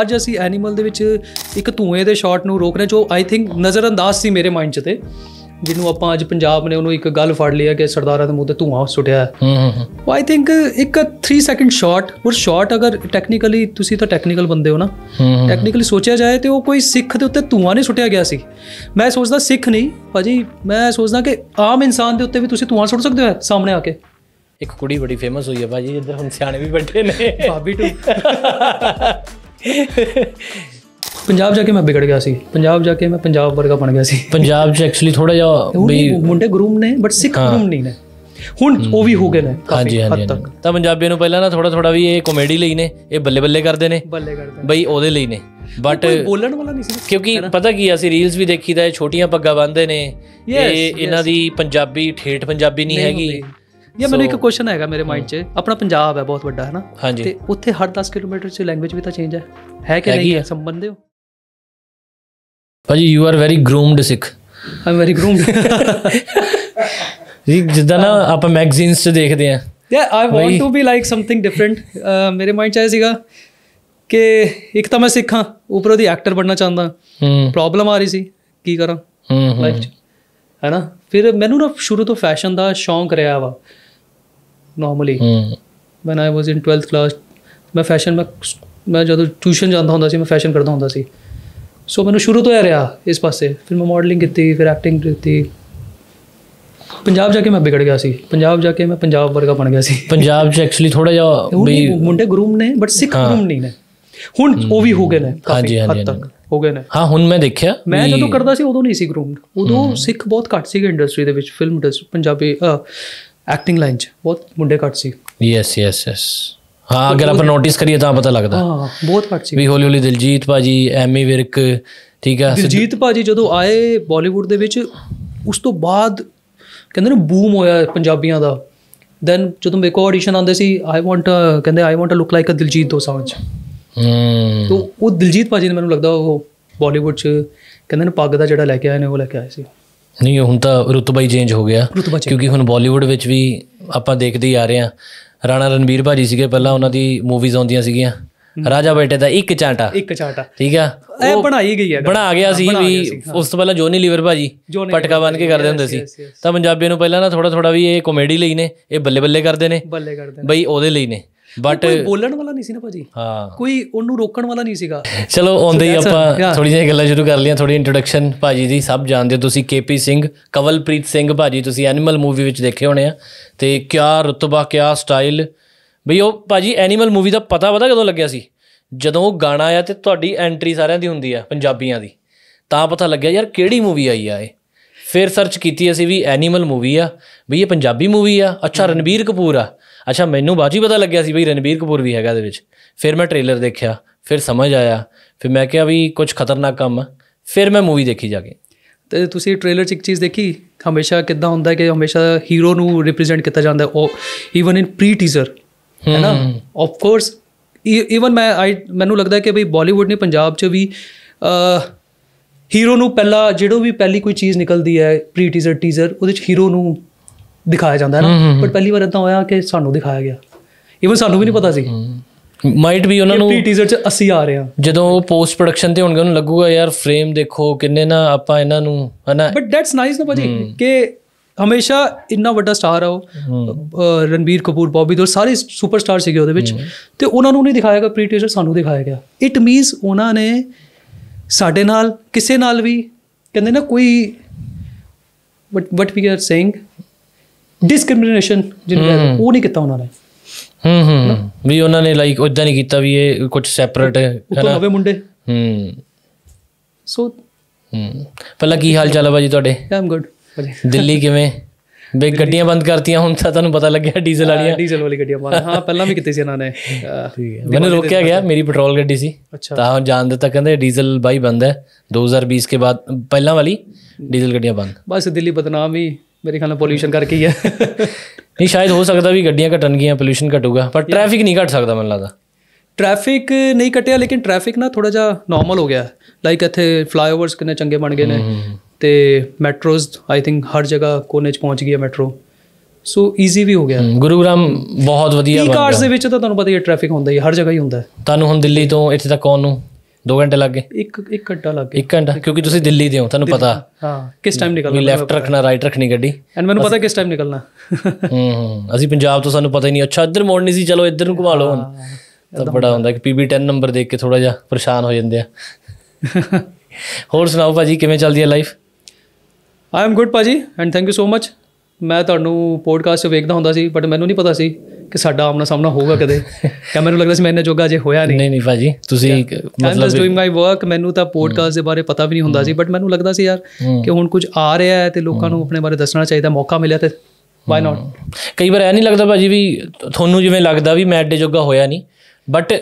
ਅੱਜ ਅਸੀਂ ਐਨੀਮਲ ਦੇ ਵਿੱਚ ਇੱਕ ਧੂਏ ਦੇ ਸ਼ਾਟ ਨੂੰ ਰੋਕ ਰਹੇ ਜੋ ਆਈ ਥਿੰਕ ਨਜ਼ਰ ਅੰਦਾਜ਼ ਸੀ ਮੇਰੇ ਮਾਈਂਡ 'ਚ ਤੇ ਜਿਹਨੂੰ ਆਪਾਂ ਅੱਜ ਪੰਜਾਬ ਨੇ ਉਹਨੂੰ ਇੱਕ ਗੱਲ ਫੜ ਲਿਆ ਕਿ ਸਰਦਾਰਾਂ ਦੇ ਮੂੰਹ ਤੇ ਧੂਆਂ ਸੁੱਟਿਆ ਹੂੰ ਹੂੰ ਹੂੰ ਆਈ ਥਿੰਕ ਇੱਕ 3 ਸੈਕਿੰਡ ਸ਼ਾਟ ਔਰ ਸ਼ਾਟ ਅਗਰ ਟੈਕਨੀਕਲੀ ਤੁਸੀਂ ਤਾਂ ਟੈਕਨੀਕਲ ਬੰਦੇ ਹੋ ਨਾ ਟੈਕਨੀਕਲੀ ਸੋਚਿਆ ਜਾਏ ਤੇ ਉਹ ਕੋਈ ਸਿੱਖ ਦੇ ਉੱਤੇ ਧੂਆਂ ਨਹੀਂ ਸੁੱਟਿਆ ਗਿਆ ਸੀ ਮੈਂ ਸੋਚਦਾ ਸਿੱਖ ਨਹੀਂ ਭਾਜੀ ਮੈਂ ਸੋਚਦਾ ਕਿ ਆਮ ਇਨਸਾਨ ਦੇ ਉੱਤੇ ਵੀ ਤੁਸੀਂ ਧੂਆਂ ਸੁੱਟ ਸਕਦੇ ਹੋ ਸਾਹਮਣੇ ਆ ਕੇ ਇੱਕ ਕੁੜੀ ਬੜੀ ਫੇਮਸ ਹੋਈ ਹੈ ਭਾਜੀ ਇੱਧਰ ਹੁਣ ਸਿਆਣੇ ਵੀ ਬੈਠੇ ਨੇ ਭਾਬੀ ਟੂ ਪੰਜਾਬ ਜਾ ਕੇ ਮੈਂ ਵਿਗੜ ਗਿਆ ਸੀ ਪੰਜਾਬ ਜਾ ਕੇ ਮੈਂ ਪੰਜਾਬ ਵਰਗਾ ਬਣ ਗਿਆ ਸੀ ਪੰਜਾਬ 'ਚ ਐਕਚੁਅਲੀ ਥੋੜਾ ਜਿਹਾ ਵੀ ਮੁੰਡੇ ਗਰੂਮ ਨੇ ਬਟ ਸਿੱਖ ਗਰੂਮ ਨਹੀਂ ਨੇ ਹੁਣ ਉਹ ਵੀ ਹੋ ਗਏ ਨੇ ਕਾਫੀ ਹੱਦ ਤੱਕ ਤਾਂ ਪੰਜਾਬੀਆਂ ਨੂੰ ਪਹਿਲਾਂ ਨਾ ਥੋੜਾ ਥੋੜਾ ਵੀ ਇਹ ਕਾਮੇਡੀ ਲਈ ਨੇ ਇਹ ਬੱਲੇ ਬੱਲੇ ਕਰਦੇ ਨੇ ਬੱਲੇ ਕਰਦੇ ਬਈ ਉਹਦੇ ਲਈ ਨੇ ਬਟ ਕੋਈ ਬੋਲਣ ਵਾਲਾ ਨਹੀਂ ਸੀ ਕਿਉਂਕਿ ਪਤਾ ਕੀ ਅਸੀਂ ਰੀਲਸ ਵੀ ਦੇਖੀਦਾ ਇਹ ਛੋਟੀਆਂ ਪੱਗਾਂ ਬੰਨਦੇ ਨੇ ਇਹ ਇਹਨਾਂ ਦੀ ਪੰਜਾਬੀ ਠੇਠ ਪੰਜਾਬੀ ਨਹੀਂ ਹੈਗੀ ਜਾਂ ਮੈਨੂੰ ਇੱਕ ਕੁਐਸਚਨ ਹੈਗਾ ਮੇਰੇ ਮਾਈਂਡ 'ਚ ਆਪਣਾ ਪੰਜਾਬ ਹੈ ਬਹੁਤ ਵੱਡਾ ਹੈ ਨਾ ਤੇ ਉੱਥੇ ਹਰ 10 ਕਿਲੋਮੀਟਰ 'ਚ ਲੈਂਗੁਏਜ ਵੀ ਤਾਂ ਚੇਂਜ ਹੈ ਹੈ ਕਿ ਨਹੀਂ ਹੈ ਹੋ ਭਾਜੀ you are very groomed Sikh I'm very groomed ਜਿੱਦਾਂ ਨਾ ਆਪਾਂ ਮੈਗਜ਼ੀਨਸ 'ਚ ਦੇਖਦੇ ਆ ਯਾ I want to be like something different ਮੇਰੇ ਮਾਈਂਡ 'ਚ ਆਇਆ ਸੀਗਾ ਕਿ ਇੱਕ ਤਾਂ ਮੈਂ ਸਿੱਖਾਂ ਉਪਰੋਂ ਦੀ ਐਕਟਰ ਬਣਨਾ ਚਾਹੁੰਦਾ ਪ੍ਰੋਬਲਮ ਆ ਰਹੀ ਸੀ ਕੀ ਕਰਾਂ ਲਾਈਫ 'ਚ ਹੈਨਾ ਫਿਰ ਮੈਨੂੰ ਨਾ ਸ਼ੁਰੂ ਤੋਂ ਫੈਸ਼ਨ ਦਾ ਸ਼ੌਂਕ ਰਿਹਾ ਵਾ normally when I was in 12th class ਮੈਂ ਫੈਸ਼ਨ ਮੈਂ ਮੈਂ ਜਦੋਂ ਟਿਊਸ਼ਨ ਜਾਂਦਾ ਹੁੰਦਾ ਸੀ ਮੈਂ ਫੈਸ਼ਨ ਕਰਦਾ ਹੁੰਦਾ ਸੀ ਸੋ ਮੈਨੂੰ ਸ਼ੁਰੂ ਤੋਂ ਇਹ ਰਿਹਾ ਇਸ ਪਾਸੇ ਫਿਰ ਮੈਂ ਮਾਡਲਿੰਗ ਕੀਤੀ ਫਿਰ ਐਕਟਿੰਗ ਕੀਤੀ ਪੰਜਾਬ ਜਾ ਕੇ ਮੈਂ ਵਿਗੜ ਗਿਆ ਸੀ ਪੰਜਾਬ ਜਾ ਕੇ ਮੈਂ ਪੰਜਾਬ ਵਰਗਾ ਬਣ ਗਿਆ ਸੀ ਪੰਜਾਬ 'ਚ ਐਕਚੁਅਲੀ ਥੋੜਾ ਜਿਹਾ ਵੀ ਮੁੰਡੇ ਗਰੂਮ ਨੇ ਬਟ ਸਿੱਖ ਗਰੂਮ ਨਹੀਂ ਨੇ ਹੁਣ ਉਹ ਵੀ ਹੋ ਗਏ ਨੇ ਕਾਫੀ ਹੱਦ ਤੱਕ ਹੋ ਗਏ ਨੇ ਹਾਂ ਹੁਣ ਮੈਂ ਦੇਖਿਆ ਮੈਂ ਜਦੋਂ ਕਰਦਾ ਸੀ ਉਦੋਂ ਨਹੀਂ ਸੀ ਗਰੂਮਡ ਉਦੋਂ ਸਿੱਖ ਬਹੁਤ ਘੱਟ ਸੀਗੇ ਇੰਡਸਟਰੀ ਦੇ ਵਿੱਚ film industry Punjabi acting line 'ਚ ਬਹੁਤ ਮੁੰਡੇ ਘੱਟ ਸੀ ਯੈਸ ਯੈਸ ਯੈਸ ਹਾਂ ਅਗਰ ਆਪਾਂ ਨੋਟਿਸ ਕਰੀਏ ਤਾਂ ਪਤਾ ਲੱਗਦਾ ਹਾਂ ਬਹੁਤ ਘੱਟ ਸੀ ਵੀ ਹੌਲੀ ਹੌਲੀ ਦਿਲਜੀਤ ਭਾਜੀ ਐਮੀ ਵਿਰਕ ਠੀਕ ਆ ਦਿਲਜੀਤ ਭਾਜੀ ਜਦੋਂ ਆਏ ਬਾਲੀਵੁੱਡ ਦੇ ਵਿੱਚ ਉਸ ਤੋਂ ਬਾਅਦ ਕਹਿੰਦੇ ਨੇ ਬੂਮ ਹੋਇਆ ਪੰਜਾਬੀਆਂ ਦਾ ਦੈਨ ਜਦੋਂ ਮੇਰੇ ਆਡੀਸ਼ਨ ਆਉਂਦੇ ਸੀ ਆਈ ਵਾਂਟ ਕਹਿੰਦੇ I want to look like a Diljit Dosanjh ਹੂੰ ਤੋਂ ਉਹ ਦਿਲਜੀਤ ਭਾਜੀ ਨੇ ਮੈਨੂੰ ਲੱਗਦਾ ਉਹ ਬਾਲੀਵੁੱਡ 'ਚ ਕਹਿੰਦੇ ਨੇ ਪੱਗ ਦਾ ਜਿਹੜਾ ਲੈ ਕੇ ਆਏ ਨੇ ਉਹ ਲੈ ਕੇ ਆਏ ਸੀ ਨਹੀਂ ਹੁਣ ਤਾਂ ਰੁਤਬਾ ਹੀ ਚੇਂਜ ਹੋ ਗਿਆ ਕਿਉਂਕਿ ਹੁਣ ਬਾਲੀਵੁੱਡ ਵਿੱਚ ਵੀ ਆਪਾਂ ਦੇਖਦੇ ਆ ਰਹੇ ਆ ਰਾਣਾ ਰਣਵੀਰ ਭਾਜੀ ਸੀਗੇ ਪਹਿਲਾਂ ਉਹਨਾਂ ਦੀ ਮੂਵੀਜ਼ ਆਉਂਦੀਆਂ ਸੀਗੀਆਂ ਰਾਜਾ ਬੇਟੇ ਦਾ ਇੱਕ ਚਾਂਟਾ ਇੱਕ ਚਾਂਟਾ ਠੀਕ ਆ ਇਹ ਬਣਾਈ ਗਈ ਹੈ ਬਣਾ ਗਿਆ ਸੀ ਵੀ ਉਸ ਤੋਂ ਪਹਿਲਾਂ ਜੋਨੀ ਲੀਵਰ ਭਾਜੀ ਪਟਕਾ ਬਣ ਕੇ ਕਰਦੇ ਹੁੰਦੇ ਸੀ ਤਾਂ ਪੰਜਾਬੀਆਂ ਨੂੰ ਪਹਿਲਾਂ ਨਾ ਥੋੜਾ ਥੋੜਾ ਵੀ ਇਹ ਕਾਮੇਡੀ ਲਈ ਨੇ ਇਹ ਬੱਲੇ ਬੱਲੇ ਕਰਦੇ ਨੇ ਬੱਲੇ ਕਰਦੇ ਨੇ ਬਈ ਉਹਦੇ ਲਈ ਨੇ ਬਟ ਕੋਈ ਬੋਲਣ ਵਾਲਾ ਨਹੀਂ ਸੀ ਨਾ ਭਾਜੀ ਹਾਂ ਕੋਈ ਉਹਨੂੰ ਰੋਕਣ ਵਾਲਾ ਨਹੀਂ ਸੀਗਾ ਚਲੋ ਆਉਂਦੇ ਹੀ ਆਪਾਂ ਥੋੜੀ ਜਿਹੀ ਗੱਲਾਂ ਸ਼ੁਰੂ ਕਰ ਲਈਆਂ ਥੋੜੀ ਇੰਟਰੋਡਕਸ਼ਨ ਭਾਜੀ ਦੀ ਸਭ ਜਾਣਦੇ ਹੋ ਤੁਸੀਂ ਕੇਪੀ ਸਿੰਘ ਕਵਲਪ੍ਰੀਤ ਸਿੰਘ ਭਾਜੀ ਤੁਸੀਂ ਐਨੀਮਲ ਮੂਵੀ ਵਿੱਚ ਦੇਖੇ ਹੋਣੇ ਆ ਤੇ ਕਿਆ ਰਤਬਾ ਕਿਆ ਸਟਾਈਲ ਬਈ ਉਹ ਭਾਜੀ ਐਨੀਮਲ ਮੂਵੀ ਦਾ ਪਤਾ ਪਤਾ ਕਦੋਂ ਲੱਗਿਆ ਸੀ ਜਦੋਂ ਉਹ ਗਾਣਾ ਆਇਆ ਤੇ ਤੁਹਾਡੀ ਐਂਟਰੀ ਸਾਰਿਆਂ ਦੀ ਹੁੰਦੀ ਆ ਪੰਜਾਬੀਆਂ ਦੀ ਤਾਂ ਪਤਾ ਲੱਗਿਆ ਯਾਰ ਕਿਹੜੀ ਮੂਵੀ ਆਈ ਆ ਇਹ ਫਿਰ ਸਰਚ ਕੀਤੀ ਅਸੀਂ ਵੀ ਐਨੀਮਲ ਮੂਵੀ ਆ ਬਈ ਇਹ ਪੰਜਾਬੀ ਮੂਵੀ ਆ ਅੱਛਾ ਰਣਵੀਰ ਕਪੂਰ ਆ ਅੱਛਾ ਮੈਨੂੰ ਬਾਜੀ ਪਤਾ ਲੱਗਿਆ ਸੀ ਬਈ ਰਣਬੀਰ ਕਪੂਰ ਵੀ ਹੈਗਾ ਦੇ ਵਿੱਚ ਫਿਰ ਮੈਂ ਟ੍ਰੇਲਰ ਦੇਖਿਆ ਫਿਰ ਸਮਝ ਆਇਆ ਫਿਰ ਮੈਂ ਕਿਹਾ ਵੀ ਕੁਝ ਖਤਰਨਾਕ ਕੰਮ ਫਿਰ ਮੈਂ ਮੂਵੀ ਦੇਖੀ ਜਾ ਕੇ ਤੇ ਤੁਸੀਂ ਟ੍ਰੇਲਰ ਚ ਇੱਕ ਚੀਜ਼ ਦੇਖੀ ਹਮੇਸ਼ਾ ਕਿੱਦਾਂ ਹੁੰਦਾ ਕਿ ਹਮੇਸ਼ਾ ਹੀਰੋ ਨੂੰ ਰਿਪਰੈਜ਼ੈਂਟ ਕੀਤਾ ਜਾਂਦਾ ਉਹ ਇਵਨ ਇਨ ਪ੍ਰੀ ਟੀਜ਼ਰ ਹੈ ਨਾ ਆਫ ਕੋਰਸ ਇਵਨ ਮੈਂ ਮੈਨੂੰ ਲੱਗਦਾ ਕਿ ਬਈ ਬਾਲੀਵੁੱਡ ਨੇ ਪੰਜਾਬ ਚ ਵੀ ਅ ਹੀਰੋ ਨੂੰ ਪਹਿਲਾ ਜਿਹੜੋ ਵੀ ਪਹਿਲੀ ਕੋਈ ਚੀਜ਼ ਨਿਕਲਦੀ ਹੈ ਪ੍ਰੀ ਟੀਜ਼ਰ ਟੀਜ਼ਰ ਉਹਦੇ ਚ ਹੀਰੋ ਨੂੰ ਦਿਖਾਇਆ ਜਾਂਦਾ ਹੈ ਨਾ ਬਟ ਪਹਿਲੀ ਵਾਰ ਇਦਾਂ ਹੋਇਆ ਕਿ ਸਾਨੂੰ ਦਿਖਾਇਆ ਗਿਆ ਇਵਨ ਸਾਨੂੰ ਵੀ ਨਹੀਂ ਪਤਾ ਸੀ ਮਾਈਟ ਵੀ ਉਹਨਾਂ ਨੂੰ ਟੀਜ਼ਰ ਚ ਅਸੀਂ ਆ ਰਹੇ ਹਾਂ ਜਦੋਂ ਉਹ ਪੋਸਟ ਪ੍ਰੋਡਕਸ਼ਨ ਤੇ ਹੋਣਗੇ ਉਹਨੂੰ ਲੱਗੂਗਾ ਯਾਰ ਫਰੇਮ ਦੇਖੋ ਕਿੰਨੇ ਨਾ ਆਪਾਂ ਇਹਨਾਂ ਨੂੰ ਹਨਾ ਬਟ ਦੈਟਸ ਨਾਈਸ ਨਾ ਭਾਜੀ ਕਿ ਹਮੇਸ਼ਾ ਇੰਨਾ ਵੱਡਾ ਸਟਾਰ ਆ ਉਹ ਰਣਬੀਰ ਕਪੂਰ ਬੌਬੀ ਦਿਓਲ ਸਾਰੇ ਸੁਪਰਸਟਾਰ ਸੀਗੇ ਉਹਦੇ ਵਿੱਚ ਤੇ ਉਹਨਾਂ ਨੂੰ ਨਹੀਂ ਦਿਖਾਇਆ ਗਿਆ ਪ੍ਰੀ ਟੀਜ਼ਰ ਸਾਨੂੰ ਦਿਖਾਇਆ ਗਿਆ ਇਟ ਮੀਨਸ ਉਹਨਾਂ ਨੇ ਸਾਡੇ ਨਾਲ ਕਿਸੇ ਨਾਲ ਵੀ ਕਹਿੰਦੇ ਨਾ ਕੋਈ what what we are saying discrimination ਜਿਹਨੂੰ ਉਹ ਨਹੀਂ ਕੀਤਾ ਉਹਨਾਂ ਨੇ ਹੂੰ ਹੂੰ ਵੀ ਉਹਨਾਂ ਨੇ ਲਾਈਕ ਉਦਾਂ ਨਹੀਂ ਕੀਤਾ ਵੀ ਇਹ ਕੁਝ ਸੈਪਰੇਟ ਹੈ ਨਾ ਹੋਵੇ ਮੁੰਡੇ ਹੂੰ ਸੋ ਹੂੰ ਪਹਿਲਾਂ ਕੀ ਹਾਲ ਚਾਲ ਹੈ ਬਾਜੀ ਤੁਹਾਡੇ ਆਮ ਗੁੱਡ ਦਿੱਲੀ ਕਿਵੇਂ ਬੇ ਗੱਡੀਆਂ ਬੰਦ ਕਰਤੀਆਂ ਹੁਣ ਤਾਂ ਤੁਹਾਨੂੰ ਪਤਾ ਲੱਗਿਆ ਡੀਜ਼ਲ ਵਾਲੀਆਂ ਡੀਜ਼ਲ ਵਾਲੀ ਗੱਡੀਆਂ ਬੰਦ ਹਾਂ ਪਹਿਲਾਂ ਵੀ ਕਿਤੇ ਸੀ ਇਹਨਾਂ ਨੇ ਠੀਕ ਹੈ ਮੈਨੂੰ ਰੋਕਿਆ ਗਿਆ ਮੇਰੀ ਪੈਟਰੋਲ ਗੱਡੀ ਸੀ ਤਾਂ ਹੁਣ ਜਾਣ ਦਿੱਤਾ ਕਹਿੰਦੇ ਡੀਜ਼ਲ ਬਾਈ ਬੰਦ ਹੈ 2020 ਕੇ ਬਾਅਦ ਪਹਿਲਾਂ ਵਾਲੀ ਡੀਜ਼ਲ ਗੱਡੀਆਂ ਬੰਦ ਬਸ ਦਿੱਲੀ ਬਦਨਾਮ ਹੀ ਮੇਰੇ ਖਿਆਲ ਨਾਲ ਪੋਲੂਸ਼ਨ ਕਰਕੇ ਹੀ ਹੈ ਨਹੀਂ ਸ਼ਾਇਦ ਹੋ ਸਕਦਾ ਵੀ ਗੱਡੀਆਂ ਘਟਣਗੀਆਂ ਪੋਲੂਸ਼ਨ ਘਟੂਗਾ ਪਰ ਟ੍ਰੈਫਿਕ ਨਹੀਂ ਘਟ ਸਕਦਾ ਮੈਨੂੰ ਲੱਗਦਾ ਟ੍ਰੈਫਿਕ ਨਹੀਂ ਘਟਿਆ ਲੇਕਿਨ ਟ੍ਰੈਫਿਕ ਨਾ ਥੋੜਾ ਜਿਹਾ ਨਾਰਮਲ ਹੋ ਗਿਆ ਲਾਈਕ ਇੱਥੇ ਫਲਾਈਓਵਰਸ ਕਿੰਨੇ ਚੰਗੇ ਬਣ ਗਏ ਨੇ ਤੇ ਮੈਟਰੋਸ ਆਈ ਥਿੰਕ ਹਰ ਜਗ੍ਹਾ ਕੋਨੇ 'ਚ ਪਹੁੰਚ ਗਈ ਹੈ ਮੈਟਰੋ ਸੋ ਈਜ਼ੀ ਵੀ ਹੋ ਗਿਆ ਗੁਰੂਗ੍ਰਾਮ ਬਹੁਤ ਵਧੀਆ ਬਣ ਗਿਆ ਕਾਰਸ ਦੇ ਵਿੱਚ ਤਾਂ ਤੁਹਾਨੂੰ ਪਤਾ ਹੀ ਹੈ ਟ੍ਰੈਫਿਕ ਹੁੰਦਾ ਹੀ ਹਰ ਜਗ੍ਹਾ ਹੀ ਹੁੰਦਾ ਤੁਹਾਨੂੰ ਹੁਣ ਦਿੱਲੀ ਤੋਂ ਇੱਥੇ ਤੱਕ ਆਉਣ ਨੂੰ 2 ਘੰਟੇ ਲੱਗ ਗਏ 1 1 ਘੰਟਾ ਲੱਗ ਗਿਆ 1 ਘੰਟਾ ਕਿਉਂਕਿ ਤੁਸੀਂ ਦਿੱਲੀ ਦੇ ਹੋ ਤੁਹਾਨੂੰ ਪਤਾ ਹਾਂ ਕਿਸ ਟਾਈਮ ਨਿਕਲਣਾ ਲੈਫਟ ਰੱਖਣਾ ਰਾਈਟ ਰੱਖਣੀ ਗੱਡੀ ਐਂਡ ਮੈਨੂੰ ਪਤਾ ਕਿਸ ਟਾਈਮ ਨਿਕਲਣਾ ਹੂੰ ਅਸੀਂ ਪੰਜਾਬ ਤੋਂ ਸਾਨੂੰ ਪਤਾ ਹੀ ਨਹੀਂ ਅੱਛਾ ਇੱਧਰ ਮੋੜਨੀ ਸੀ ਚਲੋ ਇੱਧਰ ਨੂੰ ਘੁਮਾ ਲਓ ਤਾਂ ਬੜਾ ਹੁੰਦਾ ਕਿ ਪੀਬੀ 10 ਨੰਬਰ ਦੇਖ ਕੇ ਥੋੜਾ ਜਿਹਾ ਪਰੇਸ਼ਾਨ ਹੋ ਜਾਂਦੇ ਆ ਹੋਰ ਸੁਣਾਓ ਭਾਜੀ ਕਿਵੇਂ ਚੱਲਦੀ ਹੈ ਲਾਈਫ ਆਈ ਐਮ ਗੁੱਡ ਭਾਜੀ and thank you so much ਮੈਂ ਤੁਹਾਨੂੰ ਪੋਡਕਾਸਟ ਵੇਖਦਾ ਹੁੰਦਾ ਸੀ ਬਟ ਮੈਨੂੰ ਨਹੀਂ ਪਤਾ ਸੀ ਕਿ ਸਾਡਾ ਆਮਣਾ ਸਾਹਮਣਾ ਹੋਊਗਾ ਕਦੇ ਕਿ ਮੈਨੂੰ ਲੱਗਦਾ ਸੀ ਮੈਂ ਇੰਨਾ ਜੋਗਾ ਜੇ ਹੋਇਆ ਨਹੀਂ ਨਹੀਂ ਨਹੀਂ ਭਾਜੀ ਤੁਸੀਂ ਮਤਲਬ ਜਸਟ ਡੂਇੰਗ ਮਾਈ ਵਰਕ ਮੈਨੂੰ ਤਾਂ ਪੋਡਕਾਸਟ ਦੇ ਬਾਰੇ ਪਤਾ ਵੀ ਨਹੀਂ ਹੁੰਦਾ ਸੀ ਬਟ ਮੈਨੂੰ ਲੱਗਦਾ ਸੀ ਯਾਰ ਕਿ ਹੁਣ ਕੁਝ ਆ ਰਿਹਾ ਹੈ ਤੇ ਲੋਕਾਂ ਨੂੰ ਆਪਣੇ ਬਾਰੇ ਦੱਸਣਾ ਚਾਹੀਦਾ ਮੌਕਾ ਮਿਲਿਆ ਤੇ ਵਾਈ ਨਾਟ ਕਈ ਵਾਰ ਐ ਨਹੀਂ ਲੱਗਦਾ ਭਾਜੀ ਵੀ ਤੁਹਾਨੂੰ ਜਿਵੇਂ ਲੱਗਦਾ ਵੀ ਮੈਂ ਐਡੇ ਜੋਗਾ ਹੋਇਆ ਨਹੀਂ ਬਟ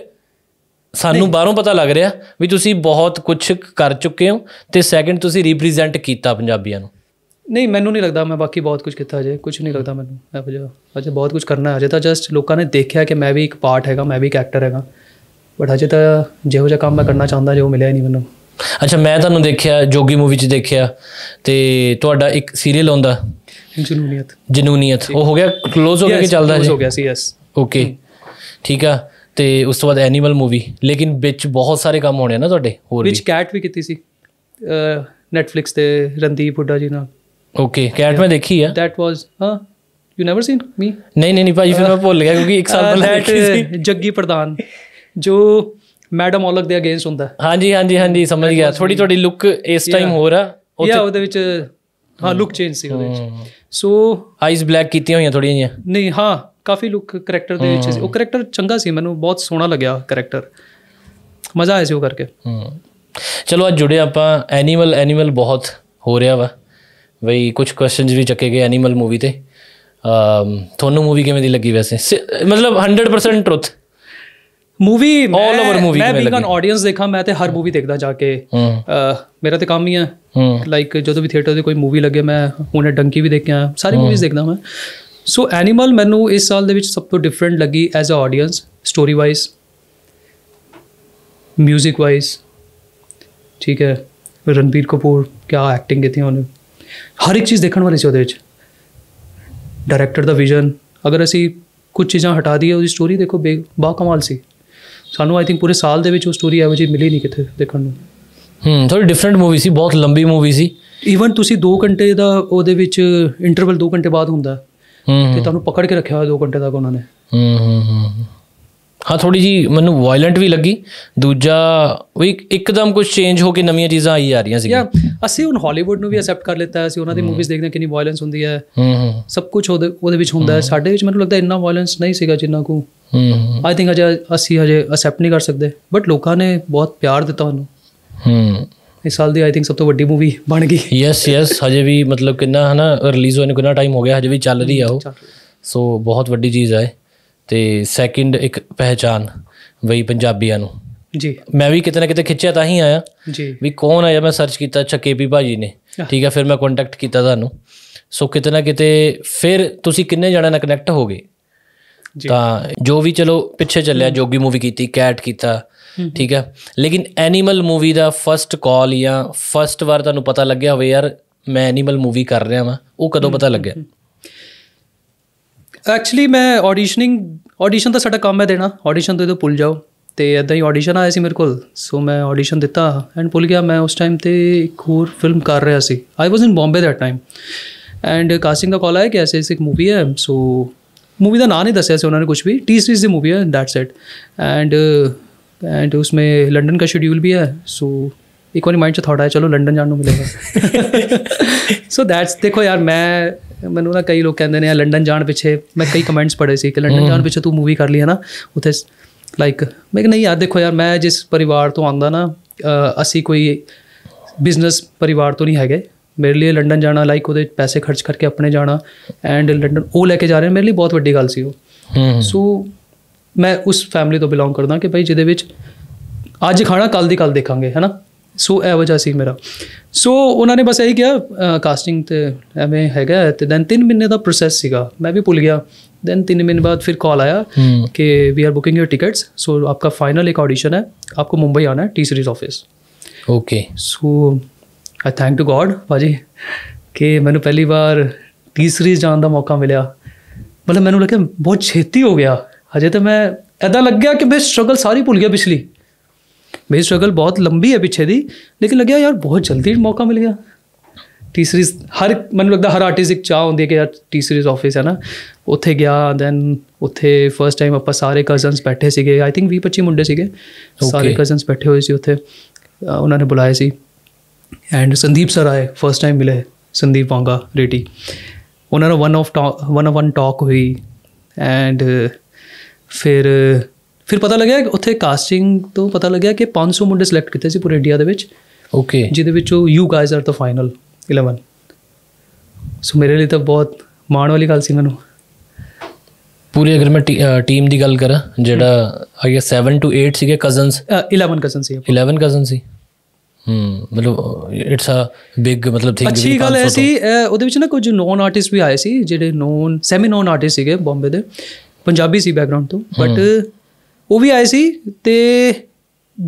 ਸਾਨੂੰ ਬਾਹਰੋਂ ਪਤਾ ਲੱਗ ਰਿਹਾ ਵੀ ਤੁਸੀਂ ਬਹੁਤ ਕੁਝ ਕਰ ਚੁੱਕੇ ਹੋ ਤੇ ਸੈਕਿੰਡ ਤੁਸੀਂ ਰਿਪਰੈਜ਼ੈਂਟ ਕੀਤਾ ਪੰਜਾਬੀਆਂ ਨੂੰ ਨਹੀਂ ਮੈਨੂੰ ਨਹੀਂ ਲੱਗਦਾ ਮੈਂ ਬਾਕੀ ਬਹੁਤ ਕੁਝ ਕੀਤਾ ਅਜੇ ਕੁਝ ਨਹੀਂ ਲੱਗਦਾ ਮੈਨੂੰ ਇਹੋ ਅਜੇ ਬਹੁਤ ਕੁਝ ਕਰਨਾ ਹੈ ਅਜੇ ਤਾਂ ਜਸਟ ਲੋਕਾਂ ਨੇ ਦੇਖਿਆ ਕਿ ਮੈਂ ਵੀ ਇੱਕ ਪਾਰਟ ਹੈਗਾ ਮੈਂ ਵੀ ਇੱਕ ਐਕਟਰ ਹੈਗਾ ਬਟ ਅਜੇ ਤਾਂ ਜਿਹੋ ਜਿਹਾ ਕੰਮ ਮੈਂ ਕਰਨਾ ਚਾਹੁੰਦਾ ਜੋ ਮਿਲਿਆ ਹੀ ਨਹੀਂ ਮੈਨੂੰ ਅੱਛਾ ਮੈਂ ਤੁਹਾਨੂੰ ਦੇਖਿਆ ਜੋਗੀ ਮੂਵੀ 'ਚ ਦੇਖਿਆ ਤੇ ਤੁਹਾਡਾ ਇੱਕ ਸੀਰੀਅਲ ਆਉਂਦਾ ਜਨੂਨੀਅਤ ਜਨੂਨੀਅਤ ਉਹ ਹੋ ਗਿਆ ক্লোਜ਼ ਹੋ ਗਿਆ ਕਿ ਚੱਲਦਾ ਜੀ ਹੋ ਗਿਆ ਸੀ ਯੈਸ ਓਕੇ ਠੀਕ ਆ ਤੇ ਉਸ ਤੋਂ ਬਾਅਦ ਐਨੀਮਲ ਮੂਵੀ ਲੇਕਿਨ ਵਿੱਚ ਬਹੁਤ ਸਾਰੇ ਕੰਮ ਹੋਣੇ ਨਾ ਤੁਹਾਡੇ ਹੋਰ ਵੀ ਵਿੱਚ ਕੈਟ ਵੀ ਕੀਤੀ ਸੀ ਨੈਟਫਲਿਕਸ ਤੇ ਰਣਦੀਪ ਹੁੱਡਾ ਜੀ ਨਾਲ ਓਕੇ ਕੈਟ ਮੈਂ ਦੇਖੀ ਆ ਦੈਟ ਵਾਸ ਹਾਂ ਯੂ ਨੈਵਰ ਸੀਨ ਮੀ ਨਹੀਂ ਨਹੀਂ ਭਾਈ ਫਿਰ ਮੈਂ ਭੁੱਲ ਗਿਆ ਕਿਉਂਕਿ ਇੱਕ ਸਾਲ ਪਹਿਲਾਂ ਦੇਖੀ ਸੀ ਜੱਗੀ ਪ੍ਰਧਾਨ ਜੋ ਮੈਡਮ ਔਲਕ ਦੇ ਅਗੇਂਸਟ ਹੁੰਦਾ ਹਾਂਜੀ ਹਾਂਜੀ ਹਾਂਜੀ ਸਮਝ ਗਿਆ ਥੋੜੀ ਥੋੜੀ ਲੁੱਕ ਇਸ ਟਾਈਮ ਹੋ ਰਹਾ ਯਾ ਉਹਦੇ ਵਿੱਚ ਹਾਂ ਲੁੱਕ ਚੇਂਜ ਸੀ ਉਹਦੇ ਵਿੱਚ ਸੋ ਆਈਜ਼ ਬਲੈਕ ਕੀਤੀਆਂ ਹੋਈਆਂ ਥੋੜੀਆਂ ਜੀਆਂ ਨਹੀਂ ਹਾਂ ਕਾਫੀ ਲੁੱਕ ਕੈਰੈਕਟਰ ਦੇ ਵਿੱਚ ਉਹ ਕੈਰੈਕਟਰ ਚੰਗਾ ਸੀ ਮੈਨੂੰ ਬਹੁਤ ਸੋਹਣਾ ਲੱਗਿਆ ਕੈਰੈਕਟਰ ਮਜ਼ਾ ਆਇਆ ਸੀ ਉਹ ਕਰਕੇ ਹੂੰ ਚਲੋ ਅੱਜ ਜੁੜੇ ਆਪਾਂ ਐਨੀਮਲ ਐਨੀਮਲ ਬਹੁਤ ਹੋ ਰਿਹਾ ਵਾ ਬਈ ਕੁਝ ਕੁਐਸਚਨਸ ਵੀ ਚੱਕੇ ਗਏ ਐਨੀਮਲ ਮੂਵੀ ਤੇ ਤੁਹਾਨੂੰ ਮੂਵੀ ਕਿਵੇਂ ਦੀ ਲੱਗੀ ਵੈਸੇ ਮਤਲਬ 100% truth movie all over movie ਮੈਂ ਵੀ ਕਨ ਆਡੀਅנס ਦੇਖਾ ਮੈਂ ਤੇ ਹਰ ਮੂਵੀ ਦੇਖਦਾ ਜਾ ਕੇ ਮੇਰਾ ਤੇ ਕੰਮ ਹੀ ਹੈ ਲਾਈਕ ਜਦੋਂ ਵੀ ਥੀਏਟਰ ਦੇ ਕੋਈ ਮੂਵੀ ਲੱਗੇ ਮੈਂ ਹੁਣੇ ਡੰਕੀ ਵੀ ਦੇਖਿਆ ਸਾਰੀ ਮੂਵੀਜ਼ ਦੇਖਦਾ ਮੈਂ ਸੋ ਐਨੀਮਲ ਮੈਨੂੰ ਇਸ ਸਾਲ ਦੇ ਵਿੱਚ ਸਭ ਤੋਂ ਡਿਫਰੈਂਟ ਲੱਗੀ as a audience story wise 뮤직 wise ਠੀਕ ਹੈ ਰਣਬੀਰ ਕਪੂਰ ਕੀ ਐਕਟਿੰਗ ਕੀਤੀ ਉਹਨੇ ਹਰ ਇੱਕ ਚੀਜ਼ ਦੇਖਣ ਵਾਲੀ ਸੀ ਉਹਦੇ ਵਿੱਚ ਡਾਇਰੈਕਟਰ ਦਾ ਵਿਜ਼ਨ ਅਗਰ ਅਸੀਂ ਕੁਝ ਚੀਜ਼ਾਂ ਹਟਾ ਦਈਏ ਉਹਦੀ ਸਟੋਰੀ ਦੇਖੋ ਬਾ ਕਮਾਲ ਸੀ ਸਾਨੂੰ ਆਈ ਥਿੰਕ ਪੂਰੇ ਸਾਲ ਦੇ ਵਿੱਚ ਉਹ ਸਟੋਰੀ ਐਵੇਂ ਜੀ ਮਿਲੀ ਨਹੀਂ ਕਿਤੇ ਦੇਖਣ ਨੂੰ ਹੂੰ ਥੋੜੀ ਡਿਫਰੈਂਟ ਮੂਵੀ ਸੀ ਬਹੁਤ ਲੰਬੀ ਮੂਵੀ ਸੀ ਈਵਨ ਤੁਸੀਂ 2 ਘੰਟੇ ਦਾ ਉਹਦੇ ਵਿੱਚ ਇੰਟਰਵਲ 2 ਘੰਟੇ ਬਾਅਦ ਹੁੰਦਾ ਹੂੰ ਤੇ ਤੁਹਾਨੂੰ ਪਕੜ ਕੇ ਰੱਖਿਆ ਹੋਇਆ 2 ਘੰਟੇ ਤੱਕ ਉਹਨਾਂ ਨੇ ਹੂੰ ਹੂੰ ਹੂੰ ਹਾਂ ਥੋੜੀ ਜੀ ਮੈਨੂੰ ਵਾਇਲੈਂਟ ਵੀ ਲੱਗੀ ਦੂਜਾ ਉਹ ਇੱਕਦਮ ਕੁਝ ਚੇਂਜ ਹੋ ਕੇ ਨਵੀਆਂ ਚੀਜ਼ਾਂ ਆਈ ਜਾ ਰਹੀਆਂ ਸੀ ਅਸੀਂ ਹੁਣ ਹਾਲੀਵੁੱਡ ਨੂੰ ਵੀ ਐਕਸੈਪਟ ਕਰ ਲਿੱਤਾ ਅਸੀਂ ਉਹਨਾਂ ਦੀ ਮੂਵੀਜ਼ ਦੇਖਦੇ ਹਾਂ ਕਿੰਨੀ ਵਾਇਲੈਂਸ ਹੁੰਦੀ ਹੈ ਹੂੰ ਸਭ ਕੁਝ ਉਹਦੇ ਵਿੱਚ ਹੁੰਦਾ ਹੈ ਸਾਡੇ ਵਿੱਚ ਮੈਨੂੰ ਲੱਗਦਾ ਇੰਨਾ ਵਾਇਲੈਂਸ ਨਹੀਂ ਸੀਗਾ ਜਿੰਨਾ ਕੋ ਹੂੰ ਆਈ ਥਿੰਕ ਅਜੇ ਅਸੀਂ ਅਜੇ ਐਕਸੈਪਟ ਨਹੀਂ ਕਰ ਸਕਦੇ ਬਟ ਲੋਕਾਂ ਨੇ ਬਹੁਤ ਪਿਆਰ ਦਿੱਤਾ ਉਹਨੂੰ ਹੂੰ ਇਸ ਸਾਲ ਦੀ ਆਈ ਥਿੰਕ ਸਭ ਤੋਂ ਵੱਡੀ ਮੂਵੀ ਬਣ ਗਈ ਯੈਸ ਯੈਸ ਹਜੇ ਵੀ ਮਤਲਬ ਕਿੰਨਾ ਹਨਾ ਰਿਲੀਜ਼ ਹੋਣ ਨੂੰ ਕਿੰਨਾ ਟਾਈਮ ਹੋ ਗਿਆ ਹਜੇ ਵੀ ਚੱਲ ਰਹੀ ਆ ਉਹ ਸੋ ਬਹੁਤ ਵੱਡੀ ਚੀਜ਼ ਹੈ ਤੇ ਸੈਕਿੰਡ ਇੱਕ ਪਹਿਚਾਨ ਵਈ ਪੰਜਾਬੀਆਂ ਨੂੰ ਜੀ ਮੈਂ ਵੀ ਕਿਤੇ ਨਾ ਕਿਤੇ ਖਿੱਚਿਆ ਤਾਂ ਹੀ ਆਇਆ ਜੀ ਵੀ ਕੌਣ ਆਇਆ ਮੈਂ ਸਰਚ ਕੀਤਾ ਅੱਛਾ ਭਾਜੀ ਨੇ ਠੀਕ ਹੈ ਫਿਰ ਮੈਂ ਕੰਟੈਕਟ ਕੀਤਾ ਤੁਹਾਨੂੰ ਸੋ ਕਿਤੇ ਨਾ ਕਿਤੇ ਫਿਰ ਤੁਸੀਂ ਕਿੰਨੇ ਜਣਾਂ ਨਾਲ ਕਨੈਕਟ ਹੋ ਜੀ ਤਾਂ ਜੋ ਵੀ ਚਲੋ ਪਿੱਛੇ ਚੱਲਿਆ ਜੋਗੀ ਮੂਵੀ ਕੀਤੀ ਕੈਟ ਕੀਤਾ ਠੀਕ ਹੈ ਲੇਕਿਨ ਐਨੀਮਲ ਮੂਵੀ ਦਾ ਫਰਸਟ ਕਾਲ ਜਾਂ ਫਰਸਟ ਵਾਰ ਤੁਹਾਨੂੰ ਪਤਾ ਲੱਗਿਆ ਹੋਵੇ ਯਾਰ ਮੈਂ ਐਨੀਮਲ ਮੂਵੀ ਕਰ ਰਿਹਾ ਵਾਂ ਉਹ ਕਦੋਂ ਪਤਾ ਲੱਗਿਆ ਐਕਚੁਅਲੀ ਮੈਂ ਆਡੀਸ਼ਨਿੰਗ ਆਡੀਸ਼ਨ ਤਾਂ ਸਾਡਾ ਕੰਮ ਹੈ ਦੇਣਾ ਆਡੀਸ਼ਨ ਤੋਂ ਇਹ ਪੁੱਲ ਜਾਓ ਤੇ ਇਦਾਂ ਹੀ ਆਡੀਸ਼ਨ ਆਇਆ ਸੀ ਮੇਰੇ ਕੋਲ ਸੋ ਮੈਂ ਆਡੀਸ਼ਨ ਦਿੱਤਾ ਐਂਡ ਪੁੱਲ ਗਿਆ ਮੈਂ ਉਸ ਟਾਈਮ ਤੇ ਇੱਕ ਹੋਰ ਫਿਲਮ ਕਰ ਰਿਹਾ ਸੀ I was in Bombay that time and casting ਦਾ ਕਾਲ ਆਇਆ ਕਿ ਐਸੇ ਇੱਕ ਮੂਵੀ ਹੈ ਸੋ ਦਾ ਨਾਮ ਨਹੀਂ ਦੱਸਿਆ ਸੀ ਉਹਨਾਂ ਨੇ ਕੁਝ ਵੀ ਟੀ ਸੀਰੀਜ਼ ਦੀ ਮੂਵੀ ਹੈ ਦੈਟਸ ਇਟ ਐਂਡ ਐਂਡ ਉਸਮੇ ਲੰਡਨ का ਸ਼ਡਿਊਲ ਵੀ ਹੈ ਸੋ ਇੱਕ ਵਾਰੀ ਮਾਈਂਡ ਚ थॉट आया ਚਲੋ ਲੰਡਨ ਜਾਣ ਨੂੰ ਮਿਲੇਗਾ ਸੋ ਦੈਟਸ ਦੇਖੋ ਯਾਰ ਮੈਂ ਮੈਨੂੰ ਨਾ ਕਈ ਲੋਕ ਕਹਿੰਦੇ ਨੇ ਲੰਡਨ ਜਾਣ ਪਿੱਛੇ ਮੈਂ ਕਈ ਕਮੈਂਟਸ ਪੜ੍ਹੇ ਸੀ ਕਿ ਲੰਡਨ ਜਾਣ ਪਿੱਛੇ ਤੂੰ ਮੂਵੀ ਕਰ ਲਈ ਹੈ ਨਾ ਉਥੇ ਲਾਈਕ ਮੈਂ ਕਿ ਨਹੀਂ ਯਾਰ ਦੇਖੋ ਯਾਰ ਮੈਂ ਜਿਸ ਪਰਿਵਾਰ ਤੋਂ ਆਂਦਾ ਨਾ ਅਸੀਂ ਕੋਈ ਬਿਜ਼ਨਸ ਪਰਿਵਾਰ ਤੋਂ ਨਹੀਂ ਹੈਗੇ ਮੇਰੇ ਲਈ ਲੰਡਨ ਜਾਣਾ ਲਾਈਕ ਉਹਦੇ ਪੈਸੇ ਖਰਚ ਕਰਕੇ ਆਪਣੇ ਜਾਣਾ ਐਂਡ ਲੰਡਨ ਉਹ ਲੈ ਕੇ ਜਾ ਰਹੇ ਮੇਰੇ ਲਈ ਬਹੁਤ ਵੱਡੀ ਗੱਲ ਸੀ ਉਹ ਸੋ ਮੈਂ ਉਸ ਫੈਮਿਲੀ ਤੋਂ ਬਿਲੋਂਗ ਕਰਦਾ ਕਿ ਭਾਈ ਜਿਹਦੇ ਵਿੱਚ ਅੱਜ ਖਾਣਾ ਕੱਲ ਦੀ ਕੱਲ ਦੇਖਾਂਗੇ ਹੈਨਾ ਸੋ ਐ ਜਿਹਾ ਸੀ ਮੇਰਾ ਸੋ ਉਹਨਾਂ ਨੇ ਬਸ ਇਹੀ ਕਿਹਾ ਕਾਸਟਿੰਗ ਤੇ ਐਵੇਂ ਹੈਗਾ ਤੇ ਦੈਨ 3 ਮਹੀਨੇ ਦਾ ਪ੍ਰੋਸੈਸ ਸੀਗਾ ਮੈਂ ਵੀ ਭੁੱਲ ਗਿਆ ਦੈਨ 3 ਮਹੀਨੇ ਬਾਅਦ ਫਿਰ ਕਾਲ ਆਇਆ ਕਿ we are booking your tickets so ਆਪਕਾ ਫਾਈਨਲ ਇੱਕ ਆਡੀਸ਼ਨ ਹੈ ਆਪਕੋ ਮੁੰਬਈ ਆਣਾ ਹੈ T series office okay so I thank to god ਭਾਜੀ ਕਿ ਮੈਨੂੰ ਪਹਿਲੀ ਵਾਰ ਟੀ ਸੀਰੀਜ਼ ਜਾਣ ਦਾ ਮੌਕਾ ਮਿਲਿਆ ਮਤਲਬ ਮੈਨੂੰ ਲੱਗਿਆ ਬਹੁਤ ਛੇਤੀ ਹੋ ਗਿਆ ਅਜੇ ਤਾਂ ਮੈਂ ਐਦਾਂ ਲੱਗਿਆ ਕਿ ਮੈਂ ਸਟਰਗਲ ਸਾਰੀ ਭੁੱਲ ਗਿਆ ਪਿਛਲੀ ਮੇਰੀ ਸਟਰਗਲ ਬਹੁਤ ਲੰਬੀ ਹੈ ਪਿੱਛੇ ਦੀ ਲੇਕਿਨ ਲੱਗਿਆ ਯਾਰ ਬਹੁਤ ਜਲਦੀ ਮੌਕਾ ਮਿਲ ਗਿਆ ਟੀ ਸੀਰੀਜ਼ ਹਰ ਮੈਨੂੰ ਲੱਗਦਾ ਹਰ ਆਰਟਿਸਟ ਇੱਕ ਚਾਹ ਹੁੰਦੀ ਹੈ ਕਿ ਯਾਰ ਟੀ ਸੀਰੀਜ਼ ਆਫਿਸ ਹੈ ਨਾ ਉੱਥੇ ਗਿਆ ਦੈਨ ਉੱਥੇ ਫਰਸਟ ਟਾਈਮ ਆਪਾਂ ਸਾਰੇ ਕਜ਼ਨਸ ਬੈਠੇ ਸੀਗੇ ਆਈ ਥਿੰਕ 20 25 ਮੁੰਡੇ ਸੀਗੇ ਸਾਰੇ ਕਜ਼ਨਸ ਬੈਠੇ ਹੋਏ ਸੀ ਉੱਥੇ ਉਹਨਾਂ ਨੇ ਬੁਲਾਏ ਸੀ ਐਂਡ ਸੰਦੀਪ ਸਰ ਆਏ ਫਰਸਟ ਟਾਈਮ ਮਿਲੇ ਸੰਦੀਪ ਵਾਂਗਾ ਰੇਟੀ ਉਹਨਾਂ ਨਾਲ one of one on one talk ਹੋਈ ਐਂਡ ਫਿਰ ਫਿਰ ਪਤਾ ਲੱਗਿਆ ਉੱਥੇ ਕਾਸਟਿੰਗ ਤੋਂ ਪਤਾ ਲੱਗਿਆ ਕਿ 500 ਮੁੰਡੇ ਸਿਲੈਕਟ ਕੀਤੇ ਸੀ ਪੂਰੇ ਇੰਡੀਆ ਦੇ ਵਿੱਚ ਓਕੇ ਜਿਹਦੇ ਵਿੱਚੋਂ ਯੂ ਗਾਇਜ਼ ਆਰ ਦਾ ਫਾਈਨਲ 11 ਸੋ ਮੇਰੇ ਲਈ ਤਾਂ ਬਹੁਤ ਮਾਣ ਵਾਲੀ ਗੱਲ ਸੀ ਮੈਨੂੰ ਪੂਰੀ ਅਗਰ ਮੈਂ ਟੀਮ ਦੀ ਗੱਲ ਕਰਾਂ ਜਿਹੜਾ ਆਈ ਗੈਸ 7 ਟੂ 8 ਸੀਗੇ ਕਜ਼ਨਸ 11 ਕਜ਼ਨ ਸੀ 11 ਕਜ਼ਨ ਸੀ ਹਮ ਮਤਲਬ ਇਟਸ ਅ ਬਿਗ ਮਤਲਬ ਥਿੰਗ ਅੱਛੀ ਗੱਲ ਐ ਸੀ ਉਹਦੇ ਵਿੱਚ ਨਾ ਕੁਝ ਨੌਨ ਆਰਟਿਸਟ ਵੀ ਆਏ ਸੀ ਜਿਹੜੇ ਨੌਨ ਸੈਮੀ ਨੌਨ ਆਰਟਿਸਟ ਸੀਗੇ ਬੰਬੇ ਦੇ ਪੰਜਾਬੀ ਸੀ ਬੈਕਗ੍ਰਾਉਂਡ ਤੋਂ ਬਟ ਉਹ ਵੀ ਆਏ ਸੀ ਤੇ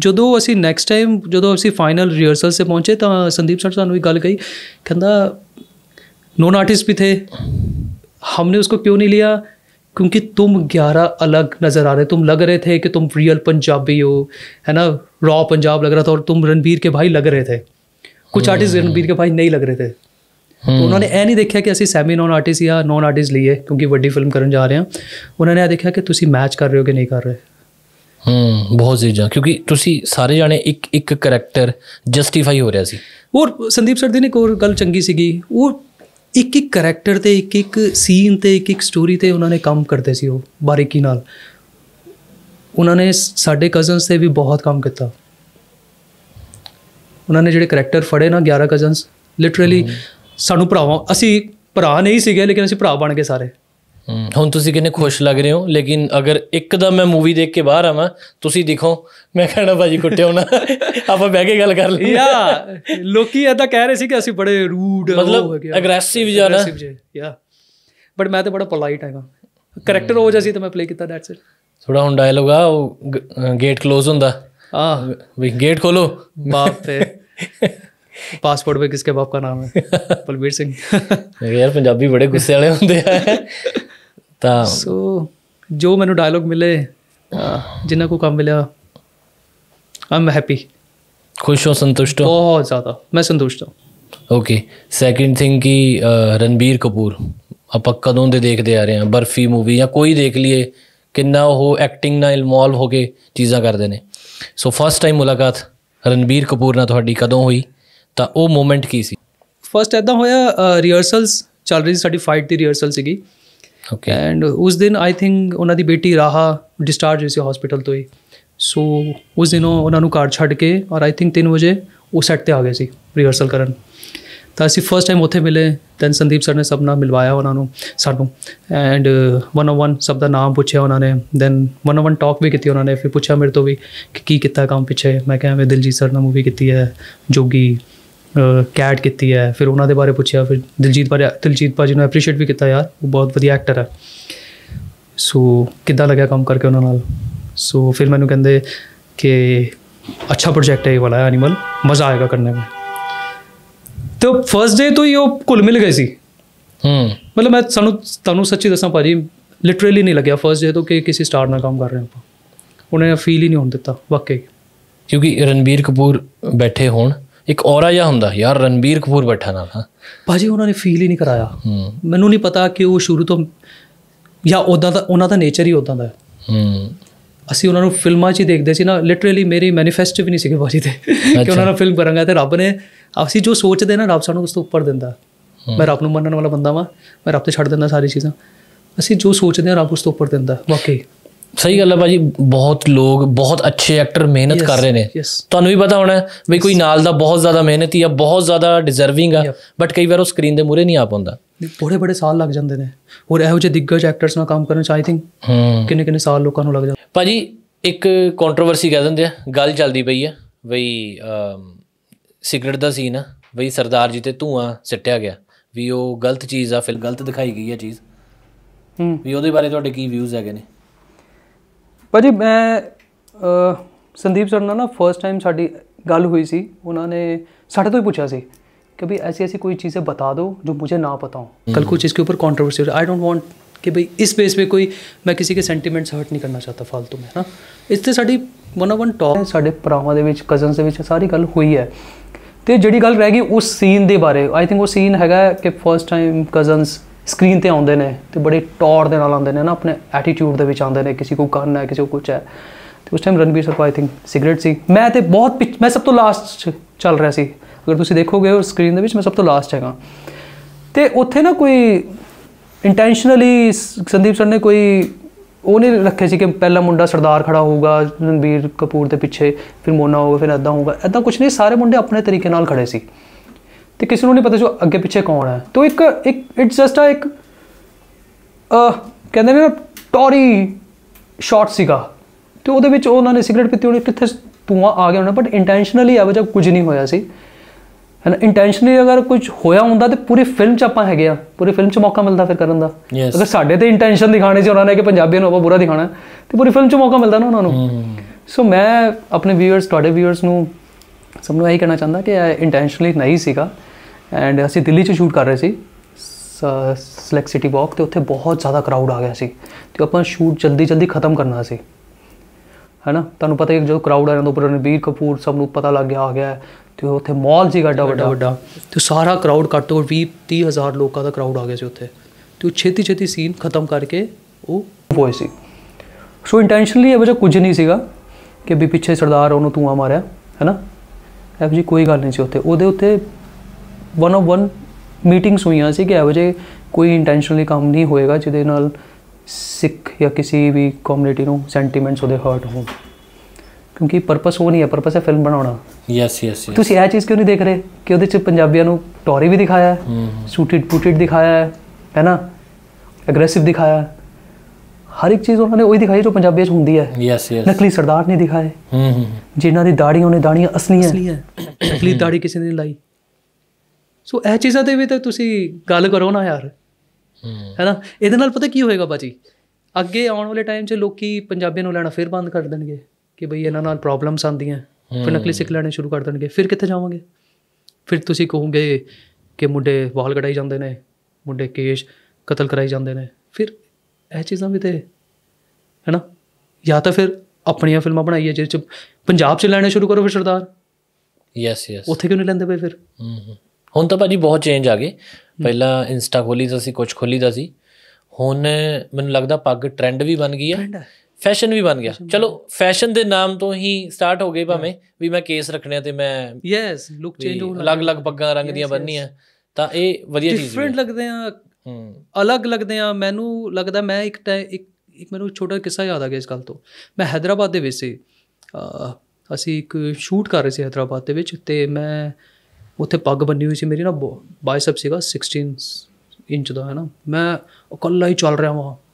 ਜਦੋਂ ਅਸੀਂ ਨੈਕਸਟ ਟਾਈਮ ਜਦੋਂ ਅਸੀਂ ਫਾਈਨਲ ਰਿਹਰਸਲ ਸੇ ਪਹੁੰਚੇ ਤਾਂ ਸੰਦੀਪ ਸਰ ਸਾਨੂੰ ਵੀ ਗੱਲ ਕਹੀ ਕਹਿੰਦਾ ਨੋਨ ਆਰਟਿਸਟ ਵੀ ਥੇ ਹਮਨੇ ਉਸਕੋ ਕਿਉਂ ਨਹੀਂ ਲਿਆ ਕਿਉਂਕਿ ਤੁਮ 11 अलग नज़र आ रहे तुम लग रहे थे कि तुम रियल पंजाबी हो है ना रॉ पंजाब लग रहा था और तुम रणबीर के भाई लग रहे थे कुछ आर्टिस्ट रणबीर के भाई नहीं लग रहे थे ਉਹਨਾਂ ਨੇ ਇਹ ਨਹੀਂ ਦੇਖਿਆ ਕਿ ਅਸੀਂ ਸੈਮੀ ਨੌਨ ਆਰਟਿਸਟ ਜਾਂ ਨੌਨ ਆਰਟਿਸਟ ਲਈਏ ਕਿਉਂਕਿ ਵੱਡੀ ਫਿਲਮ ਕਰਨ ਜਾ ਰਹੇ ਹਾਂ ਉਹਨਾਂ ਨੇ ਇਹ ਦੇਖਿਆ ਕਿ ਤੁਸੀਂ ਮੈਚ ਕਰ ਰਹੇ ਹੋ ਕਿ ਨਹੀਂ ਕਰ ਰਹੇ ਹੂੰ ਬਹੁਤ ਜ਼ਿਆਦਾ ਕਿਉਂਕਿ ਤੁਸੀਂ ਸਾਰੇ ਜਾਣੇ ਇੱਕ ਇੱਕ ਕੈਰੈਕਟਰ ਜਸਟੀਫਾਈ ਹੋ ਰਿਹਾ ਸੀ ਉਹ ਸੰਦੀਪ ਸਰਦੀ ਨੇ ਕੋਰ ਗੱਲ ਚੰਗੀ ਸੀਗੀ ਉਹ ਇੱਕ ਇੱਕ ਕੈਰੈਕਟਰ ਤੇ ਇੱਕ ਇੱਕ ਸੀਨ ਤੇ ਇੱਕ ਇੱਕ ਸਟੋਰੀ ਤੇ ਉਹਨਾਂ ਨੇ ਕੰਮ ਕਰਦੇ ਸੀ ਉਹ ਬਾਰੀਕੀ ਨਾਲ ਉਹਨਾਂ ਨੇ ਸਾਡੇ ਕਜ਼ਨਸ ਤੇ ਵੀ ਬਹੁਤ ਕੰਮ ਕੀਤਾ ਉਹਨਾਂ ਨੇ ਜਿਹੜੇ ਕੈਰੈਕਟਰ ਫੜੇ ਨਾ 11 ਕਜ਼ਨਸ ਲਿਟਰਲੀ ਸਾਨੂੰ ਭਰਾਵਾਂ ਅਸੀਂ ਭਰਾ ਨਹੀਂ ਸੀਗੇ ਲੇਕਿਨ ਅਸੀਂ ਭਰਾ ਬਣ ਗਏ ਸਾਰੇ ਹੁਣ ਤੁਸੀਂ ਕਿੰਨੇ ਖੁਸ਼ ਲੱਗ ਰਹੇ ਹੋ ਲੇਕਿਨ ਅਗਰ ਇੱਕਦਮ ਮੈਂ ਮੂਵੀ ਦੇਖ ਕੇ ਬਾਹਰ ਆਵਾਂ ਤੁਸੀਂ ਦੇਖੋ ਮੈਂ ਕਹਿਣਾ ਬਾਜੀ ਕੁੱਟਿਓ ਨਾ ਆਪਾਂ ਬਹਿ ਕੇ ਗੱਲ ਕਰ ਲਈ ਯਾ ਲੋਕੀ ਇਹ ਤਾਂ ਕਹਿ ਰਹੇ ਸੀ ਕਿ ਅਸੀਂ ਬੜੇ ਰੂਡ ਮਤਲਬ ਐਗਰੈਸਿਵ ਜਾਂ ਨਾ ਯਾ ਬਟ ਮੈਂ ਤਾਂ ਬੜਾ ਪੋਲਾਈਟ ਹਾਂ ਕਰੈਕਟਰ ਉਹ ਜਿਹਾ ਸੀ ਤਾਂ ਮੈਂ ਪਲੇ ਕੀਤਾ ਦੈਟਸ ਇਟ ਥੋੜਾ ਹੁਣ ਡਾਇਲੋਗ ਆ ਉਹ ਗੇਟ ਕਲੋਜ਼ ਹੁੰਦਾ ਆ ਵੀ ਗੇਟ ਖੋਲੋ ਬਾਪ ਤੇ ਪਾਸਪੋਰਟ ਵਿੱਚ ਕਿਸਕੇ ਬਾਪ ਦਾ ਨਾਮ ਹੈ ਬਲਬੀਰ ਸਿੰਘ ਯਾਰ ਪੰਜਾਬੀ ਬੜੇ ਗੁੱਸੇ ਵਾਲੇ ਹੁੰਦੇ ਆ ਤਾਂ ਸੋ ਜੋ ਮੈਨੂੰ ਡਾਇਲੌਗ ਮਿਲੇ ਜਿੰਨਾ ਕੋ ਕੰਮ ਮਿਲਿਆ ਆਮ ਹੈਪੀ ਖੁਸ਼ ਹੋ ਸੰਤੁਸ਼ਟ ਹੋ ਬਹੁਤ ਜ਼ਿਆਦਾ ਮੈਂ ਸੰਤੁਸ਼ਟ ਹਾਂ ਓਕੇ ਸੈਕਿੰਡ ਥਿੰਗ ਕੀ ਰਣਬੀਰ ਕਪੂਰ ਆਪਾਂ ਕਦੋਂ ਦੇ ਦੇਖਦੇ ਆ ਰਹੇ ਹਾਂ ਬਰਫੀ ਮੂਵੀ ਜਾਂ ਕੋਈ ਦੇਖ ਲਈਏ ਕਿੰਨਾ ਉਹ ਐਕਟਿੰਗ ਨਾਲ ਇਨਵੋਲਵ ਹੋ ਕੇ ਚੀਜ਼ਾਂ ਕਰਦੇ ਨੇ ਸੋ ਫਰਸਟ ਟਾਈਮ ਮੁਲਾਕਾਤ ਰਣਬੀਰ ਕਪੂਰ ਨਾਲ ਤੁਹਾਡੀ ਕਦੋਂ ਹੋਈ ਤਾਂ ਉਹ ਮੂਮੈਂਟ ਕੀ ਸੀ ਫਰਸਟ ਐਦਾਂ ਹੋਇਆ ਰਿਹਰਸਲਸ ਚੱਲ ਰਹੀ ਸੀ ਸਾਡੀ ਫਾਈਟ ਦੀ ਰਿਹਰਸਲ ਸੀਗੀ ਐਂਡ ਉਸ ਦਿਨ ਆਈ ਥਿੰਕ ਉਹਨਾਂ ਦੀ ਬੇਟੀ ਰਾਹਾ ਡਿਸਚਾਰਜ ਹੋਈ ਸੀ ਹਸਪੀਟਲ ਤੋਂ ਹੀ ਸੋ ਉਸ ਦਿਨ ਉਹਨਾਂ ਨੂੰ ਕਾਰ ਛੱਡ ਕੇ ਔਰ ਆਈ ਥਿੰਕ 3 ਵਜੇ ਉਹ ਸੈੱਟ ਤੇ ਆ ਗਏ ਸੀ ਰਿਹਰਸਲ ਕਰਨ ਤਾਂ ਅਸੀਂ ਫਰਸਟ ਟਾਈਮ ਉੱਥੇ ਮਿਲੇ ਦੈਨ ਸੰਦੀਪ ਸਰ ਨੇ ਸਭ ਨਾਲ ਮਿਲਵਾਇਆ ਉਹਨਾਂ ਨੂੰ ਸਾਨੂੰ ਐਂਡ 101 ਸਭ ਦਾ ਨਾਮ ਪੁੱਛਿਆ ਉਹਨਾਂ ਨੇ ਦੈਨ 101 ਟਾਕ ਵੀ ਕੀਤੀ ਉਹਨਾਂ ਨੇ ਫਿਰ ਪੁੱਛਿਆ ਮੇਰੇ ਤੋਂ ਵੀ ਕਿ ਕੀ ਕੀਤਾ ਕੰਮ ਪਿੱਛੇ ਮੈਂ ਕਿਹਾ ਮੈਂ ਦਿਲਜੀਤ ਸਰ ਨਾਲ ਮੂਵੀ ਕੀਤੀ ਹੈ ਜੋਗੀ ਕੈਟ ਕੀਤੀ ਹੈ ਫਿਰ ਉਹਨਾਂ ਦੇ ਬਾਰੇ ਪੁੱਛਿਆ ਫਿਰ ਦਿਲਜੀਤ ਪਰ ਦਿਲਜੀਤ ਭਾਜੀ ਨੂੰ ਐਪਰੀਸ਼ੀਏਟ ਵੀ ਕੀਤਾ ਯਾਰ ਉਹ ਬਹੁਤ ਵਧੀਆ ਐਕਟਰ ਹੈ ਸੋ ਕਿੱਦਾਂ ਲੱਗਿਆ ਕੰਮ ਕਰਕੇ ਉਹਨਾਂ ਨਾਲ ਸੋ ਫਿਰ ਮੈਨੂੰ ਕਹਿੰਦੇ ਕਿ ਅੱਛਾ ਪ੍ਰੋਜੈਕਟ ਹੈ ਇਹ ਵਾਲਾ ਐਨੀਮਲ ਮਜ਼ਾ ਆਏਗਾ ਕਰਨੇ करने ਤੋ ਫਰਸਟ ਡੇ डे तो ਕੁਲ ਮਿਲ ਗਈ ਸੀ ਹਮ ਮਤਲਬ ਮੈਂ ਸਾਨੂੰ ਤੁਹਾਨੂੰ ਸੱਚੀ ਦੱਸਾਂ ਭਾਜੀ ਲਿਟਰਲੀ ਨਹੀਂ ਲੱਗਿਆ ਫਰਸਟ ਡੇ ਤੋਂ ਕਿ ਕਿਸੇ ਸਟਾਰ ਨਾਲ ਕੰਮ ਕਰ ਰਹੇ ਆਪਾਂ ਉਹਨੇ ਫੀਲ ਹੀ ਨਹੀਂ ਹੋਣ ਦਿੱਤਾ ਵਾਕਈ ਕਿਉਂਕਿ ਰਣਬੀਰ ਕਪੂਰ ਬੈਠੇ ਹੋਣ ਇੱਕ ਔਰਾ ਜਿਹਾ ਹੁੰਦਾ ਯਾਰ ਰਣਬੀਰ ਕਪੂਰ ਬੈਠਾ ਨਾਲ ਹਾਂ ਭਾਜੀ ਉਹਨਾਂ ਨੇ ਫੀਲ ਹੀ ਨਹੀਂ ਕਰਾਇਆ ਮੈਨੂੰ ਨਹੀਂ ਪਤਾ ਕਿ ਉਹ ਸ਼ੁਰੂ ਤੋਂ ਜਾਂ ਉਦਾਂ ਦਾ ਉਹਨਾਂ ਦਾ ਨੇਚਰ ਹੀ ਉਦਾਂ ਦਾ ਹੂੰ ਅਸੀਂ ਉਹਨਾਂ ਨੂੰ ਫਿਲਮਾਂ 'ਚ ਹੀ ਦੇਖਦੇ ਸੀ ਨਾ ਲਿਟਰਲੀ ਮੇਰੀ ਮੈਨੀਫੈਸਟੋ ਵੀ ਨਹੀਂ ਸੀਗੇ ਭਾਜੀ ਤੇ ਕਿ ਉਹਨਾਂ ਨਾਲ ਫਿਲਮ ਕਰਾਂਗਾ ਤੇ ਰੱਬ ਨੇ ਅਸੀਂ ਜੋ ਸੋਚਦੇ ਨਾ ਰੱਬ ਸਾਨੂੰ ਉਸ ਤੋਂ ਉੱਪਰ ਦਿੰਦਾ ਮੈਂ ਰੱਬ ਨੂੰ ਮੰਨਣ ਵਾਲਾ ਬੰਦਾ ਵਾਂ ਮੈਂ ਰੱਬ ਤੇ ਛੱਡ ਦਿੰਦਾ ਸਾਰੀ ਚੀਜ਼ਾਂ ਅਸੀਂ ਜੋ ਸੋਚਦੇ ਹਾਂ ਰੱਬ ਉਸ ਤੋਂ ਉੱਪਰ ਦਿੰਦਾ ਵਾਕਈ ਸਹੀ ਗੱਲ ਹੈ ਭਾਜੀ ਬਹੁਤ ਲੋਕ ਬਹੁਤ ਅੱਛੇ ਐਕਟਰ ਮਿਹਨਤ ਕਰ ਰਹੇ ਨੇ ਤੁਹਾਨੂੰ ਵੀ ਪਤਾ ਹੋਣਾ ਵੀ ਕੋਈ ਨਾਲ ਦਾ ਬਹੁਤ ਜ਼ਿਆਦਾ ਮਿਹਨਤੀ ਆ ਬਹੁਤ ਜ਼ਿਆਦਾ ਡਿਜ਼ਰਵਿੰਗ ਆ ਬਟ ਕਈ ਵਾਰ ਉਹ ਸਕਰੀਨ ਦੇ ਮੂਰੇ ਨਹੀਂ ਆ ਪਉਂਦਾ ਬੜੇ ਬੜੇ ਸਾਲ ਲੱਗ ਜਾਂਦੇ ਨੇ ਹੋਰ ਇਹੋ ਜਿਹੇ ਦਿੱਗਜ ਐਕਟਰਸ ਨਾਲ ਕੰਮ ਕਰਨ ਚ ਆਈ ਥਿੰਕ ਕਿੰਨੇ ਕਿੰਨੇ ਸਾਲ ਲੋਕਾਂ ਨੂੰ ਲੱਗ ਜਾਂਦੇ ਭਾਜੀ ਇੱਕ ਕੰਟਰੋਵਰਸੀ ਕਹਿ ਦਿੰਦੇ ਆ ਗੱਲ ਚੱਲਦੀ ਪਈ ਆ ਵੀ ਸਿਗਰਟ ਦਾ ਸੀਨ ਆ ਵੀ ਸਰਦਾਰ ਜੀ ਤੇ ਧੂਆਂ ਸਿੱਟਿਆ ਗਿਆ ਵੀ ਉਹ ਗਲਤ ਚੀਜ਼ ਆ ਫਿਰ ਗਲਤ ਦਿਖਾਈ ਗਈ ਆ ਚੀਜ਼ ਵੀ ਉਹਦੇ ਬਾਰੇ ਤੁਹਾਡੇ ਕੀ ਵਿਊਜ਼ ਹੈਗੇ ਨੇ ਭਾਜੀ ਮੈਂ ਸੰਦੀਪ ਸਰ ਨਾਲ ਨਾ ਫਰਸਟ ਟਾਈਮ ਸਾਡੀ ਗੱਲ ਹੋਈ ਸੀ ਉਹਨਾਂ ਨੇ ਸਾਡੇ ਤੋਂ ਹੀ ਪੁੱਛਿਆ ਸੀ ਕਿ कि ਐਸੀ ਐਸੀ ਕੋਈ कोई ਬਤਾ ਦਿਓ ਜੋ जो ਨਾ ਪਤਾ ਹੋ ਕੱਲ कल कुछ ਕੇ ਉੱਪਰ कॉन्ट्रोवर्सी ਆਈ ਡੋਨਟ ਵਾਂਟ ਕਿ ਭਈ ਇਸ ਬੇਸ 'ਤੇ ਕੋਈ ਮੈਂ ਕਿਸੇ ਕੇ ਸੈਂਟੀਮੈਂਟਸ ਹਰਟ ਨਹੀਂ ਕਰਨਾ ਚਾਹਤਾ ਫालतू ਮੈਂ ਹਾਂ ਇਸ ਤੇ ਸਾਡੀ ਵਨ ਆਨ ਵਨ ਟਾਕ ਸਾਡੇ ਭਰਾਵਾਂ ਦੇ ਵਿੱਚ ਕਜ਼ਨਸ ਦੇ ਵਿੱਚ ਸਾਰੀ ਗੱਲ ਹੋਈ ਹੈ ਤੇ ਜਿਹੜੀ ਗੱਲ ਰਹਿ ਗਈ ਉਸ ਸੀਨ ਦੇ ਬਾਰੇ ਆਈ ਥਿੰਕ ਉਹ ਸੀਨ ਹੈਗਾ ਕਿ ਫਰਸਟ ਟਾਈਮ ਕਜ਼ਨਸ ਸਕਰੀਨ ਤੇ ਆਉਂਦੇ ਨੇ ਤੇ ਬੜੇ ਟੌਰ ਦੇ ਨਾਲ ਆਉਂਦੇ ਨੇ ਨਾ ਆਪਣੇ ਐਟੀਟਿਊਡ ਦੇ ਵਿੱਚ ਆਉਂਦੇ ਨੇ ਕਿਸੇ ਕੋ ਕੰਨ ਹੈ ਕਿਸੇ ਕੋ ਕੁਝ ਹੈ ਤੇ ਉਸ ਟਾਈਮ ਰਣਵੀਰ ਸਰ ਕੋ ਆਈ ਥਿੰਕ ਸਿਗਰਟ ਸੀ ਮੈਂ ਤੇ ਬਹੁਤ ਮੈਂ ਸਭ ਤੋਂ ਲਾਸਟ ਚੱਲ ਰਿਹਾ ਸੀ ਅਗਰ ਤੁਸੀਂ ਦੇਖੋਗੇ ਉਹ ਸਕਰੀਨ ਦੇ ਵਿੱਚ ਮੈਂ ਸਭ ਤੋਂ ਲਾਸਟ ਹੈਗਾ ਤੇ ਉੱਥੇ ਨਾ ਕੋਈ ਇੰਟੈਂਸ਼ਨਲੀ ਸੰਦੀਪ ਸਰ ਨੇ ਕੋਈ ਉਹ ਨਹੀਂ ਰੱਖੇ ਸੀ ਕਿ ਪਹਿਲਾ ਮੁੰਡਾ ਸਰਦਾਰ ਖੜਾ ਹੋਊਗਾ ਰਣਵੀਰ ਕਪੂਰ ਦੇ ਪਿੱਛੇ ਫਿਰ ਮੋਨਾ ਹੋਊਗਾ ਫਿਰ ਐਦਾਂ ਹੋਊਗਾ ਐਦਾਂ ਕੁਝ ਨਹੀਂ ਸਾਰੇ ਮੁੰਡੇ ਆਪਣੇ ਤਰੀਕੇ ਨਾਲ ਖੜੇ ਸੀ ਤੇ ਕਿਸ ਨੂੰ ਨਹੀਂ ਪਤਾ ਜੋ ਅੱਗੇ ਪਿੱਛੇ ਕੌਣ ਹੈ ਤੋ ਇੱਕ ਇੱਕ ਇਟਸ ਜਸਟ ਆ ਇੱਕ ਅ ਕਹਿੰਦੇ ਨੇ ਟੋਰੀ ਸ਼ਾਟ ਸੀਗਾ ਤੇ ਉਹਦੇ ਵਿੱਚ ਉਹਨਾਂ ਨੇ ਸਿਗਰਟ ਪੀਤੀ ਹੋਣੀ ਕਿੱਥੇ ਧੂਆ ਆ ਗਿਆ ਹੋਣਾ ਬਟ ਇੰਟੈਂਸ਼ਨਲੀ ਆ ਕੁਝ ਨਹੀਂ ਹੋਇਆ ਸੀ ਹਨ ਇੰਟੈਂਸ਼ਨਲੀ ਅਗਰ ਕੁਝ ਹੋਇਆ ਹੁੰਦਾ ਤੇ ਪੂਰੀ ਫਿਲਮ 'ਚ ਆਪਾਂ ਹੈਗੇ ਆ ਪੂਰੀ ਫਿਲਮ 'ਚ ਮੌਕਾ ਮਿਲਦਾ ਫਿਰ ਕਰਨ ਦਾ ਅਗਰ ਸਾਡੇ ਤੇ ਇੰਟੈਂਸ਼ਨ ਦਿਖਾਣੇ ਸੀ ਉਹਨਾਂ ਨੇ ਕਿ ਪੰਜਾਬੀਆਂ ਨੂੰ ਆਪਾਂ ਬੁਰਾ ਦਿਖਾਣਾ ਤੇ ਪੂਰੀ ਫਿਲਮ 'ਚ ਮੌਕਾ ਮਿਲਦਾ ਨਾ ਉਹਨਾਂ ਨੂੰ ਸੋ ਮੈਂ ਆਪਣੇ ਵੀਅਰਸ ਤੁਹਾਡੇ ਵੀਅਰਸ ਨੂੰ ਸਭ ਨੂੰ ਇਹ ਕਹਿਣਾ ਚਾਹੁੰਦਾ ਕਿ ਇੰਟੈਂਸ਼ਨਲੀ ਨਹੀਂ ਸੀਗਾ ਐਂਡ ਅਸੀਂ ਦਿੱਲੀ 'ਚ ਸ਼ੂਟ ਕਰ ਰਹੇ ਸੀ ਸਿਲੈਕਟ ਸਿਟੀ ਵਾਕ ਤੇ ਉੱਥੇ ਬਹੁਤ ਜ਼ਿਆਦਾ ਕਰਾਊਡ ਆ ਗਿਆ ਸੀ ਤੇ ਆਪਾਂ ਸ਼ੂਟ ਜਲਦੀ ਜਲਦੀ ਖਤਮ ਕਰਨਾ ਸੀ ਹੈਨਾ ਤੁਹਾਨੂੰ ਪਤਾ ਹੀ ਜੋ ਕਰਾਊਡ ਆ ਰਿਹਾ ਉੱਪਰ ਰਣਬੀਰ ਕਪੂਰ ਸਭ ਨੂੰ ਪਤਾ ਲੱਗ ਗਿਆ ਆ ਗਿਆ ਤੇ ਉੱਥੇ ਮਾਲ ਸੀ ਗੱਡਾ ਵੱਡਾ ਵੱਡਾ ਤੇ ਸਾਰਾ ਕਰਾਊਡ ਘੱਟ ਤੋਂ 20 30000 ਲੋਕਾਂ ਦਾ ਕਰਾਊਡ ਆ ਗਿਆ ਸੀ ਉੱਥੇ ਤੇ ਉਹ ਛੇਤੀ ਛੇਤੀ ਸੀਨ ਖਤਮ ਕਰਕੇ ਉਹ ਹੋਏ ਸੀ ਸੋ ਇੰਟੈਂਸ਼ਨਲੀ ਇਹ ਵਜਾ ਕੁਝ ਨਹੀਂ ਸੀਗਾ ਕਿ ਵੀ ਪਿੱਛੇ ਸਰਦਾਰ ਉਹਨੂੰ ਤੂੰ ਆ ਮਾਰਿਆ ਹੈਨਾ ਐਫ ਜੀ ਕੋਈ ਗੱਲ ਨਹੀਂ ਸੀ ਉੱਥੇ ਉਹਦੇ ਉੱਤੇ ਵਨ ਆਫ ਵਨ ਮੀਟਿੰਗਸ ਹੋਈਆਂ ਸੀ ਕਿ ਇਹੋ ਜੇ ਕੋਈ ਇੰਟੈਂਸ਼ਨਲੀ ਕੰਮ ਨਹੀਂ ਹੋਏਗਾ ਜਿਹਦੇ ਨਾਲ ਸਿੱਖ ਜਾਂ ਕਿਸੇ ਵੀ ਕਮਿਊਨਿਟੀ ਨੂੰ ਸੈਂਟੀਮੈਂਟਸ ਉਹਦੇ ਹਰਟ ਹੋਣ ਕਿਉਂਕਿ ਪਰਪਸ ਉਹ ਨਹੀਂ ਹੈ ਪਰਪਸ ਹੈ ਫਿਲਮ ਬਣਾਉਣਾ ਯੈਸ ਯੈਸ ਤੁਸੀਂ ਇਹ ਚੀਜ਼ ਕਿਉਂ ਨਹੀਂ ਦੇਖ ਰਹੇ ਕਿ ਉਹਦੇ ਚ ਪੰਜਾਬੀਆਂ ਨੂੰ ਟੌਰੀ ਵੀ ਦਿਖਾਇਆ ਹੈ ਸੂਟਡ ਪੁਟਡ ਦਿਖਾਇਆ ਹੈ ਹੈਨਾ ਐਗਰੈਸਿਵ ਦਿਖਾਇਆ ਹਰ ਇੱਕ ਚੀਜ਼ ਉਹਨਾਂ ਨੇ ਉਹੀ ਦਿਖਾਈ ਜੋ ਪੰਜਾਬੀ ਵਿੱਚ ਹੁੰਦੀ ਹੈ ਯੈਸ ਯੈਸ ਨਕਲੀ ਸਰਦਾਰ ਨਹੀਂ ਦਿਖਾਏ ਹੂੰ ਹੂੰ ਜਿਨ੍ਹਾਂ ਦੀ ਦਾੜੀਆਂ ਉਹਨੇ ਦਾੜੀਆਂ ਅਸਲੀਆਂ ਅਸਲੀਆਂ ਨਕਲੀ ਦਾੜੀ ਕਿਸੇ ਨੇ ਲਾਈ ਸੋ ਇਹ ਚੀਜ਼ਾਂ ਦੇ ਵੀ ਤੇ ਤੁਸੀਂ ਗੱਲ ਕਰੋ ਨਾ ਯਾਰ ਹੈਨਾ ਇਹਦੇ ਨਾਲ ਪਤਾ ਕੀ ਹੋਏਗਾ ਬਾਜੀ ਅੱਗੇ ਆਉਣ ਵਾਲੇ ਟਾਈਮ 'ਚ ਲੋਕੀ ਪੰਜਾਬੀਆਂ ਨੂੰ ਲੈਣਾ ਫਿਰ ਬੰਦ ਕਰ ਦੇਣਗੇ ਕਿ ਭਈ ਇਹਨਾਂ ਨਾਲ ਪ੍ਰੋਬਲਮਸ ਆਉਂਦੀਆਂ ਫਿਰ ਨਕਲੀ ਸਿੱਖ ਲੈਣੇ ਸ਼ੁਰੂ ਕਰ ਦੇਣਗੇ ਫਿਰ ਕਿੱਥੇ ਜਾਵਾਂਗੇ ਫਿਰ ਤੁਸੀਂ ਕਹੋਗੇ ਕਿ ਮੁੰਡੇ ਵਾਲ ਕਟਾਈ ਜਾਂਦੇ ਨੇ ਮੁੰਡੇ ਕੇਸ਼ ਕਤਲ ਕਰਾਈ ਜਾਂਦੇ ਨੇ ਫਿਰ ਇਹ ਚੀਜ਼ਾਂ ਵੀ ਤੇ ਹੈਨਾ ਜਾਂ ਤਾਂ ਫਿਰ ਆਪਣੀਆਂ ਫਿਲਮਾਂ ਬਣਾਈਏ ਜਿਹਦੇ ਚ ਪੰਜਾਬ ਚ ਲੈਣੇ ਸ਼ੁਰੂ ਕਰੋ ਫਿਰ ਸਰਦਾਰ ਯੈਸ ਯੈਸ ਉੱਥੇ ਕਿਉਂ ਨਹੀਂ ਲੈਂਦੇ ਬਈ ਫਿਰ ਹੂੰ ਹੂੰ ਹੁਣ ਤਾਂ ਭਾਜੀ ਬਹੁਤ ਚੇਂਜ ਆ ਗਏ ਪਹਿਲਾਂ ਇੰਸਟਾ ਖੋਲੀ ਤਾਂ ਸੀ ਕੁਝ ਖੋਲੀ ਦਾ ਸੀ ਹੁਣ ਮੈਨੂੰ ਲੱਗਦਾ ਪੱਗ ਟ੍ਰੈਂਡ ਵੀ ਬਣ ਗਈ ਆ ਫੈਸ਼ਨ ਵੀ ਬਣ ਗਿਆ ਚਲੋ ਫੈਸ਼ਨ ਦੇ ਨਾਮ ਤੋਂ ਹੀ ਸਟਾਰਟ ਹੋ ਗਏ ਭਾਵੇਂ ਵੀ ਮੈਂ ਕੇਸ ਰੱਖਣੇ ਤੇ ਮੈਂ ਯੈਸ ਲੁੱਕ ਚੇਂਜ ਹੋਣਾ ਅਲੱਗ-ਅਲੱਗ ਪੱਗਾਂ ਰੰਗ ਦੀਆਂ ਬੰਨੀਆਂ ਤਾਂ ਇਹ ਵਧੀਆ ਚੀਜ਼ ਹੈ ਡਿਫਰੈਂਟ ਲੱਗਦੇ ਆ ਅਲੱਗ ਲੱਗਦੇ ਆ ਮੈਨੂੰ ਲੱਗਦਾ ਮੈਂ ਇੱਕ ਇੱਕ ਇੱਕ ਮੈਨੂੰ ਛੋਟਾ ਕਿੱਸਾ ਯਾਦ ਆ ਗਿਆ ਇਸ ਗੱਲ ਤੋਂ ਮੈਂ ਹైదరాబాద్ ਦੇ ਵਿੱਚ ਸੀ ਅਸੀਂ ਇੱਕ ਸ਼ੂਟ ਕਰ ਰਹੇ ਸੀ ਹైదరాబాద్ ਦੇ ਵਿੱਚ ਤੇ ਮੈਂ ਉੱਥੇ ਪੱਗ ਬੰਨੀ ਹੋਈ ਸੀ ਮੇਰੀ ਨਾ ਬਾਈਸੈਪ ਸੀਗਾ 16 ਇੰਚ ਦਾ ਹੈ ਨਾ ਮੈਂ ਇਕੱਲਾ ਹੀ ਚੱਲ ਰਿਹਾ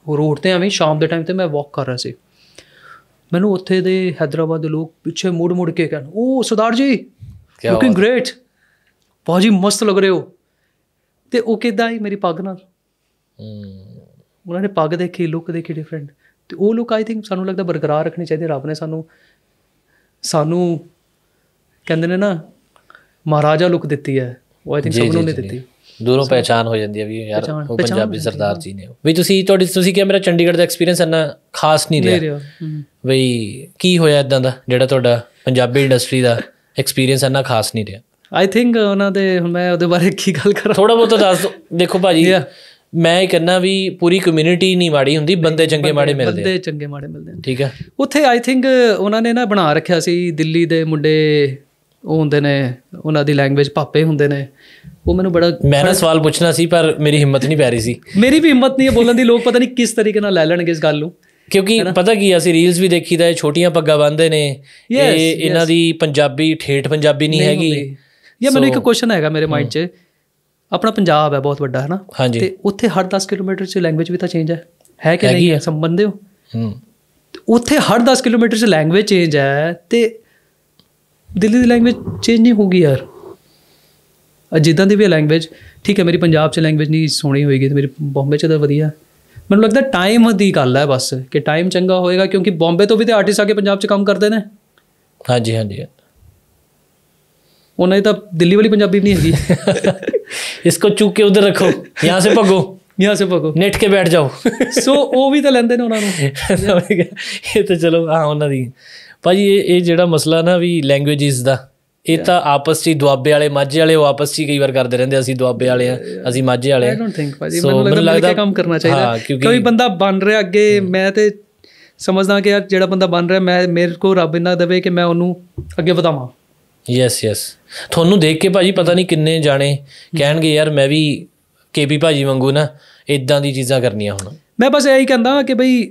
ਉਹ ਰੋਡ ਤੇ ਐਵੇਂ ਸ਼ਾਮ ਦੇ ਟਾਈਮ ਤੇ ਮੈਂ ਵਾਕ ਕਰ ਰਿਹਾ ਸੀ ਮੈਨੂੰ ਉੱਥੇ ਦੇ ਹైదరాబాద్ ਦੇ ਲੋਕ ਪਿੱਛੇ ਮੁੜ ਮੁੜ ਕੇ ਕਹਿੰਦੇ ਉਹ ਸਰਦਾਰ ਜੀ ਲੁਕਿੰਗ ਗ੍ਰੇਟ ਬਾਜੀ ਮਸਤ ਲੱਗ ਰਹੇ ਹੋ ਤੇ ਉਹ ਕਿਦਾਂ ਹੀ ਮੇਰੀ ਪੱਗ ਨਾਲ ਉਹਨਾਂ ਨੇ ਪੱਗ ਦੇਖੀ ਲੁੱਕ ਦੇਖੀ ਡਿਫਰੈਂਟ ਤੇ ਉਹ ਲੁੱਕ ਆਈ ਥਿੰਕ ਸਾਨੂੰ ਲੱਗਦਾ ਬਰਕਰਾਰ ਰੱਖਣੀ ਚਾਹੀਦੀ ਰੱਬ ਨੇ ਸਾਨੂੰ ਸਾਨੂੰ ਕਹਿੰਦੇ ਨੇ ਨਾ ਮਹਾਰਾਜਾ ਲੁੱਕ ਦਿੱਤੀ ਹੈ ਉਹ ਆਈ ਥਿੰਕ ਸਭ ਨੂੰ ਨੇ ਦਿੱਤੀ ਦੂਰੋਂ ਪਹਿਚਾਨ ਹੋ ਜਾਂਦੀ ਹੈ ਵੀ ਯਾਰ ਉਹ ਪੰਜਾਬੀ ਸਰਦਾਰ ਜੀ ਨੇ ਵੀ ਤੁਸੀਂ ਤੁਹਾਡੀ ਤੁਸੀਂ ਕਿਹਾ ਮੇਰਾ ਚੰਡੀਗੜ੍ਹ ਦਾ ਐਕਸਪੀਰੀਅੰਸ ਇੰਨਾ ਖਾਸ ਨਹੀਂ ਰਿਹਾ ਵੀ ਕੀ ਹੋਇਆ ਇਦਾਂ ਦਾ ਜਿਹੜਾ ਤੁਹਾਡਾ ਪੰਜਾਬੀ ਇੰਡਸਟਰੀ ਦਾ ਐਕਸਪੀਰੀਅੰਸ ਇੰਨਾ ਖਾਸ ਨਹੀਂ ਰਿਹਾ ਆਈ ਥਿੰਕ ਉਹਨਾਂ ਦੇ ਹੁਣ ਮੈਂ ਉਹਦੇ ਬਾਰੇ ਕੀ ਗੱਲ ਕਰਾਂ ਥੋੜਾ ਬਹੁਤ ਦੱਸ ਦੇਖੋ ਭਾਜੀ ਮੈਂ ਇਹ ਕਹਿੰਦਾ ਵੀ ਪੂਰੀ ਕਮਿਊਨਿਟੀ ਨਹੀਂ ਮਾੜੀ ਹੁੰਦੀ ਬੰਦੇ ਚੰਗੇ ਮਾੜੇ ਮਿਲਦੇ ਬੰਦੇ ਚੰਗੇ ਮਾੜੇ ਮਿਲਦੇ ਠੀਕ ਹੈ ਉੱਥੇ ਆਈ ਥਿੰਕ ਉਹਨਾਂ ਨੇ ਨਾ ਬਣਾ ਰੱਖਿਆ ਸੀ ਦਿੱਲੀ ਦੇ ਮੁੰਡੇ ਉਹ ਹੁੰਦੇ ਨੇ ਉਹਨਾਂ ਦੀ ਲੈਂਗੁਏਜ ਪਾਪੇ ਹੁੰਦੇ ਨੇ ਉਹ ਮੈਨੂੰ ਬੜਾ ਮੈਂ ਨਾ ਸਵਾਲ ਪੁੱਛਣਾ ਸੀ ਪਰ ਮੇਰੀ ਹਿੰਮਤ ਨਹੀਂ ਪੈ ਰਹੀ ਸੀ ਮੇਰੀ ਵੀ ਹਿੰਮਤ ਨਹੀਂ ਹੈ ਬੋਲਣ ਦੀ ਲੋਕ ਪਤਾ ਨਹੀਂ ਕਿਸ ਤਰੀਕੇ ਨਾਲ ਲੈ ਲੈਣਗੇ ਇਸ ਗੱਲ ਨੂੰ ਕਿਉਂਕਿ ਪਤਾ ਕੀ ਅਸੀਂ ਰੀਲਸ ਵੀ ਦੇਖੀਦਾ ਇਹ ਛੋਟੀਆਂ ਪੱਗਾਂ ਬੰਨਦੇ ਨੇ ਇਹ ਇਹਨਾਂ ਦੀ ਪੰਜਾਬੀ ਠੇਠ ਪੰਜਾਬੀ ਨਹੀਂ ਹੈਗੀ ਯਾ ਮੈਨੂੰ ਇੱਕ ਕੁਐਸਚਨ ਹੈਗਾ ਮੇਰੇ ਮਾਈਂਡ 'ਚ ਆਪਣਾ ਪੰਜਾਬ ਹੈ ਬਹੁਤ ਵੱਡਾ ਹੈ ਨਾ ਤੇ ਉੱਥੇ ਹਰ 10 ਕਿਲੋਮੀਟਰ 'ਚ ਲੈਂਗੁਏਜ ਵੀ ਤਾਂ ਚੇਂਜ ਹੈ ਹੈ ਕਿ ਨਹੀਂ ਹੈ ਹੋ ਹੂੰ ਉੱਥੇ ਹਰ 10 ਕਿਲੋਮੀਟਰ 'ਚ ਲੈਂਗੁਏਜ ਚੇਂਜ ਹੈ ਤੇ ਦਿੱਲੀ ਦੀ ਲੈਂਗੁਏਜ ਚੇਂਜ ਨਹੀਂ ਹੋਗੀ ਯਾਰ ਅ ਜਿੱਦਾਂ ਦੀ ਵੀ ਲੈਂਗੁਏਜ ਠੀਕ ਹੈ ਮੇਰੀ ਪੰਜਾਬ ਚ ਲੈਂਗੁਏਜ ਨਹੀਂ ਸੋਹਣੀ ਹੋਏਗੀ ਤੇ ਮੇਰੀ ਬੰਬੇ ਚ ਤਾਂ ਵਧੀਆ ਮੈਨੂੰ ਲੱਗਦਾ ਟਾਈਮ ਦੀ ਗੱਲ ਹੈ ਬਸ ਕਿ ਟਾਈਮ ਚੰਗਾ ਹੋਏਗਾ ਕਿਉਂਕਿ ਬੰਬੇ ਤੋਂ ਵੀ ਤੇ ਆਰਟਿਸਟ ਆ ਕੇ ਪੰਜਾਬ ਚ ਕੰਮ ਕਰਦੇ ਨੇ ਹਾਂਜੀ ਹਾਂਜੀ ਉਹਨਾਂ ਦੀ ਤਾਂ ਦਿੱਲੀ ਵਾਲੀ ਪੰਜਾਬੀ ਨਹੀਂ ਹੈਗੀ ਇਸ ਕੋ ਚੁੱਕ ਕੇ ਉਧਰ ਰੱਖੋ ਯਹਾਂ ਸੇ ਭਗੋ ਯਹਾਂ ਸੇ ਭਗੋ ਨਿੱਠ ਕੇ ਬੈਠ ਜਾਓ ਸੋ ਉਹ ਵੀ ਤਾਂ ਲੈਂਦੇ ਨੇ ਉਹਨਾਂ ਨੂੰ ਇਹ ਤਾਂ ਚਲੋ ਹਾਂ ਉਹਨਾਂ ਦੀ ਭਾਜੀ ਇਹ ਇਹ ਜਿਹੜਾ ਮਸਲਾ ਨਾ ਵੀ ਲੈਂਗੁਏਜਸ ਦਾ ਇਹ ਤਾਂ ਆਪਸ ਚ ਦੁਆਬੇ ਵਾਲੇ ਮਾਝੇ ਵਾਲੇ ਉਹ ਆਪਸ ਵਿੱਚ ਕਈ ਵਾਰ ਕਰਦੇ ਰਹਿੰਦੇ ਅਸੀਂ ਦੁਆਬੇ ਵਾਲੇ ਆ ਅਸੀਂ ਮਾਝੇ ਵਾਲੇ ਆ ਆਈ ਡੋਨਟ ਥਿੰਕ ਭਾਜੀ ਮੈਨੂੰ ਲੱਗਦਾ ਕੰਮ ਕਰਨਾ ਚਾਹੀਦਾ ਕੋਈ ਬੰਦਾ ਬਣ ਰਿਹਾ ਅੱਗੇ ਮੈਂ ਤੇ ਸਮਝਦਾ ਕਿ ਯਾਰ ਜਿਹੜਾ ਬੰਦਾ ਬਣ ਰਿਹਾ ਮੈਂ ਮੇਰੇ ਕੋ ਰੱਬ ਇੰਨਾ ਦੇਵੇ ਕਿ ਮੈਂ ਉਹਨੂੰ ਅੱਗੇ ਵਧਾਵਾਂ ਯੈਸ ਯੈਸ ਤੁਹਾਨੂੰ ਦੇਖ ਕੇ ਭਾਜੀ ਪਤਾ ਨਹੀਂ ਕਿੰਨੇ ਜਾਣੇ ਕਹਿਣਗੇ ਯਾਰ ਮੈਂ ਵੀ ਕੇਪੀ ਭਾਜੀ ਵਾਂਗੂ ਨਾ ਇਦਾਂ ਦੀ ਚੀਜ਼ਾਂ ਕਰਨੀਆਂ ਹੁਣ ਮੈਂ ਬਸ ਇਹੀ ਕਹਿੰਦਾ ਕਿ ਭਈ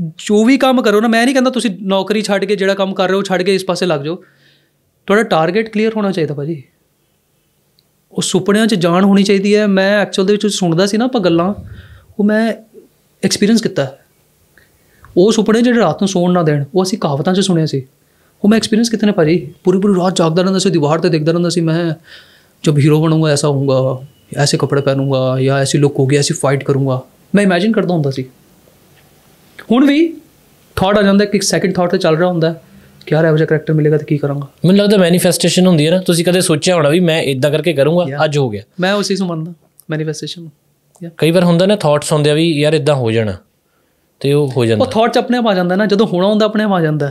ਜੋ ਵੀ ਕੰਮ ਕਰੋ ਨਾ ਮੈਂ ਨਹੀਂ ਕਹਿੰਦਾ ਤੁਸੀਂ ਨੌਕਰੀ ਛੱਡ ਕੇ ਜਿਹੜਾ ਕੰਮ ਕਰ ਰਹੇ ਹੋ ਛੱਡ ਕੇ ਇਸ ਪਾਸੇ ਲੱਗ ਜਾਓ ਤੁਹਾਡਾ ਟਾਰਗੇਟ ਕਲੀਅਰ ਹੋਣਾ ਚਾਹੀਦਾ ਭਾਜੀ ਉਹ ਸੁਪਨਿਆਂ 'ਚ ਜਾਣ ਹੋਣੀ ਚਾਹੀਦੀ ਹੈ ਮੈਂ ਐਕਚੁਅਲ ਦੇ ਵਿੱਚ ਸੁਣਦਾ ਸੀ ਨਾ ਆਪਾਂ ਗੱਲਾਂ ਉਹ ਮੈਂ ਐਕਸਪੀਰੀਅੰਸ ਕੀਤਾ ਉਹ ਸੁਪਨੇ ਜਿਹੜੇ ਰਾਤ ਨੂੰ ਸੌਣ ਨਾ ਦੇਣ ਉਹ ਅਸੀਂ ਕਹਾਵਤਾਂ 'ਚ ਸੁਣਿਆ ਸੀ ਉਹ ਮੈਂ ਐਕਸਪੀਰੀਅੰਸ ਕਿਤਨੇ ਨਾ ਭਾਜੀ ਪੂਰੀ ਪੂਰੀ ਰਾਤ ਜਾਗਦਾ ਰਹਿੰਦਾ ਸੀ ਦੀਵਾਰ ਤੇ ਦੇਖਦਾ ਰਹਿੰਦਾ ਸੀ ਮੈਂ ਜਦ ਹੀਰੋ ਬਣੂੰਗਾ ਐਸਾ ਹੋਊਗਾ ਐਸੇ ਕੱਪੜੇ ਪਹਿਨੂੰਗਾ ਜਾਂ ਐਸੀ ਲੁੱਕ ਹੋਗੀ ਐਸੀ ਫਾਈਟ ਕਰੂੰਗਾ ਮੈਂ ਇਮੇਜਿਨ ਕਰਦਾ ਹੁੰਦਾ ਸੀ ਹੁਣ ਵੀ ਥਾਟ ਆ ਜਾਂਦਾ ਕਿ ਸੈਕਿੰਡ ਥਾਟ ਤੇ ਚੱਲ ਰਿਹਾ ਹੁੰਦਾ ਕਿ ਯਾਰ ਇਹੋ ਜਿਹਾ ਕੈਰੈਕਟਰ ਮਿਲੇਗਾ ਤਾਂ ਕੀ ਕਰਾਂਗਾ ਮੈਨੂੰ ਲੱਗਦਾ ਮੈਨੀਫੈਸਟੇਸ਼ਨ ਹੁੰਦੀ ਹੈ ਨਾ ਤੁਸੀਂ ਕਦੇ ਸੋਚਿਆ ਹੋਣਾ ਵੀ ਮੈਂ ਇਦਾਂ ਕਰਕੇ ਕਰੂੰਗਾ ਅੱਜ ਹੋ ਗਿਆ ਮੈਂ ਉਸ ਨੂੰ ਮੰਨਦਾ ਮੈਨੀਫੈਸਟੇਸ਼ਨ ਕਈ ਵਾਰ ਹੁੰਦਾ ਨਾ ਥਾਟਸ ਹੁੰਦੇ ਆ ਵੀ ਯਾਰ ਇਦਾਂ ਹੋ ਜਾਣਾ ਤੇ ਉਹ ਹੋ ਜਾਂਦਾ ਉਹ ਥਾਟਸ ਆਪਣੇ ਆਪ ਆ ਜਾਂਦਾ ਨਾ ਜਦੋਂ ਹੋਣਾ ਹੁੰਦਾ ਆਪਣੇ ਆਪ ਆ ਜਾਂਦਾ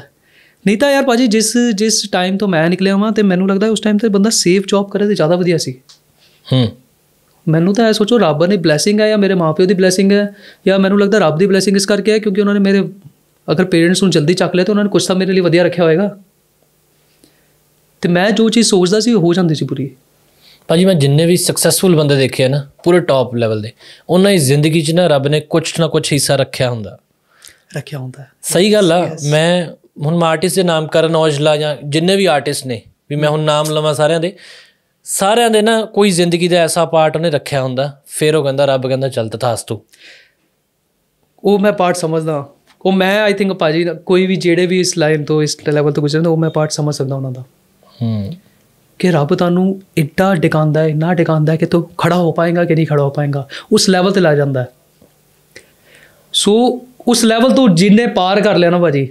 ਨਹੀਂ ਤਾਂ ਯਾਰ ਭਾਜੀ ਜਿਸ ਜਿਸ ਟਾਈਮ ਤੋਂ ਮੈਂ ਨਿਕਲਿਆ ਹਾਂ ਤੇ ਮੈਨੂੰ ਲੱਗਦਾ ਉਸ ਟਾਈਮ ਤੇ ਬੰਦਾ ਸੇਫ ਜੌਬ ਕਰੇ ਤੇ ਜ਼ਿਆਦਾ ਵਧੀਆ ਸੀ ਹੂੰ ਮੈਨੂੰ ਤਾਂ ਇਹ ਸੋਚੋ ਰੱਬ ਨੇ ਬਲੇਸਿੰਗ ਆ ਜਾਂ ਮੇਰੇ ਮਾਪਿਓ ਦੀ ਬਲੇਸਿੰਗ ਹੈ ਜਾਂ ਮੈਨੂੰ ਲੱਗਦਾ ਰੱਬ ਦੀ ਬਲੇਸਿੰਗ ਇਸ ਕਰਕੇ ਹੈ ਕਿਉਂਕਿ ਉਹਨਾਂ ਨੇ ਮੇਰੇ ਅਗਰ ਪੇਰੈਂਟਸ ਨੂੰ ਜਲਦੀ ਚੱਕ ਲਿਆ ਤਾਂ ਉਹਨਾਂ ਨੇ ਕੁਝ ਤਾਂ ਮੇਰੇ ਲਈ ਵਧੀਆ ਰੱਖਿਆ ਹੋਏਗਾ ਤੇ ਮੈਂ ਜੋ ਚੀਜ਼ ਸੋਚਦਾ ਸੀ ਉਹ ਹੋ ਜਾਂਦੀ ਸੀ ਪੂਰੀ ਭਾਜੀ ਮੈਂ ਜਿੰਨੇ ਵੀ ਸਕਸੈਸਫੁਲ ਬੰਦੇ ਦੇਖੇ ਆ ਨਾ ਪੂਰੇ ਟੌਪ ਲੈਵਲ ਦੇ ਉਹਨਾਂ ਦੀ ਜ਼ਿੰਦਗੀ 'ਚ ਨਾ ਰੱਬ ਨੇ ਕੁਝ ਨਾ ਕੁਝ ਹਿੱਸਾ ਰੱਖਿਆ ਹੁੰਦਾ ਰੱਖਿਆ ਹੁੰਦਾ ਸਹੀ ਗੱਲ ਆ ਮੈਂ ਹੁਣ ਮਾਰਟਿਸ ਆਰਟਿਸਟ ਦੇ ਨਾਮ ਕਰਨ ਔਜਲਾ ਜਾਂ ਜਿੰਨੇ ਵੀ ਆਰਟਿਸਟ ਨੇ ਵੀ ਮੈਂ ਹੁਣ ਨਾਮ ਲਵਾਂ ਸਾਰਿਆਂ ਦੇ ਸਾਰਿਆਂ ਦੇ ਨਾ ਕੋਈ ਜ਼ਿੰਦਗੀ ਦਾ ਐਸਾ ਪਾਰਟ ਉਹਨੇ ਰੱਖਿਆ ਹੁੰਦਾ ਫਿਰ ਉਹ ਕਹਿੰਦਾ ਰੱਬ ਕਹਿੰਦਾ ਚਲ ਤਥਾਸ ਤੂੰ ਉਹ ਮੈਂ ਪਾਰਟ ਸਮਝਦਾ ਉਹ ਮੈਂ ਆਈ ਥਿੰਕ ਭਾਜੀ ਕੋਈ ਵੀ ਜਿਹੜੇ ਵੀ ਇਸ ਲਾਈਨ ਤੋਂ ਇਸ ਲੈਵਲ ਤੋਂ ਗੁਜ਼ਰਦਾ ਉਹ ਮੈਂ ਪਾਰਟ ਸਮਝ ਸਕਦਾ ਉਹਨਾਂ ਦਾ ਹੂੰ ਕਿ ਰੱਬ ਤੁਹਾਨੂੰ ਇੱਡਾ ਡਿਕਾਂਦਾ ਹੈ ਨਾ ਡਿਕਾਂਦਾ ਹੈ ਕਿ ਤੂੰ ਖੜਾ ਹੋ ਪਾਏਗਾ ਕਿ ਨਹੀਂ ਖੜਾ ਹੋ ਪਾਏਗਾ ਉਸ ਲੈਵਲ ਤੇ ਲਾ ਜਾਂਦਾ ਸੋ ਉਸ ਲੈਵਲ ਤੋਂ ਜਿੰਨੇ ਪਾਰ ਕਰ ਲਿਆ ਨਾ ਭਾਜੀ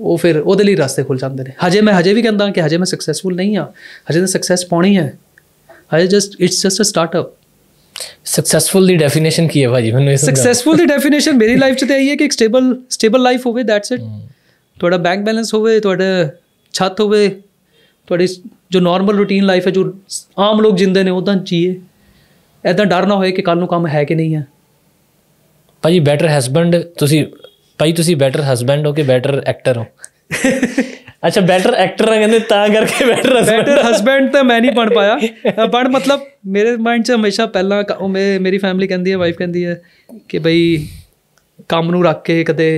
ਉਹ ਫਿਰ ਉਹਦੇ ਲਈ ਰਸਤੇ ਖੁੱਲ ਜਾਂਦੇ ਨੇ ਹਜੇ ਮੈਂ ਹਜੇ ਵੀ ਕਹਿੰਦਾ ਕਿ ਹਜੇ ਮੈਂ ਸਕਸੈਸਫੁਲ ਨਹੀਂ ਆ ਹਜੇ ਤਾਂ ਸਕਸੈਸ ਪਾਉਣੀ ਹੈ ਹਜੇ just it's just a startup successful ਦੀ ਡੈਫੀਨੇਸ਼ਨ ਕੀ ਹੈ ਭਾਜੀ ਮੈਨੂੰ ਇਹ ਸਕਸੈਸਫੁਲ ਦੀ ਡੈਫੀਨੇਸ਼ਨ ਮੇਰੀ ਲਾਈਫ 'ਚ ਤੇ ਆਈ ਹੈ ਕਿ ਇੱਕ ਸਟੇਬਲ ਸਟੇਬਲ ਲਾਈਫ ਹੋਵੇ ਦੈਟਸ ਇਟ ਤੁਹਾਡਾ ਬੈਂਕ ਬੈਲੈਂਸ ਹੋਵੇ ਤੁਹਾਡਾ ਛੱਤ ਹੋਵੇ ਤੁਹਾਡੀ ਜੋ ਨਾਰਮਲ ਰੂਟੀਨ ਲਾਈਫ ਹੈ ਜੋ ਆਮ ਲੋਕ ਜਿੰਦੇ ਨੇ ਉਦਾਂ ਚੀਏ ਐਦਾਂ ਡਰ ਨਾ ਹੋਏ ਕਿ ਕੱਲ ਨੂੰ ਕੰਮ ਹੈ ਕਿ ਨਹੀਂ ਹੈ ਭਾਜੀ ਬੈਟਰ ਹਸਬੰਡ ਤੁਸੀਂ ਭਾਈ ਤੁਸੀਂ ਬੈਟਰ ਹਸਬੰਡ ਹੋ ਕੇ ਬੈਟਰ ਐਕਟਰ ਹੋ ਅੱਛਾ ਬੈਟਰ ਐਕਟਰ ਆ ਕਹਿੰਦੇ ਤਾਂ ਕਰਕੇ ਬੈਟਰ ਹਸਬੰਡ ਬੈਟਰ ਹਸਬੰਡ ਤਾਂ ਮੈਂ ਨਹੀਂ ਬਣ ਪਾਇਆ ਬਣ ਮਤਲਬ ਮੇਰੇ ਮਾਈਂਡ 'ਚ ਹਮੇਸ਼ਾ ਪਹਿਲਾਂ ਮੇਰੀ ਫੈਮਿਲੀ ਕਹਿੰਦੀ ਹੈ ਵਾਈਫ ਕਹਿੰਦੀ ਹੈ ਕਿ ਭਾਈ ਕੰਮ ਨੂੰ ਰੱਖ ਕੇ ਕਦੇ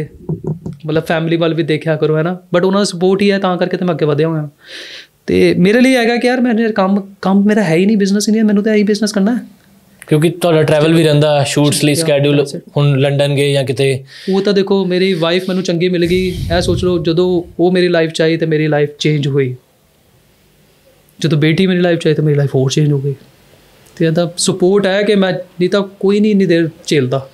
ਮਤਲਬ ਫੈਮਿਲੀ ਵੱਲ ਵੀ ਦੇਖਿਆ ਕਰੋ ਹੈ ਨਾ ਬਟ ਉਹਨਾਂ ਦਾ ਸਪੋਰਟ ਹੀ ਹੈ ਤਾਂ ਕਰਕੇ ਤੇ ਮੈਂ ਅੱਗੇ ਵਧਿਆ ਹੋਇਆ ਤੇ ਮੇਰੇ ਲਈ ਹੈਗਾ ਕਿ ਯਾਰ ਮੈਂ ਕੰਮ ਕੰਮ ਮੇਰਾ ਹੈ ਹੀ ਨਹੀਂ ਬਿਜ਼ਨਸ ਹੀ ਨਹੀਂ ਮੈਨੂੰ ਤਾਂ ਇਹੀ ਬਿਜ਼ਨਸ ਕਰਨਾ ਹੈ ਕਿਉਂਕਿ ਤੁਹਾਡਾ ਟਰੈਵਲ ਵੀ ਰਹਿੰਦਾ ਸ਼ੂਟਸ ਲਈ ਸ케ਡਿਊਲ ਹੁਣ ਲੰਡਨ ਗਏ ਜਾਂ ਕਿਤੇ ਉਹ ਤਾਂ ਦੇਖੋ ਮੇਰੀ ਵਾਈਫ ਮੈਨੂੰ ਚੰਗੀ ਮਿਲ ਗਈ ਐ ਸੋਚ ਲਓ ਜਦੋਂ ਉਹ ਮੇਰੀ ਲਾਈਫ ਚ ਆਈ ਤੇ ਮੇਰੀ ਲਾਈਫ ਚੇਂਜ ਹੋਈ ਜਦੋਂ ਬੇਟੀ ਮੇਰੀ ਲਾਈਫ ਚ ਆਈ ਤੇ ਮੇਰੀ ਲਾਈਫ ਹੋਰ ਚੇਂਜ ਹੋ ਗਈ ਤੇ ਇਹਦਾ ਸਪੋਰਟ ਹੈ ਕਿ ਮੈਂ ਨਹੀਂ ਤਾਂ ਕੋਈ ਨਹੀਂ ਇੰਨੀ ਦੇਰ ਚੇਲਦਾ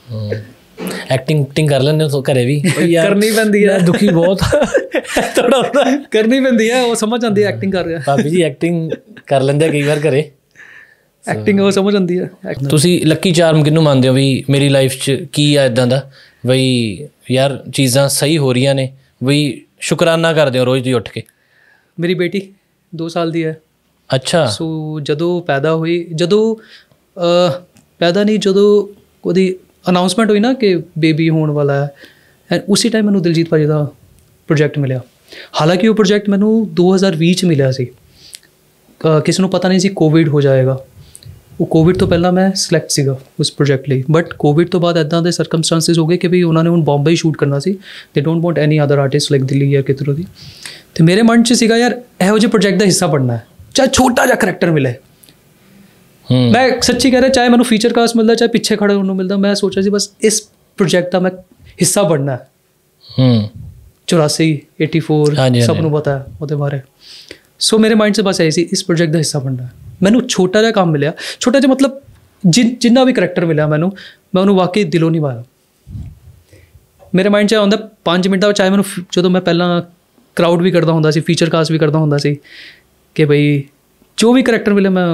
ਐਕਟਿੰਗ ਟਿੰਗ ਕਰ ਲੈਂਦੇ ਹੋ ਘਰੇ ਵੀ ਕਰਨੀ ਪੈਂਦੀ ਹੈ ਦੁਖੀ ਬਹੁਤ ਥੋੜਾ ਹੁੰਦਾ ਕਰਨੀ ਪੈਂਦੀ ਹੈ ਉਹ ਸਮਝ ਆਉਂਦੀ ਐਕਟਿੰਗ ਕਰ ਰਿਹਾ ਭਾਬੀ ਜੀ ਐਕਟਿੰਗ ਕਰ ਲੈਂਦੇ ਕਈ ਵਾਰ ਘਰੇ ਐਕਟਿੰਗ ਉਹ ਸਮਝ ਆਉਂਦੀ ਹੈ ਤੁਸੀਂ ਲੱਕੀ ਚਾਰਮ ਕਿੰਨੂੰ ਮੰਨਦੇ ਹੋ ਵੀ ਮੇਰੀ ਲਾਈਫ 'ਚ ਕੀ ਆ ਇਦਾਂ ਦਾ ਬਈ ਯਾਰ ਚੀਜ਼ਾਂ ਸਹੀ ਹੋ ਰਹੀਆਂ ਨੇ ਬਈ ਸ਼ੁਕਰਾਨਾ ਕਰਦੇ ਹੋ ਰੋਜ਼ ਦੀ ਉੱਠ ਕੇ ਮੇਰੀ ਬੇਟੀ 2 ਸਾਲ ਦੀ ਹੈ ਅੱਛਾ ਸੋ ਜਦੋਂ ਪੈਦਾ ਹੋਈ ਜਦੋਂ ਪੈਦਾ ਨਹੀਂ ਜਦੋਂ ਉਹਦੀ ਅਨਾਉਂਸਮੈਂਟ ਹੋਈ ਨਾ ਕਿ ਬੇਬੀ ਹੋਣ ਵਾਲਾ ਹੈ ਐਂਡ ਉਸੇ ਟਾਈਮ ਮੈਨੂੰ ਦਿਲਜੀਤ ਭਾਜੀ ਦਾ ਪ੍ਰੋਜੈਕਟ ਮਿਲਿਆ ਹਾਲਾਂਕਿ ਉਹ ਪ੍ਰੋਜੈਕਟ ਮੈਨੂੰ 2020 ਚ ਮਿਲਿਆ ਸੀ ਕਿਸ ਨੂੰ ਪਤਾ ਨਹੀਂ ਸੀ ਕੋਵਿਡ ਹੋ ਜਾਏਗਾ ਉਹ ਕੋਵਿਡ ਤੋਂ ਪਹਿਲਾਂ ਮੈਂ ਸਿਲੈਕਟ ਸੀਗਾ ਉਸ ਪ੍ਰੋਜੈਕਟ ਲਈ ਬਟ ਕੋਵਿਡ ਤੋਂ ਬਾਅਦ ਇਦਾਂ ਦੇ ਸਰਕਮਸਟੈਂਸਸ ਹੋ ਗਏ ਕਿ ਵੀ ਉਹਨਾਂ ਨੇ ਹੁਣ ਬੰਬੇ ਸ਼ੂਟ ਕਰਨਾ ਸੀ they don't want any other artist like Delhi ਜਾਂ ਕਿਤਰੋ ਦੀ ਤੇ ਮੇਰੇ ਮਨ 'ਚ ਸੀਗਾ ਯਾਰ ਇਹੋ ਜਿਹੇ ਪ੍ਰੋਜੈਕਟ ਦਾ ਹਿੱਸਾ ਬਣਨਾ ਹੈ ਚਾਹੇ ਛੋਟਾ ਜਿਹਾ ਕੈਰੈਕਟਰ ਮਿਲੇ ਮੈਂ ਸੱਚੀ ਕਹਿ ਰਿਹਾ ਚਾਹੇ ਮੈਨੂੰ ਫੀਚਰ ਕਾਸਟ ਮਿਲਦਾ ਚਾਹੇ ਪਿੱਛੇ ਖੜੇ ਹੋਣ ਨੂੰ ਮਿਲਦਾ ਮੈਂ ਸੋਚਿਆ ਸੀ ਬਸ ਇਸ ਪ੍ਰੋਜੈਕਟ ਦਾ ਮੈਂ ਹਿੱਸਾ ਬਣਨਾ ਹੈ ਹੂੰ 84 84 ਸਭ ਨੂੰ ਪਤਾ ਉਹਦੇ ਬਾਰੇ ਸੋ ਮੇਰੇ ਮਾਈਂਡ 'ਚ ਬਸ ਆਈ ਸੀ ਇਸ ਪ੍ਰੋਜੈਕਟ ਦਾ ਹਿੱਸਾ ਬਣਨਾ ਹੈ ਮੈਨੂੰ ਛੋਟਾ ਜਿਹਾ ਕੰਮ ਮਿਲਿਆ ਛੋਟਾ ਜਿਹਾ ਮਤਲਬ ਜਿੰਨਾ ਵੀ ਕੈਰੈਕਟਰ ਮਿਲਿਆ ਮੈਨੂੰ ਮੈਂ ਉਹਨੂੰ ਵਾਕਈ ਦਿਲੋਂ ਨਿਭਾਇਆ ਮੇਰੇ ਮਾਈਂਡ 'ਚ ਆਉਂਦਾ 5 ਮਿੰਟਾਂ ਵਿੱਚ ਆਇਆ ਮੈਨੂੰ ਜਦੋਂ ਮੈਂ ਪਹਿਲਾਂ ਕਰਾਊਡ ਵੀ ਕਰਦਾ ਹੁੰਦਾ ਸੀ ਫੀਚਰ ਕਾਸਟ ਵੀ ਕਰਦਾ ਹੁੰਦਾ ਸੀ ਕਿ ਭਈ ਜੋ ਵੀ ਕੈਰੈਕਟਰ ਮਿਲੇ ਮੈਂ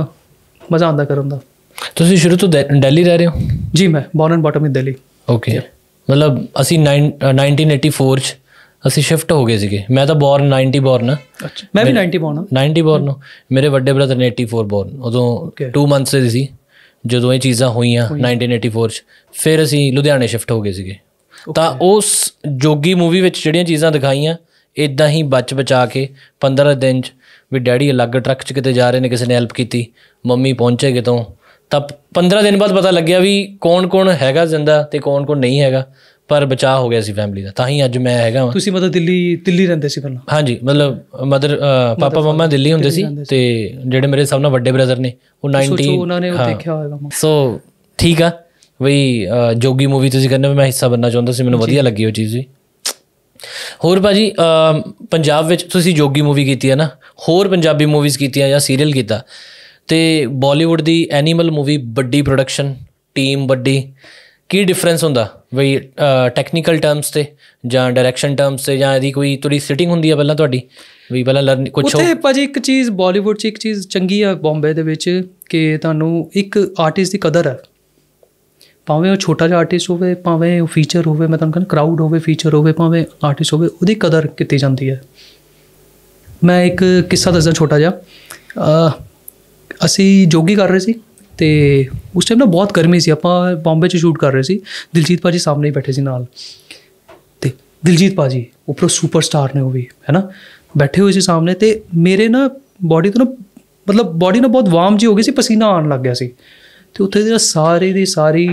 ਮਜ਼ਾ ਆਉਂਦਾ ਕਰਨ ਦਾ ਤੁਸੀਂ ਸ਼ੁਰੂ ਤੋਂ ਦਿੱਲੀ ਰਹਿ ਰਹੇ ਹੋ ਜੀ ਮੈਂ ਬੌਰਨ ਬਾਟਮ ਇਨ ਦਿੱਲੀ ਓਕੇ ਮਤਲਬ ਅਸੀਂ 1984 ਚ ਅਸੀਂ ਸ਼ਿਫਟ ਹੋ ਗਏ ਸੀਗੇ ਮੈਂ ਤਾਂ ਬੌਰਨ 90 ਬੌਰਨ ਆ ਅੱਛਾ ਮੈਂ ਵੀ 90 ਬੌਰਨ ਆ 90 ਬੌਰਨ ਮੇਰੇ ਵੱਡੇ ਬ੍ਰਦਰ ਨੇ 84 ਬੌਰਨ ਉਦੋਂ 2 ਮੰਥਸ ਦੇ ਸੀ ਜਦੋਂ ਇਹ ਚੀਜ਼ਾਂ ਹੋਈਆਂ 1984 ਚ ਫਿਰ ਅਸੀਂ ਲੁਧਿਆਣੇ ਸ਼ਿਫਟ ਹੋ ਗਏ ਸੀਗੇ ਤਾਂ ਉਸ ਜੋਗੀ ਮੂਵੀ ਵਿੱਚ ਜਿਹੜੀਆਂ ਚੀਜ਼ਾਂ ਦਿਖਾਈਆਂ ਇਦਾਂ ਹੀ ਬਚ ਬਚਾ ਕੇ 15 ਦਿਨ ਚ ਵੀ ਡੈਡੀ ਅਲੱਗ ਟਰੱਕ 'ਚ ਕਿਤੇ ਜਾ ਰਹੇ ਨੇ ਕਿਸੇ ਨੇ ਹੈਲਪ ਕੀਤੀ ਮੰਮੀ ਪਹੁੰਚੇ ਕਿਤੋਂ ਤਾਂ 15 ਦਿਨ ਬਾਅਦ ਪਤਾ ਲੱਗਿਆ ਵੀ ਕੌਣ-ਕੌਣ ਹੈਗਾ ਜ਼ਿੰਦਾ ਤੇ ਕੌਣ-ਕੌਣ ਨਹੀਂ ਹੈਗਾ ਪਰ ਬਚਾ ਹੋ ਗਿਆ ਸੀ ਫੈਮਿਲੀ ਦਾ ਤਾਂ ਹੀ ਅੱਜ ਮੈਂ ਹੈਗਾ ਹਾਂ ਤੁਸੀਂ ਮਤਲਬ ਦਿੱਲੀ ਦਿੱਲੀ ਰਹਿੰਦੇ ਸੀ ਪਹਿਲਾਂ ਹਾਂਜੀ ਮਤਲਬ ਮਦਰ ਪਾਪਾ ਮਮਾ ਦਿੱਲੀ ਹੁੰਦੇ ਸੀ ਤੇ ਜਿਹੜੇ ਮੇਰੇ ਸਭ ਨਾਲ ਵੱਡੇ ਬ੍ਰਦਰ ਨੇ ਉਹ 19 ਸੋ ਉਹਨਾਂ ਨੇ ਉਹ ਦੇਖਿਆ ਹੋਵੇਗਾ ਸੋ ਠੀਕ ਆ ਵੀ ਜੋਗੀ ਮੂਵੀ ਤੁਸੀਂ ਕਰਨੇ ਮੈਂ ਹਿੱਸਾ ਬੰਨਣਾ ਚਾਹੁੰਦਾ ਸੀ ਮੈਨੂੰ ਵਧੀਆ ਲੱਗੀ ਉਹ ਚੀਜ਼ ਵੀ ਹੋਰ ਭਾਜੀ ਪੰਜਾਬ ਵਿੱਚ ਤੁਸੀਂ ਜੋਗੀ ਮੂਵੀ ਕੀਤੀ ਹੈ ਨਾ ਹੋਰ ਪੰਜਾਬੀ ਮੂਵੀਜ਼ ਕੀਤੀਆਂ ਜਾਂ ਸੀਰੀਅਲ ਕੀਤਾ ਤੇ ਬਾਲੀਵੁੱਡ ਦੀ ਐਨੀਮਲ ਮੂਵੀ ਵੱਡੀ ਪ੍ਰੋਡਕਸ਼ਨ ਟੀਮ ਵੱਡੀ ਕੀ ਡਿਫਰੈਂਸ ਹੁੰਦਾ ਬਈ ਟੈਕਨੀਕਲ ਟਰਮਸ ਤੇ ਜਾਂ ਡਾਇਰੈਕਸ਼ਨ ਟਰਮਸ ਤੇ ਜਾਂ ਇਹਦੀ ਕੋਈ ਥੋੜੀ ਸਿਟਿੰਗ ਹੁੰਦੀ ਹੈ ਪਹਿਲਾਂ ਤੁਹਾਡੀ ਵੀ ਪਹਿਲਾਂ ਲਰਨ ਕੁਝ ਉੱਥੇ ਭਾਜੀ ਇੱਕ ਚੀਜ਼ ਬਾਲੀਵੁੱਡ 'ਚ ਇੱਕ ਚੀਜ਼ ਚੰਗੀ ਆ ਬੰਬੇ ਦੇ ਵਿੱਚ ਕਿ ਤੁਹਾਨੂੰ ਇੱਕ ਆਰਟਿਸਟ ਦੀ ਕਦਰ ਹੈ ਭਾਵੇਂ ਉਹ ਛੋਟਾ ਜਿਹਾ ਆਰਟਿਸਟ ਹੋਵੇ ਭਾਵੇਂ ਉਹ ਫੀਚਰ ਹੋਵੇ ਮੈਂ ਤੁਹਾਨੂੰ ਕਹਿੰਦਾ ਕਰਾਊਡ ਹੋਵੇ ਫੀਚਰ ਹੋਵੇ ਭਾਵੇਂ ਆਰਟਿਸਟ ਹੋਵੇ ਉਹਦੀ ਕਦਰ ਕੀਤੀ ਜਾਂਦੀ ਹੈ ਮੈਂ ਇੱਕ ਕਿੱਸਾ ਦੱਸਦਾ ਛੋਟਾ ਜਿਹਾ ਅ ਅਸੀਂ ਜੋਗੀ ਕਰ ਰਹੇ ਸੀ ਤੇ ਉਸ ਟਾਈਮ ਨਾ ਬਹੁਤ ਗਰਮੀ ਸੀ ਆਪਾਂ ਬੰਬੇ 'ਚ ਸ਼ੂਟ ਕਰ ਰਹੇ ਸੀ ਦਿਲਜੀਤ ਪਾਜੀ ਸਾਹਮਣੇ ਹੀ ਬੈਠੇ ਸੀ ਨਾਲ ਤੇ ਦਿਲਜੀਤ ਪਾਜੀ ਉਪਰੋਂ ਸੁਪਰਸਟਾਰ ਨੇ ਉਹ ਵੀ ਹੈਨਾ ਬੈਠੇ ਹੋਏ ਸੀ ਸਾਹਮਣੇ ਤੇ ਮੇਰੇ ਨਾ ਬਾਡੀ ਤੋਂ ਨਾ ਮਤਲਬ ਬਾਡੀ ਨਾ ਬਹੁਤ ਵਾਰਮ ਜੀ ਹੋ ਗਈ ਸੀ ਪਸੀਨਾ ਆਉਣ ਲੱਗ ਗਿਆ ਸੀ ਤੇ ਉੱਥੇ ਦੇ ਸਾਰੇ ਦੀ ਸਾਰੀ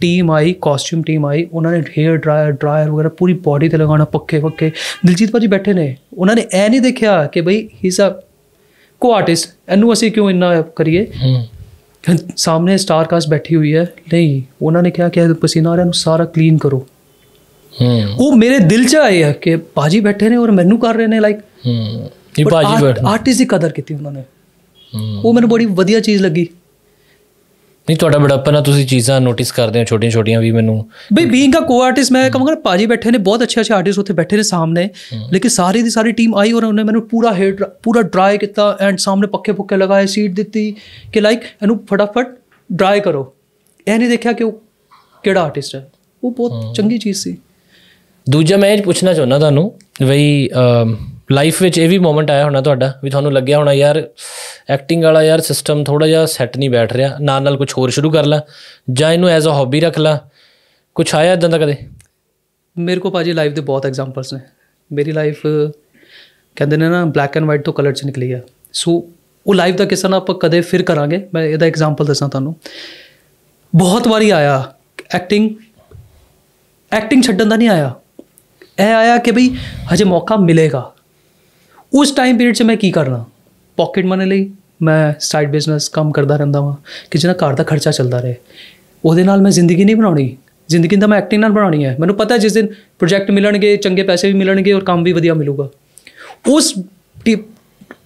ਟੀਮ ਆਈ ਕਾਸਟਿਊਮ ਟੀਮ ਆਈ ਉਹਨਾਂ ਨੇ ਹੇਅਰ ਡਰਾਇਰ ਡਰਾਇਰ ਵਗੈਰਾ ਪੂਰੀ ਬਾਡੀ ਤੇ ਲਗਾਉਣਾ ਪੱਕੇ ਪੱਕੇ ਦਿਲਜੀਤ ਪਾਜੀ ਬੈਠੇ ਨੇ ਉਹਨਾਂ ਨੇ ਐ ਨਹੀਂ ਦੇਖਿਆ ਕਿ ਬਈ ਹੀ ਅ ਕੋ ਆਰਟਿਸਟ ਇਹਨੂੰ ਅਸੀਂ ਕਿਉਂ ਇੰਨਾ ਕਰੀਏ ਸਾਹਮਣੇ ਸਟਾਰ ਕਾਸਟ ਬੈਠੀ ਹੋਈ ਹੈ ਨਹੀਂ ਉਹਨਾਂ ਨੇ ਕਿਹਾ ਕਿ ਪਸੀਨਾ ਆ ਰਿਹਾ ਨੂੰ ਸਾਰਾ ਕਲੀਨ ਕਰੋ ਹੂੰ ਉਹ ਮੇਰੇ ਦਿਲ 'ਚ ਆਏ ਆ ਕਿ ਬਾਜੀ ਬੈਠੇ ਨੇ ਔਰ ਮੈਨੂੰ ਕਰ ਰਹੇ ਨੇ ਲਾਈਕ ਹੂੰ ਇਹ ਬਾਜੀ ਬੈਠ ਆਰਟਿਸਟ ਦੀ ਕਦਰ ਕੀਤੀ ਉਹਨਾਂ ਨੇ ਉਹ ਮੈਨੂੰ ਬੜੀ ਵਧੀਆ ਚੀਜ਼ ਲੱਗੀ ਨਹੀਂ ਤੁਹਾਡਾ ਬੜਾਪਨ ਆ ਤੁਸੀਂ ਚੀਜ਼ਾਂ ਨੋਟਿਸ ਕਰਦੇ ਹੋ ਛੋਟੀਆਂ ਛੋਟੀਆਂ ਵੀ ਮੈਨੂੰ ਬਈ ਬੀਇੰਗ ਅ ਕੋ ਆਰਟਿਸਟ ਮੈਂ ਕਹਾਂਗਾ ਪਾਜੀ ਬੈਠੇ ਨੇ ਬਹੁਤ ਅੱਛੇ ਅੱਛੇ ਆਰਟਿਸਟ ਉੱਥੇ ਬੈਠੇ ਨੇ ਸਾਹਮਣੇ ਲੇਕਿਨ ਸਾਰੀ ਦੀ ਸਾਰੀ ਟੀਮ ਆਈ ਔਰ ਉਹਨੇ ਮੈਨੂੰ ਪੂਰਾ ਹੇਅਰ ਪੂਰਾ ਡਰਾਈ ਕੀਤਾ ਐਂਡ ਸਾਹਮਣੇ ਪੱਕੇ ਪੁੱਕੇ ਲਗਾਏ ਸੀਟ ਦਿੱਤੀ ਕਿ ਲਾਈਕ ਇਹਨੂੰ ਫਟਾਫਟ ਡਰਾਈ ਕਰੋ ਇਹ ਨਹੀਂ ਦੇਖਿਆ ਕਿ ਉਹ ਕਿਹੜਾ ਆਰਟਿਸਟ ਹੈ ਉਹ ਬਹੁਤ ਚੰਗੀ ਚੀਜ਼ ਸੀ ਦੂਜਾ ਮੈਂ ਇਹ ਪੁੱਛਣਾ ਚਾਹੁੰਦਾ ਤੁਹਾਨੂੰ ਬਈ ਲਾਈਫ ਵਿੱਚ ਇਹ ਵੀ ਮੂਮੈਂਟ ਆਇਆ ਹੋਣਾ ਤੁਹਾਡਾ ਵੀ ਤੁਹਾਨੂੰ ਲੱਗਿਆ ਹੋਣਾ ਯਾਰ ਐਕਟਿੰਗ ਵਾਲਾ ਯਾਰ ਸਿਸਟਮ ਥੋੜਾ ਜਿਹਾ ਸੈੱਟ ਨਹੀਂ ਬੈਠ ਰਿਹਾ ਨਾਲ ਨਾਲ ਕੁਝ ਹੋਰ ਸ਼ੁਰੂ ਕਰ ਲਾ ਜਾਂ ਇਹਨੂੰ ਐਜ਼ ਅ ਹੌਬੀ ਰੱਖ ਲਾ ਕੁਝ ਆਇਆ ਇਦਾਂ ਦਾ ਕਦੇ ਮੇਰੇ ਕੋ ਪਾਜੀ ਲਾਈਫ ਦੇ ਬਹੁਤ ਐਗਜ਼ਾਮਪਲਸ ਨੇ ਮੇਰੀ ਲਾਈਫ ਕਹਿੰਦੇ ਨੇ ਨਾ ਬਲੈਕ ਐਂਡ ਵਾਈਟ ਤੋਂ ਕਲਰ ਚ ਨਿਕਲੀ ਆ ਸੋ ਉਹ ਲਾਈਫ ਦਾ ਕਿਸਾ ਨਾ ਆਪਾਂ ਕਦੇ ਫਿਰ ਕਰਾਂਗੇ ਮੈਂ ਇਹਦਾ ਐਗਜ਼ਾਮਪਲ ਦੱਸਾਂ ਤੁਹਾਨੂੰ ਬਹੁਤ ਵਾਰੀ ਆਇਆ ਐਕਟਿੰਗ ਐਕਟਿੰਗ ਛੱਡਣ ਦਾ ਨਹੀਂ ਆਇਆ ਇਹ ਆਇਆ ਕਿ ਭਈ ਹਜੇ ਮੌਕਾ ਮਿਲੇਗਾ ਉਸ ਟਾਈਮ ਪੀਰੀਅਡ 'ਚ ਮੈਂ ਕੀ ਕਰਨਾ ਪਾਕਟ ਮਨੀ ਲਈ ਮੈਂ ਸਾਈਡ ਬਿਜ਼ਨਸ ਕੰਮ ਕਰਦਾ ਰਹਿੰਦਾ ਵਾਂ ਕਿ ਜਿਹਨਾਂ ਘਰ ਦਾ ਖਰਚਾ ਚੱਲਦਾ ਰਹੇ ਉਹਦੇ ਨਾਲ ਮੈਂ ਜ਼ਿੰਦਗੀ ਨਹੀਂ ਬਣਾਉਣੀ ਜ਼ਿੰਦਗੀ ਤਾਂ ਮੈਂ ਐਕਟਿੰਗ ਨਾਲ ਬਣਾਉਣੀ ਹੈ ਮੈਨੂੰ ਪਤਾ ਜਿਸ ਦਿਨ ਪ੍ਰੋਜੈਕਟ ਮਿਲਣਗੇ ਚੰਗੇ ਪੈਸੇ ਵੀ ਮਿਲਣਗੇ ਔਰ ਕੰਮ ਵੀ ਵਧੀਆ ਮਿਲੂਗਾ ਉਸ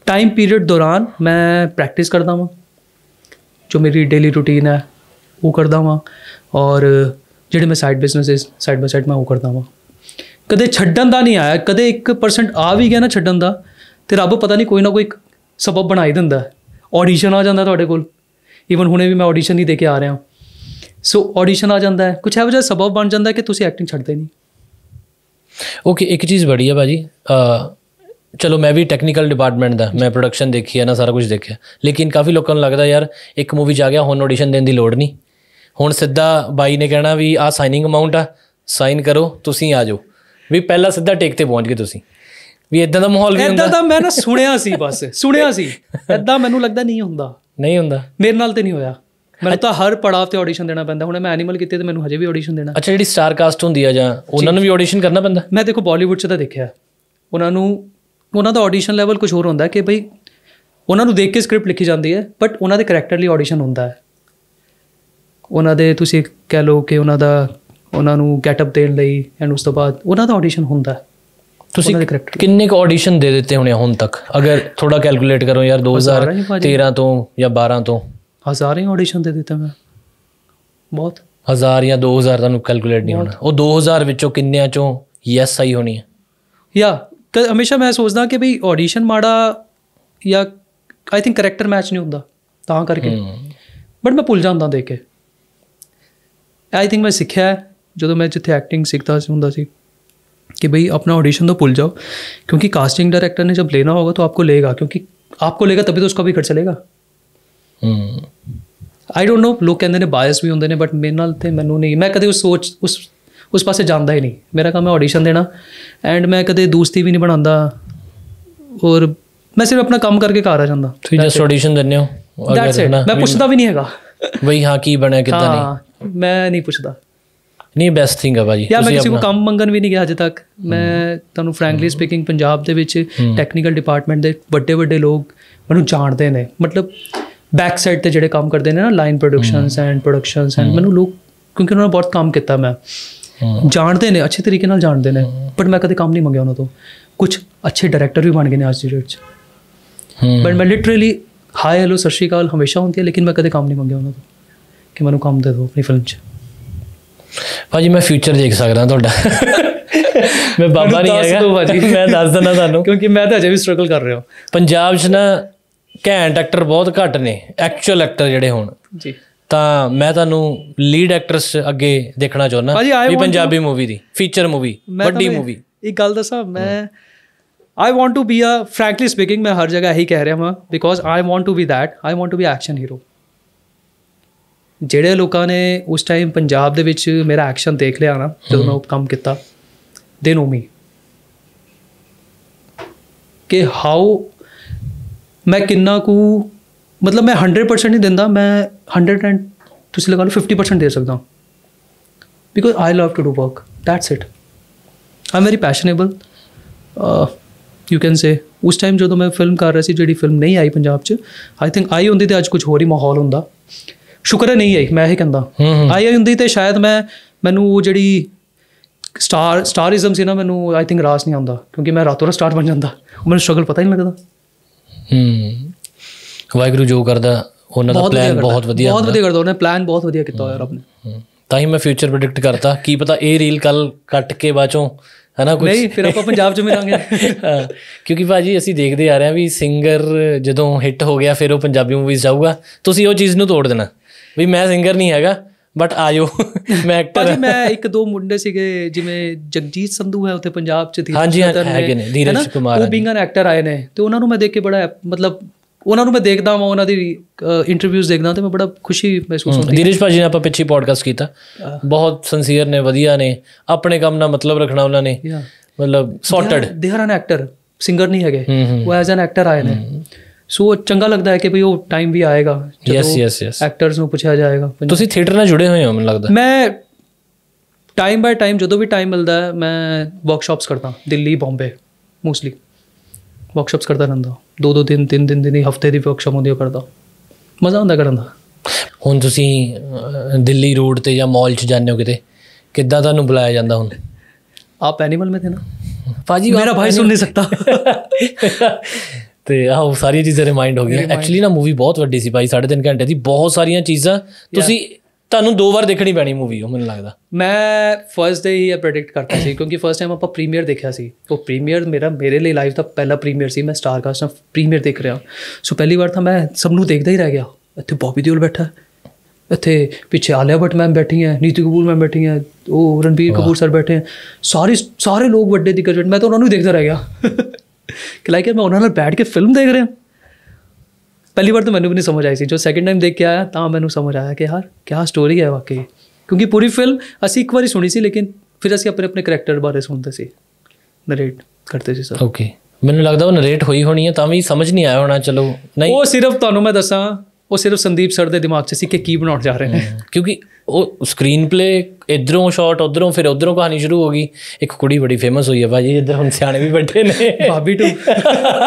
ਟਾਈਮ ਪੀਰੀਅਡ ਦੌਰਾਨ ਮੈਂ ਪ੍ਰੈਕਟਿਸ ਕਰਦਾ ਵਾਂ ਜੋ ਮੇਰੀ ਡੇਲੀ ਰੁਟੀਨ ਹੈ ਉਹ ਕਰਦਾ ਵਾਂ ਔਰ ਜਿਹੜੇ ਮੈਂ side business side by side ਮੈਂ ਉਹ ਕਰਦਾ ਵਾਂ ਕਦੇ ਛੱਡਣ ਦਾ ਨਹੀਂ ਆਇਆ ਕਦੇ 1% ਆ ਵੀ ਗਿਆ ਨਾ ਛੱਡਣ ਦਾ ਤੇ ਰੱਬ ਪਤਾ ਨਹੀਂ ਕੋਈ ਨਾ ਕੋਈ ਸਬਬ ਬਣਾਈ ਦਿੰਦਾ ਆਡੀਸ਼ਨ ਆ ਜਾਂਦਾ ਤੁਹਾਡੇ ਕੋਲ ਈਵਨ ਹੁਣੇ ਵੀ ਮੈਂ ਆਡੀਸ਼ਨ ਨਹੀਂ ਦੇ ਕੇ ਆ ਰਿਹਾ ਸੋ ਆਡੀਸ਼ਨ ਆ ਜਾਂਦਾ ਹੈ ਕੁਝ ਹੈ ਵਜਾ ਸਬਬ ਬਣ ਜਾਂਦਾ ਕਿ ਤੁਸੀਂ ਐਕਟਿੰਗ ਛੱਡਦੇ ਨਹੀਂ ਓਕੇ ਇੱਕ ਚੀਜ਼ ਬੜੀ ਆ ਅ ਚਲੋ ਮੈਂ ਵੀ ਟੈਕਨੀਕਲ ਡਿਪਾਰਟਮੈਂਟ ਦਾ ਮੈਂ ਪ੍ਰੋਡਕਸ਼ਨ ਦੇਖੀ ਹੈ ਨਾ ਸਾਰਾ ਕੁਝ ਦੇਖਿਆ ਲੇਕਿਨ ਕਾਫੀ ਲੋਕਾਂ ਨੂੰ ਲੱਗਦਾ ਯਾਰ ਇੱਕ ਮੂਵੀ ਜਾ ਗਿਆ ਹੁਣ ਆਡੀਸ਼ਨ ਦੇਣ ਦੀ ਲੋੜ ਨਹੀਂ ਹੁਣ ਸਿੱਧਾ ਬਾਈ ਨੇ ਕਹਿਣਾ ਵੀ ਆ ਸਾਈਨਿੰਗ ਅਮਾਉਂਟ ਆ ਸਾਈਨ ਕਰੋ ਤੁਸੀਂ ਆ ਜਾਓ ਵੀ ਪਹਿਲਾਂ ਸਿੱਧਾ ਟੇਕ ਤੇ ਪਹੁੰਚ ਗਏ ਤੁਸੀਂ ਵੀ ਇਦਾਂ ਦਾ ਮਾਹੌਲ ਵੀ ਹੁੰਦਾ ਇਦਾਂ ਦਾ ਮੈਂ ਨਾ ਸੁਣਿਆ ਸੀ ਬਸ ਸੁਣਿਆ ਸੀ ਇਦਾਂ ਮੈਨੂੰ ਲੱਗਦਾ ਨਹੀਂ ਹੁੰਦਾ ਨਹੀਂ ਹੁੰਦਾ ਮੇਰੇ ਨਾਲ ਤੇ ਨਹੀਂ ਹੋਇਆ ਮੈਨੂੰ ਤਾਂ ਹਰ ਪੜਾਅ ਤੇ ਆਡੀਸ਼ਨ ਦੇਣਾ ਪੈਂਦਾ ਹੁਣ ਮੈਂ ਐਨੀਮਲ ਕੀਤੇ ਤੇ ਮੈਨੂੰ ਹਜੇ ਵੀ ਆਡੀਸ਼ਨ ਦੇਣਾ ਅੱਛਾ ਜਿਹੜੀ ਸਟਾਰ ਕਾਸਟ ਹੁੰਦੀ ਆ ਜਾਂ ਉਹਨਾਂ ਨੂੰ ਵੀ ਆਡੀਸ਼ਨ ਕਰਨਾ ਪੈਂਦਾ ਮੈਂ ਦੇਖੋ ਬਾਲੀਵੁੱਡ 'ਚ ਤਾਂ ਦੇਖਿਆ ਉਹਨਾਂ ਨੂੰ ਉਹਨਾਂ ਦਾ ਆਡੀਸ਼ਨ ਲੈਵਲ ਕੁਝ ਹੋਰ ਹੁੰਦਾ ਕਿ ਭਈ ਉਹਨਾਂ ਨੂੰ ਦੇਖ ਕੇ ਸਕ੍ਰਿਪਟ ਲਿਖੀ ਜਾਂਦੀ ਹੈ ਬਟ ਉਹਨਾਂ ਦੇ ਕੈਰੈਕਟਰ ਲਈ ਆਡੀਸ਼ਨ ਹੁੰਦਾ ਹੈ ਉਹਨਾਂ ਦੇ ਤੁਸੀਂ ਕਹਿ ਲਓ ਕਿ ਉਹਨਾਂ ਦਾ ਉਹਨਾਂ ਨੂੰ ਗੈਟਅਪ ਦੇਣ ਲਈ ਐਂਡ ਉਸ ਤੋਂ ਬਾਅਦ ਉਹਨਾਂ ਦਾ ਆਡੀਸ਼ਨ ਹੁੰਦਾ ਹੈ ਤੁਸੀਂ ਕਿੰਨੇ ਕ ਆਡੀਸ਼ਨ ਦੇ ਦਿੱਤੇ ਹੋਣੇ ਹੁਣ ਤੱਕ ਅਗਰ ਥੋੜਾ ਕੈਲਕੂਲੇਟ ਕਰੋ ਯਾਰ 2013 ਤੋਂ ਜਾਂ 12 ਤੋਂ ਹਜ਼ਾਰਾਂ ਹੀ ਆਡੀਸ਼ਨ ਦੇ ਦਿੱਤੇ ਮੈਂ ਬਹੁਤ ਹਜ਼ਾਰ ਜਾਂ 2000 ਤੁਹਾਨੂੰ ਕੈਲਕੂਲੇਟ ਨਹੀਂ ਹੋਣਾ ਉਹ 2000 ਵਿੱਚੋਂ ਕਿੰਨਿਆਂ ਚੋਂ ਯੈਸ ਆਈ ਹੋਣੀ ਹੈ ਯਾ ਹਮੇਸ਼ਾ ਮੈਂ ਸੋਚਦਾ ਕਿ ਭਈ ਆਡੀਸ਼ਨ ਮਾੜਾ ਜਾਂ ਆਈ ਥਿੰਕ ਕੈਰੈਕਟਰ ਮੈਚ ਨਹੀਂ ਹੁੰਦਾ ਤਾਂ ਕਰਕੇ ਬਟ ਮੈਂ ਭੁੱਲ ਜਾਂਦਾ ਦੇਖ ਕੇ ਆਈ ਥਿੰਕ ਮੈਂ ਸਿੱਖਿਆ ਜਦੋਂ ਮੈਂ ਜਿੱਥੇ ਐਕਟਿੰਗ ਸਿੱਖਦਾ ਸੀ ਹੁੰਦਾ ਸੀ कि भाई अपना ऑडिशन तो भूल जाओ क्योंकि कास्टिंग डायरेक्टर ने जब लेना होगा तो आपको लेगा क्योंकि आपको लेगा तभी तो उसका भी ਖਰਚਾ ਲੇਗਾ ਆਈ ਡੋਨਟ ਨੋ ਲੋਕ ਕਹਿੰਦੇ ਨੇ ਬਾਇਸ ਵੀ ਹੁੰਦੇ ਨੇ ਬਟ ਮੇਰੇ ਨਾਲ ਤੇ ਮੈਨੂੰ ਨਹੀਂ ਮੈਂ ਕਦੇ ਉਸ ਸੋਚ ਉਸ ਉਸ ਪਾਸੇ ਜਾਂਦਾ ਹੀ ਨਹੀਂ ਮੇਰਾ ਕੰਮ ਹੈ ਆਡੀਸ਼ਨ ਦੇਣਾ ਐਂਡ ਮੈਂ ਕਦੇ ਦੋਸਤੀ ਵੀ ਨਹੀਂ ਬਣਾਉਂਦਾ ਔਰ ਮੈਂ ਸਿਰਫ ਆਪਣਾ ਕੰਮ ਕਰਕੇ ਘਰ ਆ ਜਾਂਦਾ ਤੁਸੀਂ ਜਸਟ ਆਡੀਸ਼ਨ ਦਿੰਦੇ ਹੋ ਮੈਂ ਪੁੱਛਦਾ ਵੀ ਨਹੀਂ ਹੈਗਾ ਬਈ ਹਾਂ ਕੀ ਬਣਿਆ ਕਿੱਦਾਂ ਨਹੀਂ ਮੈਂ ਨਹੀਂ ਪੁੱਛਦਾ ਨਹੀਂ ਬੈਸਟ ਥਿੰਗ ਹੈ ਭਾਜੀ ਯਾਰ ਮੈਂ ਕਿਸੇ ਕੰਮ ਮੰਗਣ ਵੀ ਨਹੀਂ ਗਿਆ ਅਜੇ ਤੱਕ ਮੈਂ ਤੁਹਾਨੂੰ ਫ੍ਰੈਂਕਲੀ ਸਪੀਕਿੰਗ ਪੰਜਾਬ ਦੇ ਵਿੱਚ ਟੈਕਨੀਕਲ ਡਿਪਾਰਟਮੈਂਟ ਦੇ ਵੱਡੇ ਵੱਡੇ ਲੋਕ ਮੈਨੂੰ ਜਾਣਦੇ ਨੇ ਮਤਲਬ ਬੈਕ ਸਾਈਡ ਤੇ ਜਿਹੜੇ ਕੰਮ ਕਰਦੇ ਨੇ ਨਾ line productions and productions and ਮੈਨੂੰ ਲੋਕ ਕਿਉਂਕਿ ਉਹਨਾਂ ਨੇ ਬਹੁਤ ਕੰਮ ਕੀਤਾ ਮੈਂ ਜਾਣਦੇ ਨੇ ਅੱਛੇ ਤਰੀਕੇ ਨਾਲ ਜਾਣਦੇ ਨੇ ਬਟ ਮੈਂ ਕਦੇ ਕੰਮ ਨਹੀਂ ਮੰਗਿਆ ਉਹਨਾਂ ਤੋਂ ਕੁਝ ਅੱਛੇ ਡਾਇਰੈਕਟਰ ਵੀ ਬਣ ਗਏ ਨੇ ਅੱਜ ਦੇ ਵਿੱਚ ਬਟ ਮੈਂ ਲਿਟਰਲੀ ਹਾਈ ਹੈਲੋ ਸਤਿ ਹਮੇਸ਼ਾ ਹੁੰਦੀ ਹੈ ਲੇਕਿਨ ਮੈਂ ਕਦੇ ਕੰਮ ਨਹੀਂ ਮੰਗਿਆ ਉਹਨਾਂ ਤੋਂ ਕਿ ਮੈਨੂੰ ਕੰਮ ਦੇ ਦਿਓ ਆਪਣੀ ਫਿਲਮ 'ਚ ਭਾਜੀ ਮੈਂ ਫਿਊਚਰ ਦੇਖ ਸਕਦਾ ਤੁਹਾਡਾ ਮੈਂ ਬਾਬਾ ਨਹੀਂ ਹੈਗਾ ਮੈਂ ਦੱਸ ਦਿੰਦਾ ਤੁਹਾਨੂੰ ਕਿਉਂਕਿ ਮੈਂ ਤਾਂ ਅਜੇ ਵੀ ਸਟਰਗਲ ਕਰ ਰਿਹਾ ਹਾਂ ਪੰਜਾਬ 'ਚ ਨਾ ਘੈਂਟ ਐਕਟਰ ਬਹੁਤ ਘੱਟ ਨੇ ਐਕਚੁਅਲ ਐਕਟਰ ਜਿਹੜੇ ਹੋਣ ਜੀ ਤਾਂ ਮੈਂ ਤੁਹਾਨੂੰ ਲੀਡ ਐਕਟਰਸ ਅੱਗੇ ਦੇਖਣਾ ਚਾਹੁੰਦਾ ਵੀ ਪੰਜਾਬੀ ਮੂਵੀ ਦੀ ਫੀਚਰ ਮੂਵੀ ਵੱਡੀ ਮੂਵੀ ਇੱਕ ਗੱਲ ਦੱਸਾਂ ਮੈਂ I want to be a frankly speaking ਮੈਂ ਹਰ ਜਗ੍ਹਾ ਇਹੀ ਕਹਿ ਰਿਹਾ ਹਾਂ because I want to be that I want to be action hero ਜਿਹੜੇ ਲੋਕਾਂ ਨੇ ਉਸ ਟਾਈਮ ਪੰਜਾਬ ਦੇ ਵਿੱਚ ਮੇਰਾ ਐਕਸ਼ਨ ਦੇਖ ਲਿਆ ਨਾ ਜਦੋਂ ਮੈਂ ਉਹ ਕੰਮ ਕੀਤਾ ਦੇ ਨੋ ਮੀ ਕਿ ਹਾਊ ਮੈਂ ਕਿੰਨਾ ਕੁ ਮਤਲਬ ਮੈਂ 100% ਨਹੀਂ ਦਿੰਦਾ ਮੈਂ 100 ਐਂਡ ਤੁਸੀਂ ਲਗਾ ਲਓ 50% ਦੇ ਸਕਦਾ because I love to do work that's it I'm very passionate you can say ਉਸ ਟਾਈਮ ਜਦੋਂ ਮੈਂ ਫਿਲਮ ਕਰ ਰਿਹਾ ਸੀ ਜਿਹੜੀ ਫਿਲਮ ਨਹੀਂ ਆਈ ਪੰਜਾਬ 'ਚ ਆਈ ਥਿੰਕ ਆਈ ਹੁੰਦੀ ਤੇ ਅੱਜ ਕੁਝ ਹੋਰ ਹੀ ਮਾਹੌਲ ਹੁੰਦਾ ਸ਼ੁਕਰ ਨਹੀਂ ਆਈ ਮੈਂ ਇਹ ਕਹਿੰਦਾ ਆਈ ਆਈ ਹੁੰਦੀ ਤੇ ਸ਼ਾਇਦ ਮੈਂ ਮੈਨੂੰ ਉਹ ਜਿਹੜੀ ਸਟਾਰ ਸਟਾਰਿਜ਼ਮ ਸੀ ਨਾ ਮੈਨੂੰ ਆਈ ਥਿੰਕ ਰਾਸ ਨਹੀਂ ਆਉਂਦਾ ਕਿਉਂਕਿ ਮੈਂ ਰਾਤੋਂ ਰਾਤ ਸਟਾਰ ਬਣ ਜਾਂਦਾ ਮੈਨੂੰ ਸਟਰਗਲ ਪਤਾ ਹੀ ਨਹੀਂ ਲੱਗਦਾ ਹੂੰ ਵਾਇਗਰੂ ਜੋ ਕਰਦਾ ਉਹਨਾਂ ਦਾ ਪਲਾਨ ਬਹੁਤ ਵਧੀਆ ਬਹੁਤ ਵਧੀਆ ਕਰਦਾ ਉਹਨੇ ਪਲਾਨ ਬਹੁਤ ਵਧੀਆ ਕੀਤਾ ਹੋਇਆ ਰੱਬ ਨੇ ਤਾਂ ਹੀ ਮੈਂ ਫਿਊਚਰ ਪ੍ਰੈਡਿਕਟ ਕਰਦਾ ਕੀ ਪਤਾ ਇਹ ਰੀਲ ਕੱਲ ਕੱਟ ਕੇ ਬਾਚੋਂ ਹਨਾ ਕੁਝ ਨਹੀਂ ਫਿਰ ਆਪਾਂ ਪੰਜਾਬ 'ਚ ਮਿਲਾਂਗੇ ਕਿਉਂਕਿ ਭਾਜੀ ਅਸੀਂ ਦੇਖਦੇ ਆ ਰਹੇ ਆ ਵੀ ਸਿੰਗਰ ਜਦੋਂ ਹਿੱਟ ਹੋ ਗਿਆ ਫਿਰ ਉਹ ਪੰਜਾਬੀ ਮੂਵੀਜ਼ ਜਾਊਗਾ ਤੁਸੀਂ ਉਹ ਚੀਜ਼ ਨੂੰ ਤੋੜ ਦੇਣਾ ਵੀ ਮੈਂ ਸਿੰਗਰ ਨਹੀਂ ਹੈਗਾ ਬਟ ਆਇਓ ਮੈਂ ਐਕਟਰ ਹਾਂ ਜੀ ਮੈਂ ਇੱਕ ਦੋ ਮੁੰਡੇ ਸੀਗੇ ਜਿਵੇਂ ਜਗਜੀਤ ਸੰਧੂ ਹੈ ਉੱਥੇ ਪੰਜਾਬ ਚ ਹਾਂ ਜੀ ਹੈਗੇ ਨੇ ਧੀਰਜ ਕੁਮਾਰ ਉਹ ਬੀਂਗ ਐਕਟਰ ਆਏ ਨੇ ਤੇ ਉਹਨਾਂ ਨੂੰ ਮੈਂ ਦੇਖ ਕੇ ਬੜਾ ਮਤਲਬ ਉਹਨਾਂ ਨੂੰ ਮੈਂ ਦੇਖਦਾ ਹਾਂ ਉਹਨਾਂ ਦੀ ਇੰਟਰਵਿਊਜ਼ ਦੇਖਦਾ ਤੇ ਮੈਂ ਬੜਾ ਖੁਸ਼ੀ ਮਹਿਸੂਸ ਹੁੰਦੀ ਹੈ ਧੀਰਜ ਭਾਜੀ ਨੇ ਆਪਾਂ ਪਿੱਛੇ ਪੋਡਕਾਸਟ ਕੀਤਾ ਬਹੁਤ ਸਿੰਸੀਅਰ ਨੇ ਵਧੀਆ ਨੇ ਆਪਣੇ ਕੰਮ ਨਾਲ ਮਤਲਬ ਰੱਖਣਾ ਉਹਨਾਂ ਨੇ ਮਤਲਬ ਸੌਰਟਡ ਦੇ ਹਰ ਐਨ ਐਕਟਰ ਸਿੰਗਰ ਨਹੀਂ ਹੈਗੇ ਉਹ ਐਜ਼ ਐਨ ਐਕਟਰ ਆਏ ਨੇ ਸੋ ਉਹ ਚੰਗਾ ਲੱਗਦਾ ਹੈ ਕਿ ਭਈ ਉਹ ਟਾਈਮ ਵੀ ਆਏਗਾ ਯੈਸ ਯੈਸ ਯੈਸ ਐਕਟਰਸ ਨੂੰ ਪੁੱਛਿਆ ਜਾਏਗਾ ਤੁਸੀਂ ਥੀਏਟਰ ਨਾਲ ਜੁੜੇ ਹੋਏ ਹੋ ਮੈਨੂੰ ਲੱਗਦਾ ਮੈਂ ਟਾਈਮ ਬਾਈ ਟਾਈਮ ਜਦੋਂ ਵੀ ਟਾਈਮ ਮਿਲਦਾ ਹੈ ਮੈਂ ਵਰਕਸ਼ਾਪਸ ਕਰਦਾ ਦਿੱਲੀ ਬੰਬੇ ਮੋਸਟਲੀ ਵਰਕਸ਼ਾਪਸ ਕਰਦਾ ਰਹਿੰਦਾ ਦੋ ਦੋ ਦਿਨ ਤਿੰਨ ਦਿਨ ਦੀ ਹਫਤੇ ਦੀ ਵਰਕਸ਼ਾਪ ਹੁੰਦੀ ਕਰਦਾ ਮਜ਼ਾ ਆਉਂਦਾ ਕਰਨ ਦਾ ਹੁਣ ਤੁਸੀਂ ਦਿੱਲੀ ਰੋਡ ਤੇ ਜਾਂ ਮਾਲ 'ਚ ਜਾਂਦੇ ਹੋ ਕਿਤੇ ਕਿੱਦਾਂ ਤੁਹਾਨੂੰ ਬੁਲਾਇਆ ਜਾਂਦਾ ਹੁਣ ਆਪ ਐਨੀਮਲ ਮੇ ਤੇ ਨਾ ਫਾਜੀ ਮੇਰਾ ਭਾਈ ਸੁਣ ਨਹੀਂ ਸਕਦਾ ਤੇ ਆਹ ਉਹ ਸਾਰੀਆਂ ਚੀਜ਼ਾਂ ਰਿਮਾਈਂਡ ਹੋ ਗਈਆਂ ਐਕਚੁਅਲੀ ਨਾ ਮੂਵੀ ਬਹੁਤ ਵੱਡੀ ਸੀ ਭਾਈ 3.5 ਘੰਟੇ ਦੀ ਬਹੁਤ ਸਾਰੀਆਂ ਚੀਜ਼ਾਂ ਤੁਸੀਂ ਤੁਹਾਨੂੰ ਦੋ ਵਾਰ ਦੇਖਣੀ ਪੈਣੀ ਮੂਵੀ ਉਹ ਮੈਨੂੰ ਲੱਗਦਾ ਮੈਂ ਫਰਸਟ ਡੇ ਹੀ ਇਹ ਪ੍ਰੈਡਿਕਟ ਕਰਤਾ ਸੀ ਕਿਉਂਕਿ ਫਰਸਟ ਟਾਈਮ ਆਪਾਂ ਪ੍ਰੀਮੀਅਰ ਦੇਖਿਆ ਸੀ ਉਹ ਪ੍ਰੀਮੀਅਰ ਮੇਰਾ ਮੇਰੇ ਲਈ ਲਾਈਫ ਦਾ ਪਹਿਲਾ ਪ੍ਰੀਮੀਅਰ ਸੀ ਮੈਂ ਸਟਾਰ ਕਾਸਟ ਦਾ ਪ੍ਰੀਮੀਅਰ ਦੇਖ ਰਿਹਾ ਸੋ ਪਹਿਲੀ ਵਾਰ ਤਾਂ ਮੈਂ ਸਭ ਨੂੰ ਦੇਖਦਾ ਹੀ ਰਹਿ ਗਿਆ ਇੱਥੇ ਬੌਬੀ ਦਿਓਲ ਬੈਠਾ ਇੱਥੇ ਪਿੱਛੇ ਆਲਿਆ ਭੱਟ ਮੈਮ ਬੈਠੀ ਹੈ ਨੀਤੂ ਕਪੂਰ ਮੈਮ ਬੈਠੀ ਹੈ ਉਹ ਰਣਬੀਰ ਕਪੂਰ ਸਰ ਬੈਠੇ ਸਾਰੇ ਸਾਰੇ ਲੋਕ ਵੱਡੇ ਦੀ ਮੈਂ ਤਾਂ ਉਹਨਾਂ ਨੂੰ ਦੇਖਦਾ ਰਹਿ ਗਿਆ ਕਿ ਲਾਈਕ ਮੈਂ ਉਹਨਾਂ ਨਾਲ ਬੈਠ ਕੇ ਫਿਲਮ ਦੇਖ ਰਿਹਾ ਪਹਿਲੀ ਵਾਰ ਤਾਂ ਮੈਨੂੰ ਵੀ ਨਹੀਂ ਸਮਝ ਆਈ ਸੀ ਜੋ ਸੈਕਿੰਡ ਟਾਈਮ ਦੇਖ ਕੇ ਆਇਆ ਤਾਂ ਮੈਨੂੰ ਸਮਝ ਆਇਆ ਕਿ ਯਾਰ ਕੀ ਸਟੋਰੀ ਹੈ ਵਾਕਈ ਕਿਉਂਕਿ ਪੂਰੀ ਫਿਲਮ ਅਸੀਂ ਇੱਕ ਵਾਰੀ ਸੁਣੀ ਸੀ ਲੇਕਿਨ ਫਿਰ ਅਸੀਂ ਆਪਣੇ ਆਪਣੇ ਕੈਰੈਕਟਰ ਬਾਰੇ ਸੁਣਦੇ ਸੀ ਨਰੇਟ ਕਰਦੇ ਸੀ ਸਰ ਓਕੇ ਮੈਨੂੰ ਲੱਗਦਾ ਉਹ ਨਰੇਟ ਹੋਈ ਹੋਣੀ ਹੈ ਤਾਂ ਵੀ ਸਮਝ ਨਹੀਂ ਆਇਆ ਹੋਣਾ ਚਲੋ ਨਹੀਂ ਉਹ ਸਿਰਫ ਤੁਹਾਨੂੰ ਮੈਂ ਦੱਸਾਂ ਉਹ ਸਿਰਫ ਸੰਦੀਪ ਸਰ ਦੇ ਦਿਮਾਗ 'ਚ ਸੀ ਕਿ ਕੀ ਬਣਾਉਣ ਜਾ ਰਹੇ ਨੇ ਕਿਉਂਕਿ ਉਹ ਸਕਰੀਨ ਪਲੇ ਇਧਰੋਂ ਸ਼ਾਟ ਉਧਰੋਂ ਫਿਰ ਉਧਰੋਂ ਕਹਾਣੀ ਸ਼ੁਰੂ ਹੋ ਗਈ ਇੱਕ ਕੁੜੀ ਬੜੀ ਫੇਮਸ ਹੋਈ ਹੈ ਬਾਜੀ ਇਧਰ ਹੁਣ ਸਿਆਣੇ ਵੀ ਬੈਠੇ ਨੇ ਭਾਬੀ ਟੂ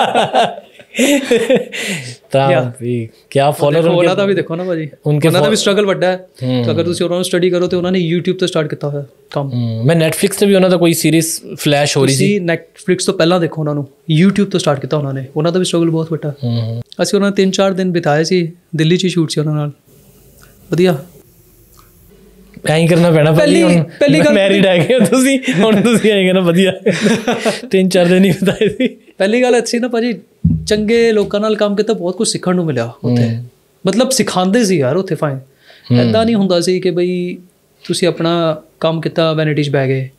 ਤਾਂ ਵੀ ਕਿਆ ਹੋ ਉਹਨਾਂ ਦਾ ਵੀ ਦੇਖੋ ਨਾ ਭਾਜੀ ਉਹਨਾਂ ਦਾ ਵੀ ਸਟਰਗਲ ਵੱਡਾ ਹੈ ਤਾਂ ਅਗਰ ਤੁਸੀਂ ਉਹਨਾਂ ਨੂੰ ਸਟੱਡੀ ਕਰੋ ਤੇ ਉਹਨਾਂ ਨੇ YouTube ਤੋਂ ਸਟਾਰਟ ਕੀਤਾ ਹੋਇਆ ਕੰਮ ਮੈਂ Netflix ਤੇ ਵੀ ਉਹਨਾਂ ਦਾ ਕੋਈ ਸੀਰੀਜ਼ ਫਲੈਸ਼ ਹੋ ਰਹੀ ਸੀ Netflix ਤੋਂ ਪਹਿਲਾਂ ਦੇਖੋ ਉਹਨਾਂ ਨੂੰ YouTube ਤੋਂ ਸਟਾਰਟ ਕੀਤਾ ਉਹਨਾਂ ਨੇ ਉਹਨਾਂ ਦਾ ਵੀ ਸਟਰਗਲ ਬਹੁਤ ਵੱਡਾ ਅਸੀਂ ਉਹਨਾਂ ਨੇ 3-4 ਦਿਨ ਬਿਤਾਏ ਸੀ ਦਿੱਲੀ 'ਚ ਸ਼ੂਟ ਸੀ ਉਹਨਾਂ ਨਾਲ ਵਧੀਆ ਐਂ ਕਰਨਾ ਪੈਣਾ ਪਹਿਲੀ ਪਹਿਲੀ ਗੱਲ ਮੈਰਿਡ ਆ ਗਏ ਤੁਸੀਂ ਹੁਣ ਤੁਸੀਂ ਆਏਗਾ ਨਾ ਵਧੀਆ 3-4 ਦਿਨ ਹੀ ਬਿਤਾਏ ਸੀ ਪਹਿਲੀ ਗੱਲ ਅੱਛੀ ਨਾ ਭਾਜੀ ਚੰਗੇ ਲੋਕਾਂ ਨਾਲ ਕੰਮ ਕੀਤਾ ਬਹੁਤ ਕੁਝ ਸਿੱਖਣ ਨੂੰ ਮਿਲਿਆ ਉੱਥੇ ਮਤਲਬ ਸਿਖਾਉਂਦੇ ਸੀ ਯਾਰ ਉੱਥੇ ਫਾਈਨ ਐਦਾਂ ਨਹੀਂ ਹੁੰਦਾ ਸੀ ਕਿ ਬਈ ਤੁਸੀਂ ਆਪਣਾ ਕੰਮ ਕੀਤਾ ਵੈਨਿਟੀ 'ਚ ਬਹਿ ਗਏ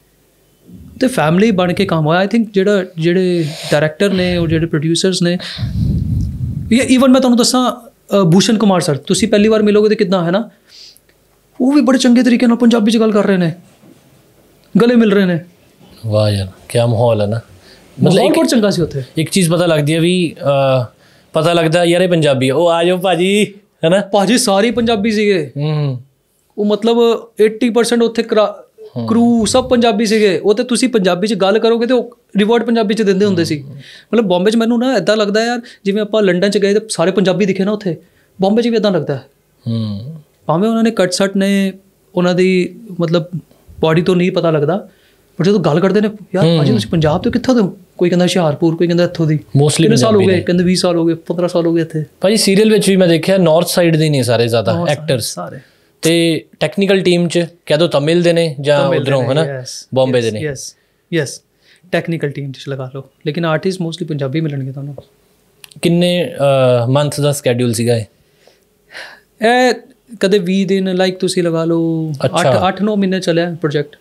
ਤੇ ਫੈਮਿਲੀ ਬਣ ਕੇ ਕੰਮ ਹੋਇਆ ਆਈ ਥਿੰਕ ਜਿਹੜਾ ਜਿਹੜੇ ਡਾਇਰੈਕਟਰ ਨੇ ਉਹ ਜਿਹੜੇ ਪ੍ਰੋਡਿਊਸਰਸ ਨੇ ਯਾ ਇਵਨ ਮੈਂ ਤੁਹਾਨੂੰ ਦੱਸਾਂ ਬੂਸ਼ਨ ਕੁਮਾਰ ਸਰ ਤੁਸੀਂ ਪਹਿਲੀ ਵਾਰ ਮਿਲੋਗੇ ਤੇ ਕਿੰਨਾ ਹੈ ਨਾ ਉਹ ਵੀ ਬੜੇ ਚੰਗੇ ਤਰੀਕੇ ਨਾਲ ਪੰਜਾਬੀ 'ਚ ਗੱਲ ਕਰ ਰਹੇ ਨੇ ਗਲੇ ਮਿਲ ਰਹੇ ਨੇ ਵਾਹ ਯਾਰ ਕੀ ਮਾਹੌਲ ਹੈ ਨਾ ਮਤਲਬ ਇੱਕ ਚੰਗਾ ਸੀ ਉੱਥੇ ਇੱਕ ਚੀਜ਼ ਪਤਾ ਲੱਗਦੀ ਹੈ ਵੀ ਪਤਾ ਲੱਗਦਾ ਯਾਰ ਇਹ ਪੰਜਾਬੀ ਆ ਉਹ ਆ ਜਾਓ ਭਾਜੀ ਹੈਨਾ ਭਾਜੀ ਸਾਰੇ ਪੰਜਾਬੀ ਸੀਗੇ ਹੂੰ ਉਹ ਮਤਲਬ 80% ਉੱਥੇ ਕਰੂ ਸਭ ਪੰਜਾਬੀ ਸੀਗੇ ਉਹ ਤੇ ਤੁਸੀਂ ਪੰਜਾਬੀ ਚ ਗੱਲ ਕਰੋਗੇ ਤੇ ਉਹ ਰਿਵਾਰਡ ਪੰਜਾਬੀ ਚ ਦਿੰਦੇ ਹੁੰਦੇ ਸੀ ਮਤਲਬ ਬੰਬੇ ਚ ਮੈਨੂੰ ਨਾ ਇਦਾਂ ਲੱਗਦਾ ਯਾਰ ਜਿਵੇਂ ਆਪਾਂ ਲੰਡਨ ਚ ਗਏ ਤੇ ਸਾਰੇ ਪੰਜਾਬੀ ਦਿਖੇ ਨਾ ਉੱਥੇ ਬੰਬੇ ਚ ਵੀ ਇਦਾਂ ਲੱਗਦਾ ਹੂੰ ਭਾਵੇਂ ਉਹਨਾਂ ਨੇ ਕੱਟ ਸੱਟ ਨੇ ਉਹਨਾਂ ਦੀ ਮਤਲਬ ਬਾਡੀ ਤੋਂ ਨਹੀਂ ਪਤਾ ਲੱਗਦਾ ਪਰ ਜਦੋਂ ਗੱਲ ਕਰਦੇ ਨੇ ਯਾਰ ਭਾਜੀ ਤੁਸੀਂ ਪੰਜਾਬ ਤੋਂ ਕਿੱਥੋਂ ਦੇ ਹੋ ਕੋਈ ਕਹਿੰਦਾ ਹੁਸ਼ਿਆਰਪੁਰ ਕੋਈ ਕਹਿੰਦਾ ਇੱਥੋਂ ਦੀ ਮੋਸਟਲੀ ਕਿੰਨੇ ਸਾਲ ਹੋ ਗਏ ਕਹਿੰਦੇ 20 ਸਾਲ ਹੋ ਗਏ 15 ਸਾਲ ਹੋ ਗਏ ਇੱਥੇ ਭਾਜੀ ਸੀਰੀਅਲ ਵਿੱਚ ਵੀ ਮੈਂ ਦੇਖਿਆ ਨਾਰਥ ਸਾਈਡ ਦੇ ਨਹੀਂ ਸਾਰੇ ਜ਼ਿਆਦਾ ਐਕਟਰਸ ਸਾਰੇ ਤੇ ਟੈਕਨੀਕਲ ਟੀਮ ਚ ਕਹਿ ਦੋ ਤਮਿਲ ਦੇ ਨੇ ਜਾਂ ਉਧਰੋਂ ਹਨਾ ਬੰਬੇ ਦੇ ਨੇ ਯੈਸ ਯੈਸ ਟੈਕਨੀਕਲ ਟੀਮ ਚ ਲਗਾ ਲਓ ਲੇਕਿਨ ਆਰਟਿਸਟ ਮੋਸਟਲੀ ਪੰਜਾਬੀ ਮਿਲਣਗੇ ਤੁਹਾਨੂੰ ਕਿੰਨੇ ਮੰਥ ਦਾ ਸਕੇਡਿਊਲ ਸੀਗਾ ਇਹ ਇਹ ਕਦੇ 20 ਦਿਨ ਲਾਈਕ ਤੁਸੀਂ ਲਗਾ ਲਓ 8 8 9 ਮਹੀਨੇ ਚੱਲਿਆ ਪ੍ਰੋਜੈਕਟ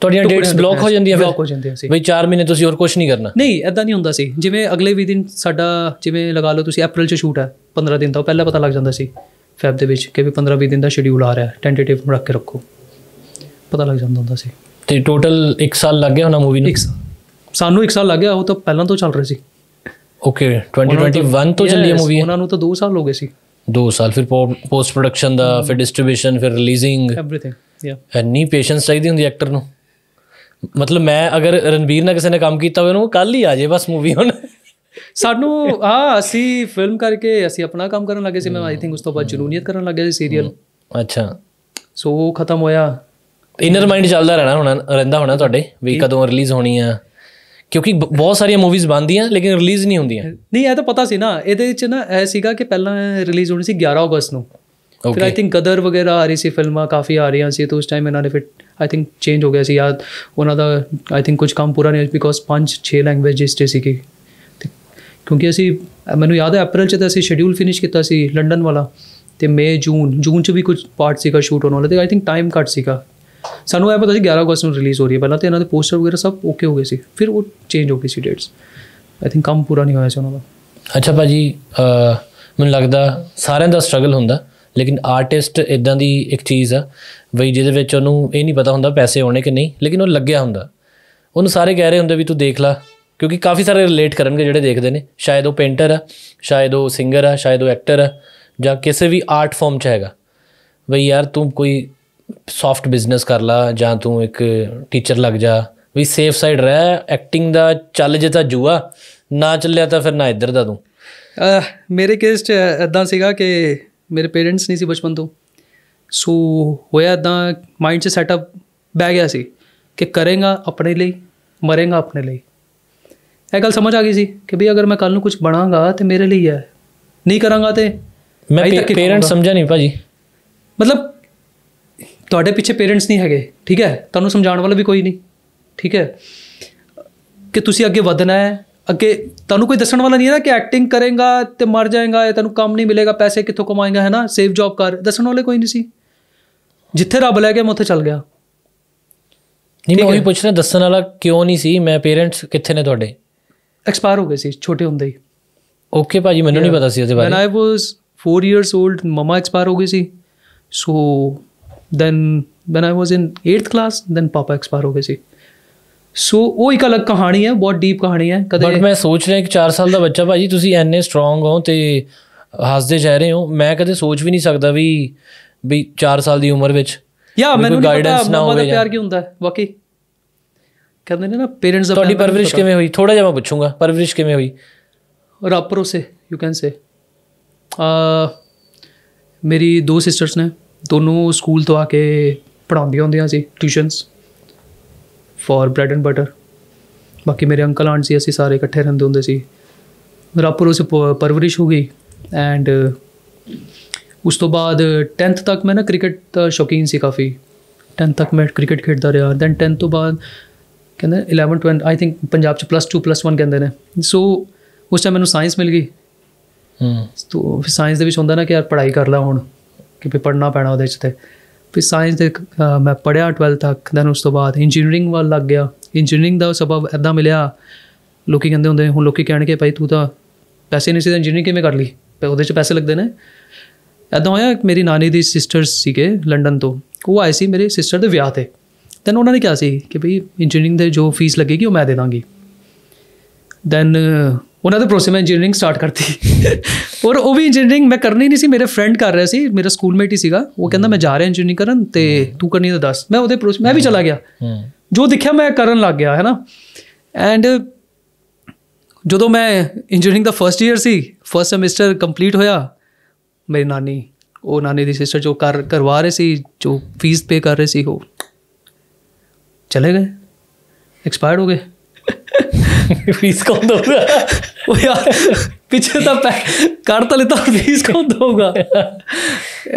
ਤੁਹਾਡੀਆਂ ਡੇਟਸ ਬਲੌਕ ਹੋ ਜਾਂਦੀਆਂ ਬਲੌਕ ਹੋ ਜਾਂਦੀਆਂ ਸੀ ਬਈ 4 ਮਹੀਨੇ ਤੁਸੀਂ ਹੋਰ ਕੁਝ ਨਹੀਂ ਕਰਨਾ ਨਹੀਂ ਐਦਾਂ ਨਹੀਂ ਹੁੰਦਾ ਸੀ ਜਿਵੇਂ ਅਗਲੇ ਵੀ ਦਿਨ ਸਾਡਾ ਜਿਵੇਂ ਲਗਾ ਲਓ ਤੁਸੀਂ ਅਪ੍ਰੈਲ 'ਚ ਸ਼ੂਟ ਹੈ 15 ਦਿਨ ਤੋਂ ਪਹਿਲਾਂ ਪਤਾ ਲੱਗ ਜਾਂਦਾ ਸੀ ਫੈਬ ਦੇ ਵਿੱਚ ਕਿ ਵੀ 15-20 ਦਿਨ ਦਾ ਸ਼ਡਿਊਲ ਆ ਰਿਹਾ ਟੈਂਟੇਟਿਵ ਰੱਖ ਕੇ ਰੱਖੋ ਪਤਾ ਲੱਗ ਜਾਂਦਾ ਹੁੰਦਾ ਸੀ ਤੇ ਟੋਟਲ 1 ਸਾਲ ਲੱਗ ਗਿਆ ਹੋਣਾ ਮੂਵੀ ਨੂੰ 1 ਸਾਲ ਸਾਨੂੰ 1 ਸਾਲ ਲੱਗ ਗਿਆ ਉਹ ਤਾਂ ਪਹਿਲਾਂ ਤੋਂ ਚੱਲ ਰਹੀ ਸੀ ਓਕੇ 2021 ਤੋਂ ਚੱਲੀ ਹੈ ਮੂਵੀ ਉਹਨਾਂ ਨੂੰ ਤਾਂ 2 ਸਾਲ ਹੋ ਗਏ ਸੀ 2 ਸਾਲ ਫਿਰ ਪੋਸਟ ਪ੍ਰੋਡਕਸ਼ਨ ਦਾ ਫਿਰ ਡਿਸਟ੍ਰੀਬਿਊਸ਼ਨ ਫਿਰ ਰਿਲੀਜ਼ਿੰਗ ਐਵਰੀਥਿੰਗ ਯਾ ਐਨੀ ਪੇਸ਼ੈਂਸ ਚਾਹੀਦੀ ਹੁੰਦੀ ਐਕਟਰ ਨੂੰ ਮਤਲਬ ਮੈਂ ਅਗਰ ਰਣਵੀਰ ਨਾਲ ਕਿਸੇ ਨੇ ਕੰਮ ਕੀਤਾ ਹੋਵੇ ਉਹਨੂੰ ਕੱਲ ਹੀ ਆ ਜਾਏ ਬਸ ਮੂਵੀ ਹੁਣ ਸਾਨੂੰ ਆ ਅਸੀਂ ਫਿਲਮ ਕਰਕੇ ਅਸੀਂ ਆਪਣਾ ਕੰਮ ਕਰਨ ਲੱਗੇ ਸੀ ਮੈਂ ਆਈ ਥਿੰਕ ਉਸ ਤੋਂ ਬਾਅਦ ਜਨੂਨੀਅਤ ਕਰਨ ਲੱਗੇ ਸੀ ਸੀਰੀਅਲ ਅੱਛਾ ਸੋ ਉਹ ਖਤਮ ਹੋਇਆ ਇਨਰ ਮਾਈਂਡ ਚੱਲਦਾ ਰਹਿਣਾ ਹੁਣ ਰਹਿੰਦਾ ਹੋਣਾ ਤੁਹਾਡੇ ਵੀ ਕਦੋਂ ਰਿਲੀਜ਼ ਹੋਣੀ ਆ ਕਿਉਂਕਿ ਬਹੁਤ ਸਾਰੀਆਂ ਮੂਵੀਜ਼ ਬੰਦੀਆਂ ਲੇਕਿਨ ਰਿਲੀਜ਼ ਨਹੀਂ ਹੁੰਦੀਆਂ ਨਹੀਂ ਇਹ ਤਾਂ ਪਤਾ ਸੀ ਨਾ ਇਹਦੇ ਵਿੱਚ ਨਾ ਐ ਸੀਗਾ ਕਿ ਪਹਿਲਾਂ ਰਿਲੀਜ਼ ਹੋਣੀ ਸੀ 11 ਅਗਸਤ ਨੂੰ ਫਿਰ ਆਈ ਥਿੰਕ ਗਦਰ ਵਗੈਰਾ ਆ ਰਹੀ ਸੀ ਫਿਲਮਾਂ ਕਾਫੀ ਆ ਰਹੀਆਂ ਸੀ ਤਾਂ ਉਸ ਟਾਈਮ ਇਹਨਾਂ ਨੇ ਫਿਰ ਆਈ ਥਿੰਕ ਚੇਂਜ ਹੋ ਗਿਆ ਸੀ ਯਾਦ ਉਹਨਾਂ ਦਾ ਆਈ ਥਿੰਕ ਕੁਝ ਕੰਮ ਪੂਰਾ ਨਹੀਂ ਬਿਕੋਜ਼ ਛੇ ਲੈਂਗੁਏਜ ਲੈਂਗੁਏਜਸ ਤੇ ਕਿ ਕਿਉਂਕਿ ਅਸੀਂ ਮੈਨੂੰ ਯਾਦ ਹੈ ਅਪ੍ਰੈਲ ਚ ਤਾਂ ਅਸੀਂ ਸ਼ੈਡਿਊਲ ਫਿਨਿਸ਼ ਕੀਤਾ ਸੀ ਲੰਡਨ ਵਾਲਾ ਤੇ ਮਈ ਜੂਨ ਜੂਨ ਚ ਵੀ ਕੁਝ ਪਾਰਟ ਸੀਗਾ ਸ਼ੂਟ ਹੋਣ ਵਾਲਾ ਤੇ ਆਈ ਥਿੰਕ ਟਾਈਮ ਕੱਟ ਸੀਗਾ ਸਾਨੂੰ ਇਹ ਪਤਾ ਸੀ 11 ਅਗਸਤ ਨੂੰ ਰਿਲੀਜ਼ ਹੋ ਰਹੀ ਹੈ ਪਹਿਲਾਂ ਤੇ ਇਹਨਾਂ ਦੇ ਪੋਸਟਰ ਵਗੈਰਾ ਸਭ ਓਕੇ ਹੋ ਗਏ ਸੀ ਫਿਰ ਉਹ ਚੇਂਜ ਹੋ ਗਈ ਸੀ ਡੇਟਸ ਆਈ ਥਿੰਕ ਕੰਮ ਪੂਰਾ ਨਹੀਂ ਹੋਇਆ ਸੀ ਉਹਨਾਂ ਦਾ ਅੱਛਾ ਭਾਜੀ ਮੈਨੂੰ ਲੱਗਦਾ ਸਾਰਿਆਂ ਦਾ ਸਟਰਗਲ ਹੁੰਦਾ ਲੇਕਿਨ ਆਰਟਿਸਟ ਇਦਾਂ ਦੀ ਇੱਕ ਚੀਜ਼ ਆ ਵਈ ਜਿਹਦੇ ਵਿੱਚ ਉਹਨੂੰ ਇਹ ਨਹੀਂ ਪਤਾ ਹੁੰਦਾ ਪੈਸੇ ਆਉਣੇ ਕਿ ਨਹੀਂ ਲੇਕਿਨ ਉਹ ਲੱਗਿਆ ਹੁੰਦਾ ਉਹਨੂੰ ਸਾਰੇ ਕਹਿ ਰਹੇ ਹੁੰਦੇ ਵੀ ਤੂੰ ਦੇਖ ਲੈ ਕਿਉਂਕਿ ਕਾਫੀ ਸਾਰੇ ਰਿਲੇਟ ਕਰਨਗੇ ਜਿਹੜੇ ਦੇਖਦੇ ਨੇ ਸ਼ਾਇਦ ਉਹ ਪੇਂਟਰ ਆ ਸ਼ਾਇਦ ਉਹ ਸਿੰਗਰ ਆ ਸ਼ਾਇਦ ਉਹ ਐਕਟਰ ਆ ਜਾਂ ਕਿਸੇ ਵੀ ਆਰਟ ਫਾਰਮ 'ਚ ਹੈਗਾ ਵਈ ਯਾਰ ਤੂੰ ਕੋਈ ਸੌਫਟ ਬਿਜ਼ਨਸ ਕਰ ਲਾ ਜਾਂ ਤੂੰ ਇੱਕ ਟੀਚਰ ਲੱਗ ਜਾ ਵੀ ਸੇਫ ਸਾਈਡ ਰਹਿ ਐਕਟਿੰਗ ਦਾ ਚੱਲ ਜੇ ਤਾਂ ਜੂਆ ਨਾ ਚੱਲਿਆ ਤਾਂ ਫਿਰ ਨਾ ਇੱਧਰ ਦਾ ਤੂੰ ਮੇਰੇ ਕੇਸ 'ਚ ਇਦਾਂ ਸੀਗਾ ਕਿ ਮੇਰੇ ਪੇਰੈਂਟਸ ਨਹੀਂ ਸੀ ਬਚਪਨ ਤੋਂ ਸੋ ਹੋਇਆ ਤਾਂ ਮਾਈਂਡ ਸੇ ਸੈਟਅਪ ਬਹਿ ਗਿਆ ਸੀ ਕਿ ਕਰੇਗਾ ਆਪਣੇ ਲਈ ਮਰੇਗਾ ਆਪਣੇ ਲਈ ਇਹ ਗੱਲ ਸਮਝ ਆ ਗਈ ਸੀ ਕਿ ਵੀ ਅਗਰ ਮੈਂ ਕੱਲ ਨੂੰ ਕੁਝ ਬਣਾਗਾ ਤੇ ਮੇਰੇ ਲਈ ਹੈ ਨਹੀਂ ਕਰਾਂਗਾ ਤੇ ਮੈਂ ਪੇਰੈਂਟਸ ਸਮਝਾ ਨਹੀਂ ਭਾਜੀ ਮਤਲਬ ਤੁਹਾਡੇ ਪਿੱਛੇ ਪੇਰੈਂਟਸ ਨਹੀਂ ਹੈਗੇ ਠੀਕ ਹੈ ਤੁਹਾਨੂੰ ਸਮਝਾਉਣ ਵਾਲਾ ਵੀ ਕੋਈ ਨਹੀਂ ਠੀਕ ਹੈ ਕਿ ਤੁਸੀਂ ਅੱਗੇ ਵਧਣਾ ਹੈ ਅੱਗੇ ਤੁਹਾਨੂੰ ਕੋਈ ਦੱਸਣ ਵਾਲਾ ਨਹੀਂ ਹੈ ਨਾ ਕਿ ਐਕਟਿੰਗ ਕਰੇਗਾ ਤੇ ਮਰ ਜਾਏਗਾ ਇਹ ਤੈਨੂੰ ਕੰਮ ਨਹੀਂ ਮਿਲੇਗਾ ਪੈਸੇ ਕਿੱਥੋਂ ਕਮਾਏਗਾ ਹੈ ਨਾ ਸੇਵ ਜੌਬ ਕਰ ਦੱਸਣ ਵਾਲੇ ਕੋਈ ਨਹੀਂ ਸੀ ਜਿੱਥੇ ਰੱਬ ਲੈ ਗਿਆ ਮੈਂ ਉੱਥੇ ਚੱਲ ਗਿਆ ਨਹੀਂ ਮੈਂ ਉਹੀ ਪੁੱਛ ਰਿਹਾ ਦੱਸਣ ਵਾਲਾ ਕਿਉਂ ਨਹੀਂ ਸੀ ਮੈਂ ਪੇਰੈਂਟਸ ਕਿੱਥੇ ਨੇ ਤੁਹਾਡੇ ਐਕਸਪਾਇਰ ਹੋ ਗਏ ਸੀ ਛੋਟੇ ਹੁੰਦੇ ਹੀ ਓਕੇ ਭਾਜੀ ਮੈਨੂੰ ਨਹੀਂ ਪਤਾ ਸੀ ਉਹਦੇ ਬਾਰੇ ਮੈਂ ਆਈ ਵਾਸ 4 ਇਅਰਸ 올ਡ ਮਮਾ ਐਕਸਪਾਇਰ ਹੋ ਗਈ ਸੀ so then when I was in 8th class then ਪਾਪਾ ਐਕਸਪਾਇਰ ਹੋ ਗਏ ਸੀ ਸੋ ਉਹ ਇੱਕ ਅਲੱਗ ਕਹਾਣੀ ਹੈ ਬਹੁਤ ਡੀਪ ਕਹਾਣੀ ਹੈ ਕਦੇ ਬਟ ਮੈਂ ਸੋਚ ਰਿਹਾ ਕਿ 4 ਸਾਲ ਦਾ ਬੱਚਾ ਭਾਜੀ ਤੁਸੀਂ ਐਨੇ ਸਟਰੋਂਗ ਹੋ ਤੇ ਹੱਸਦੇ ਜਾ ਰਹੇ ਹੋ ਮੈਂ ਕਦੇ ਸੋਚ ਵੀ ਨਹੀਂ ਸਕਦਾ ਵੀ ਵੀ 4 ਸਾਲ ਦੀ ਉਮਰ ਵਿੱਚ ਯਾ ਮੈਨੂੰ ਗਾਈਡੈਂਸ ਨਾ ਹੋਵੇ ਪਿਆਰ ਕੀ ਹੁੰਦਾ ਵਾਕਈ ਕਹਿੰਦੇ ਨੇ ਨਾ ਪੇਰੈਂਟਸ ਦਾ ਤੁਹਾਡੀ ਪਰਵਰਿਸ਼ ਕਿਵੇਂ ਹੋਈ ਥੋੜਾ ਜਿਹਾ ਮੈਂ ਪੁੱਛੂੰਗਾ ਪਰਵਰਿਸ਼ ਕਿਵੇਂ ਹੋਈ ਰਾਪਰੋ ਸੇ ਯੂ ਕੈਨ ਸੇ ਆ ਮੇਰੀ ਦੋ ਸਿਸਟਰਸ ਨੇ ਦੋਨੋਂ ਸਕੂਲ ਤੋਂ ਆ ਕੇ ਪੜਾਉਂਦੀਆਂ ਹੁੰਦੀਆਂ ਸੀ tuitions for bread and butter ਬਾਕੀ ਮੇਰੇ ਅੰਕਲ ਆਂਟ ਸੀ ਅਸੀਂ ਸਾਰੇ ਇਕੱਠੇ ਰਹਿੰਦੇ ਹੁੰਦੇ ਸੀ ਰਾਪੁਰ ਉਸ ਪਰਵਰਿਸ਼ ਹੋ ਗਈ ਐਂਡ ਉਸ ਤੋਂ ਬਾਅਦ 10th ਤੱਕ ਮੈਂ ਨਾ ਕ੍ਰਿਕਟ ਦਾ ਸ਼ੌਕੀਨ ਸੀ ਕਾਫੀ 10th ਤੱਕ ਮੈਂ ਕ੍ਰਿਕਟ ਖੇਡਦਾ ਰਿਹਾ ਦੈਨ 10th ਤੋਂ ਬਾਅਦ ਕਹਿੰਦੇ 11 12 ਆਈ ਥਿੰਕ ਪੰਜਾਬ ਚ ਪਲੱਸ 2 ਪਲੱਸ 1 ਕਹਿੰਦੇ ਨੇ ਸੋ ਉਸ ਟਾਈਮ ਮੈਨੂੰ ਸਾਇੰਸ ਮਿਲ ਗਈ ਹੂੰ ਸੋ ਸਾਇੰਸ ਦੇ ਵਿੱਚ ਹੁੰਦਾ ਨਾ ਕਿ ਯਾਰ ਪੜ੍ਹਾਈ ਕਰ ਲਾ ਹੁਣ ਕਿ ਪੜ੍ਹਨਾ ਪੈਣਾ ਉਹਦੇ ਚ ਤੇ ਫਿਰ ਸਾਇੰਸ ਦੇ ਮੈਂ ਪੜਿਆ 12 ਤੱਕ ਦੈਨ ਉਸ ਤੋਂ ਬਾਅਦ ਇੰਜੀਨੀਅਰਿੰਗ ਵੱਲ ਲੱਗ ਗਿਆ ਇੰਜੀਨੀਅਰਿੰਗ ਦਾ ਸਬਬ ਐਦਾਂ ਮਿਲਿਆ ਲੋਕੀ ਕਹਿੰਦੇ ਹੁੰਦੇ ਹੁਣ ਲੋਕੀ ਕਹਿਣਗੇ ਭਾਈ ਤੂੰ ਤਾਂ ਪੈਸੇ ਨਹੀਂ ਸੀ ਤਾਂ ਇੰਜੀਨੀਅਰਿੰਗ ਕਿਵੇਂ ਕਰ ਲਈ ਪਰ ਉਹਦੇ 'ਚ ਪੈਸੇ ਲੱਗਦੇ ਨੇ ਐਦਾਂ ਹੋਇਆ ਮੇਰੀ ਨਾਨੀ ਦੀ ਸਿਸਟਰਸ ਸੀਗੇ ਲੰਡਨ ਤੋਂ ਉਹ ਆਏ ਸੀ ਮੇਰੇ ਸਿਸਟਰ ਦੇ ਵਿਆਹ ਤੇ ਦਨ ਉਹਨਾਂ ਨੇ ਕਿਹਾ ਸੀ ਕਿ ਭਈ ਇੰਜੀਨੀਅਰਿੰਗ ਦੇ ਜੋ ਫੀਸ ਲੱਗੇਗੀ ਉਹ ਮੈਂ ਦੇ ਦਾਂਗੀ ਦੈਨ ਉਹਨਾਂ ਦੇ ਭਰੋਸੇ ਇੰਜੀਨੀਅਰਿੰਗ ਸਟਾਰਟ ਕਰਤੀ ਔਰ ਉਹ ਵੀ ਇੰਜੀਨੀਅਰਿੰਗ ਮੈਂ ਕਰਨੀ ਨਹੀਂ ਸੀ ਮੇਰੇ ਫਰੈਂਡ ਕਰ ਰਿਹਾ ਸੀ ਮੇਰਾ ਸਕੂਲਮੇਟ ਹੀ ਸੀਗਾ ਉਹ ਕਹਿੰਦਾ ਮੈਂ ਜਾ ਰਿਹਾ ਇੰਜੀਨੀਅਰ ਕਰਨ ਤੇ ਤੂੰ ਕਰਨੀ ਤਾਂ ਦੱਸ ਮੈਂ ਉਹਦੇ ਭਰੋਸੇ ਮੈਂ ਵੀ ਚਲਾ ਗਿਆ ਜੋ ਦੇਖਿਆ ਮੈਂ ਕਰਨ ਲੱਗ ਗਿਆ ਹੈਨਾ ਐਂਡ ਜਦੋਂ ਮੈਂ ਇੰਜੀਨੀਅਰਿੰਗ ਦਾ ਫਰਸਟ ਈਅਰ ਸੀ ਫਰਸਟ ਸੈਮੈਸਟਰ ਕੰਪਲੀਟ ਹੋਇਆ ਮੇਰੀ ਨਾਨੀ ਉਹ ਨਾਨੀ ਦੀ ਸਿਸਟਰ ਜੋ ਕਰ ਕਰਵਾ ਰਹੀ ਸੀ ਜੋ ਫੀਸ ਪੇ ਕਰ ਰਹੀ ਸੀ ਉਹ ਚਲੇ ਗਏ ਐਕਸਪਾਇਰ ਹੋ ਗਏ ਫੀਸ ਕੌਣ ਦੇਊਗਾ ਉਹ ਯਾਰ ਪਿੱਛੇ ਤਾਂ ਕਰ ਤਾਂ ਲਿਤਾ ਫੀਸ ਕੌਣ ਦੇਊਗਾ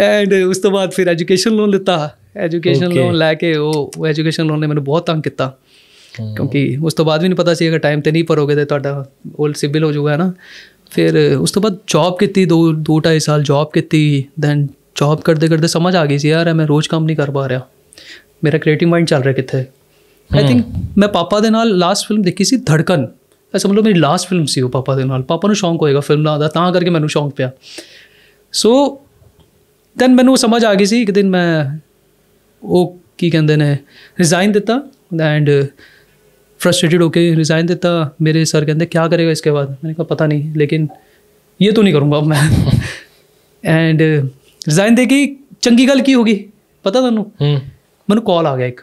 ਐਂਡ ਉਸ ਤੋਂ ਬਾਅਦ ਫਿਰ ਐਜੂਕੇਸ਼ਨ ਲੋਨ ਲਿਤਾ ਐਜੂਕੇਸ਼ਨ ਲੋਨ ਲੈ ਕੇ ਉਹ ਉਹ ਐਜੂਕੇਸ਼ਨ ਲੋਨ ਨੇ ਮੈਨੂੰ ਬਹੁਤ ਤੰਗ ਕੀਤਾ ਕਿਉਂਕਿ ਉਸ ਤੋਂ ਬਾਅਦ ਵੀ ਨਹੀਂ ਪਤਾ ਸੀ ਅਗਰ ਟਾਈਮ ਤੇ ਨਹੀਂ ਭਰੋਗੇ ਤੇ ਤੁਹਾਡਾ ਓਲਡ ਸਿਬਿਲ ਹੋ ਜਾਊਗਾ ਨਾ ਫਿਰ ਉਸ ਤੋਂ ਬਾਅਦ ਜੌਬ ਕੀਤੀ ਦੋ ਦੋ ਢਾਈ ਸਾਲ ਜੌਬ ਕੀਤੀ ਦੈਨ ਜੌਬ ਕਰਦੇ ਕਰਦੇ ਸਮਝ ਆ ਗਈ ਸੀ ਯਾਰ ਮੈਂ ਰੋਜ਼ ਕੰਮ ਨਹੀਂ ਕਰ ਪਾ ਰਿਹਾ ਮੇਰਾ ਕ੍ਰੀਏਟਿਵ ਮਾਈਂਡ ਚੱਲ ਰਿਹਾ ਕਿੱਥੇ ਆਈ ਥਿੰਕ ਮੈਂ ਪਾਪਾ ਦੇ ਨਾਲ ਲਾਸਟ ਫਿਲਮ ਦੇਖੀ ਸੀ ਧੜਕਨ ਤਾਂ ਸਮਝ ਲਓ ਮੇਰੀ ਲਾਸਟ ਫਿਲਮ ਸੀ ਉਹ ਪਾਪਾ ਦੇ ਨਾਲ ਪਾਪਾ ਨੂੰ ਸ਼ੌਂਕ ਹੋਏਗਾ ਫਿਲਮਾਂ ਦਾ ਤਾਂ ਕਰਕੇ ਮੈਨੂੰ ਸ਼ੌਂਕ ਪਿਆ ਸੋ ਦੈਨ ਮੈਨੂੰ ਸਮਝ ਆ ਗਈ ਸੀ ਇੱਕ ਦਿਨ ਮੈਂ ਉਹ ਕੀ ਕਹਿੰਦੇ ਨੇ ਰਿਜ਼ਾਈਨ ਦਿੱਤਾ ਐਂਡ फ्रस्ट्रेटेड होके रिज़ाइन देता मेरे सर कहते क्या करेगा इसके बाद मैंने कहा पता नहीं लेकिन ये तो नहीं करूँगा अब मैं ਐਂਡ ਰਿਜ਼ਾਈਨ ਦੇ ਕੇ ਚੰਗੀ ਗੱਲ ਕੀ ਹੋ ਗਈ ਪਤਾ ਤੁਹਾਨੂੰ ਮੈਨੂੰ ਕਾਲ ਆ ਗਿਆ ਇੱਕ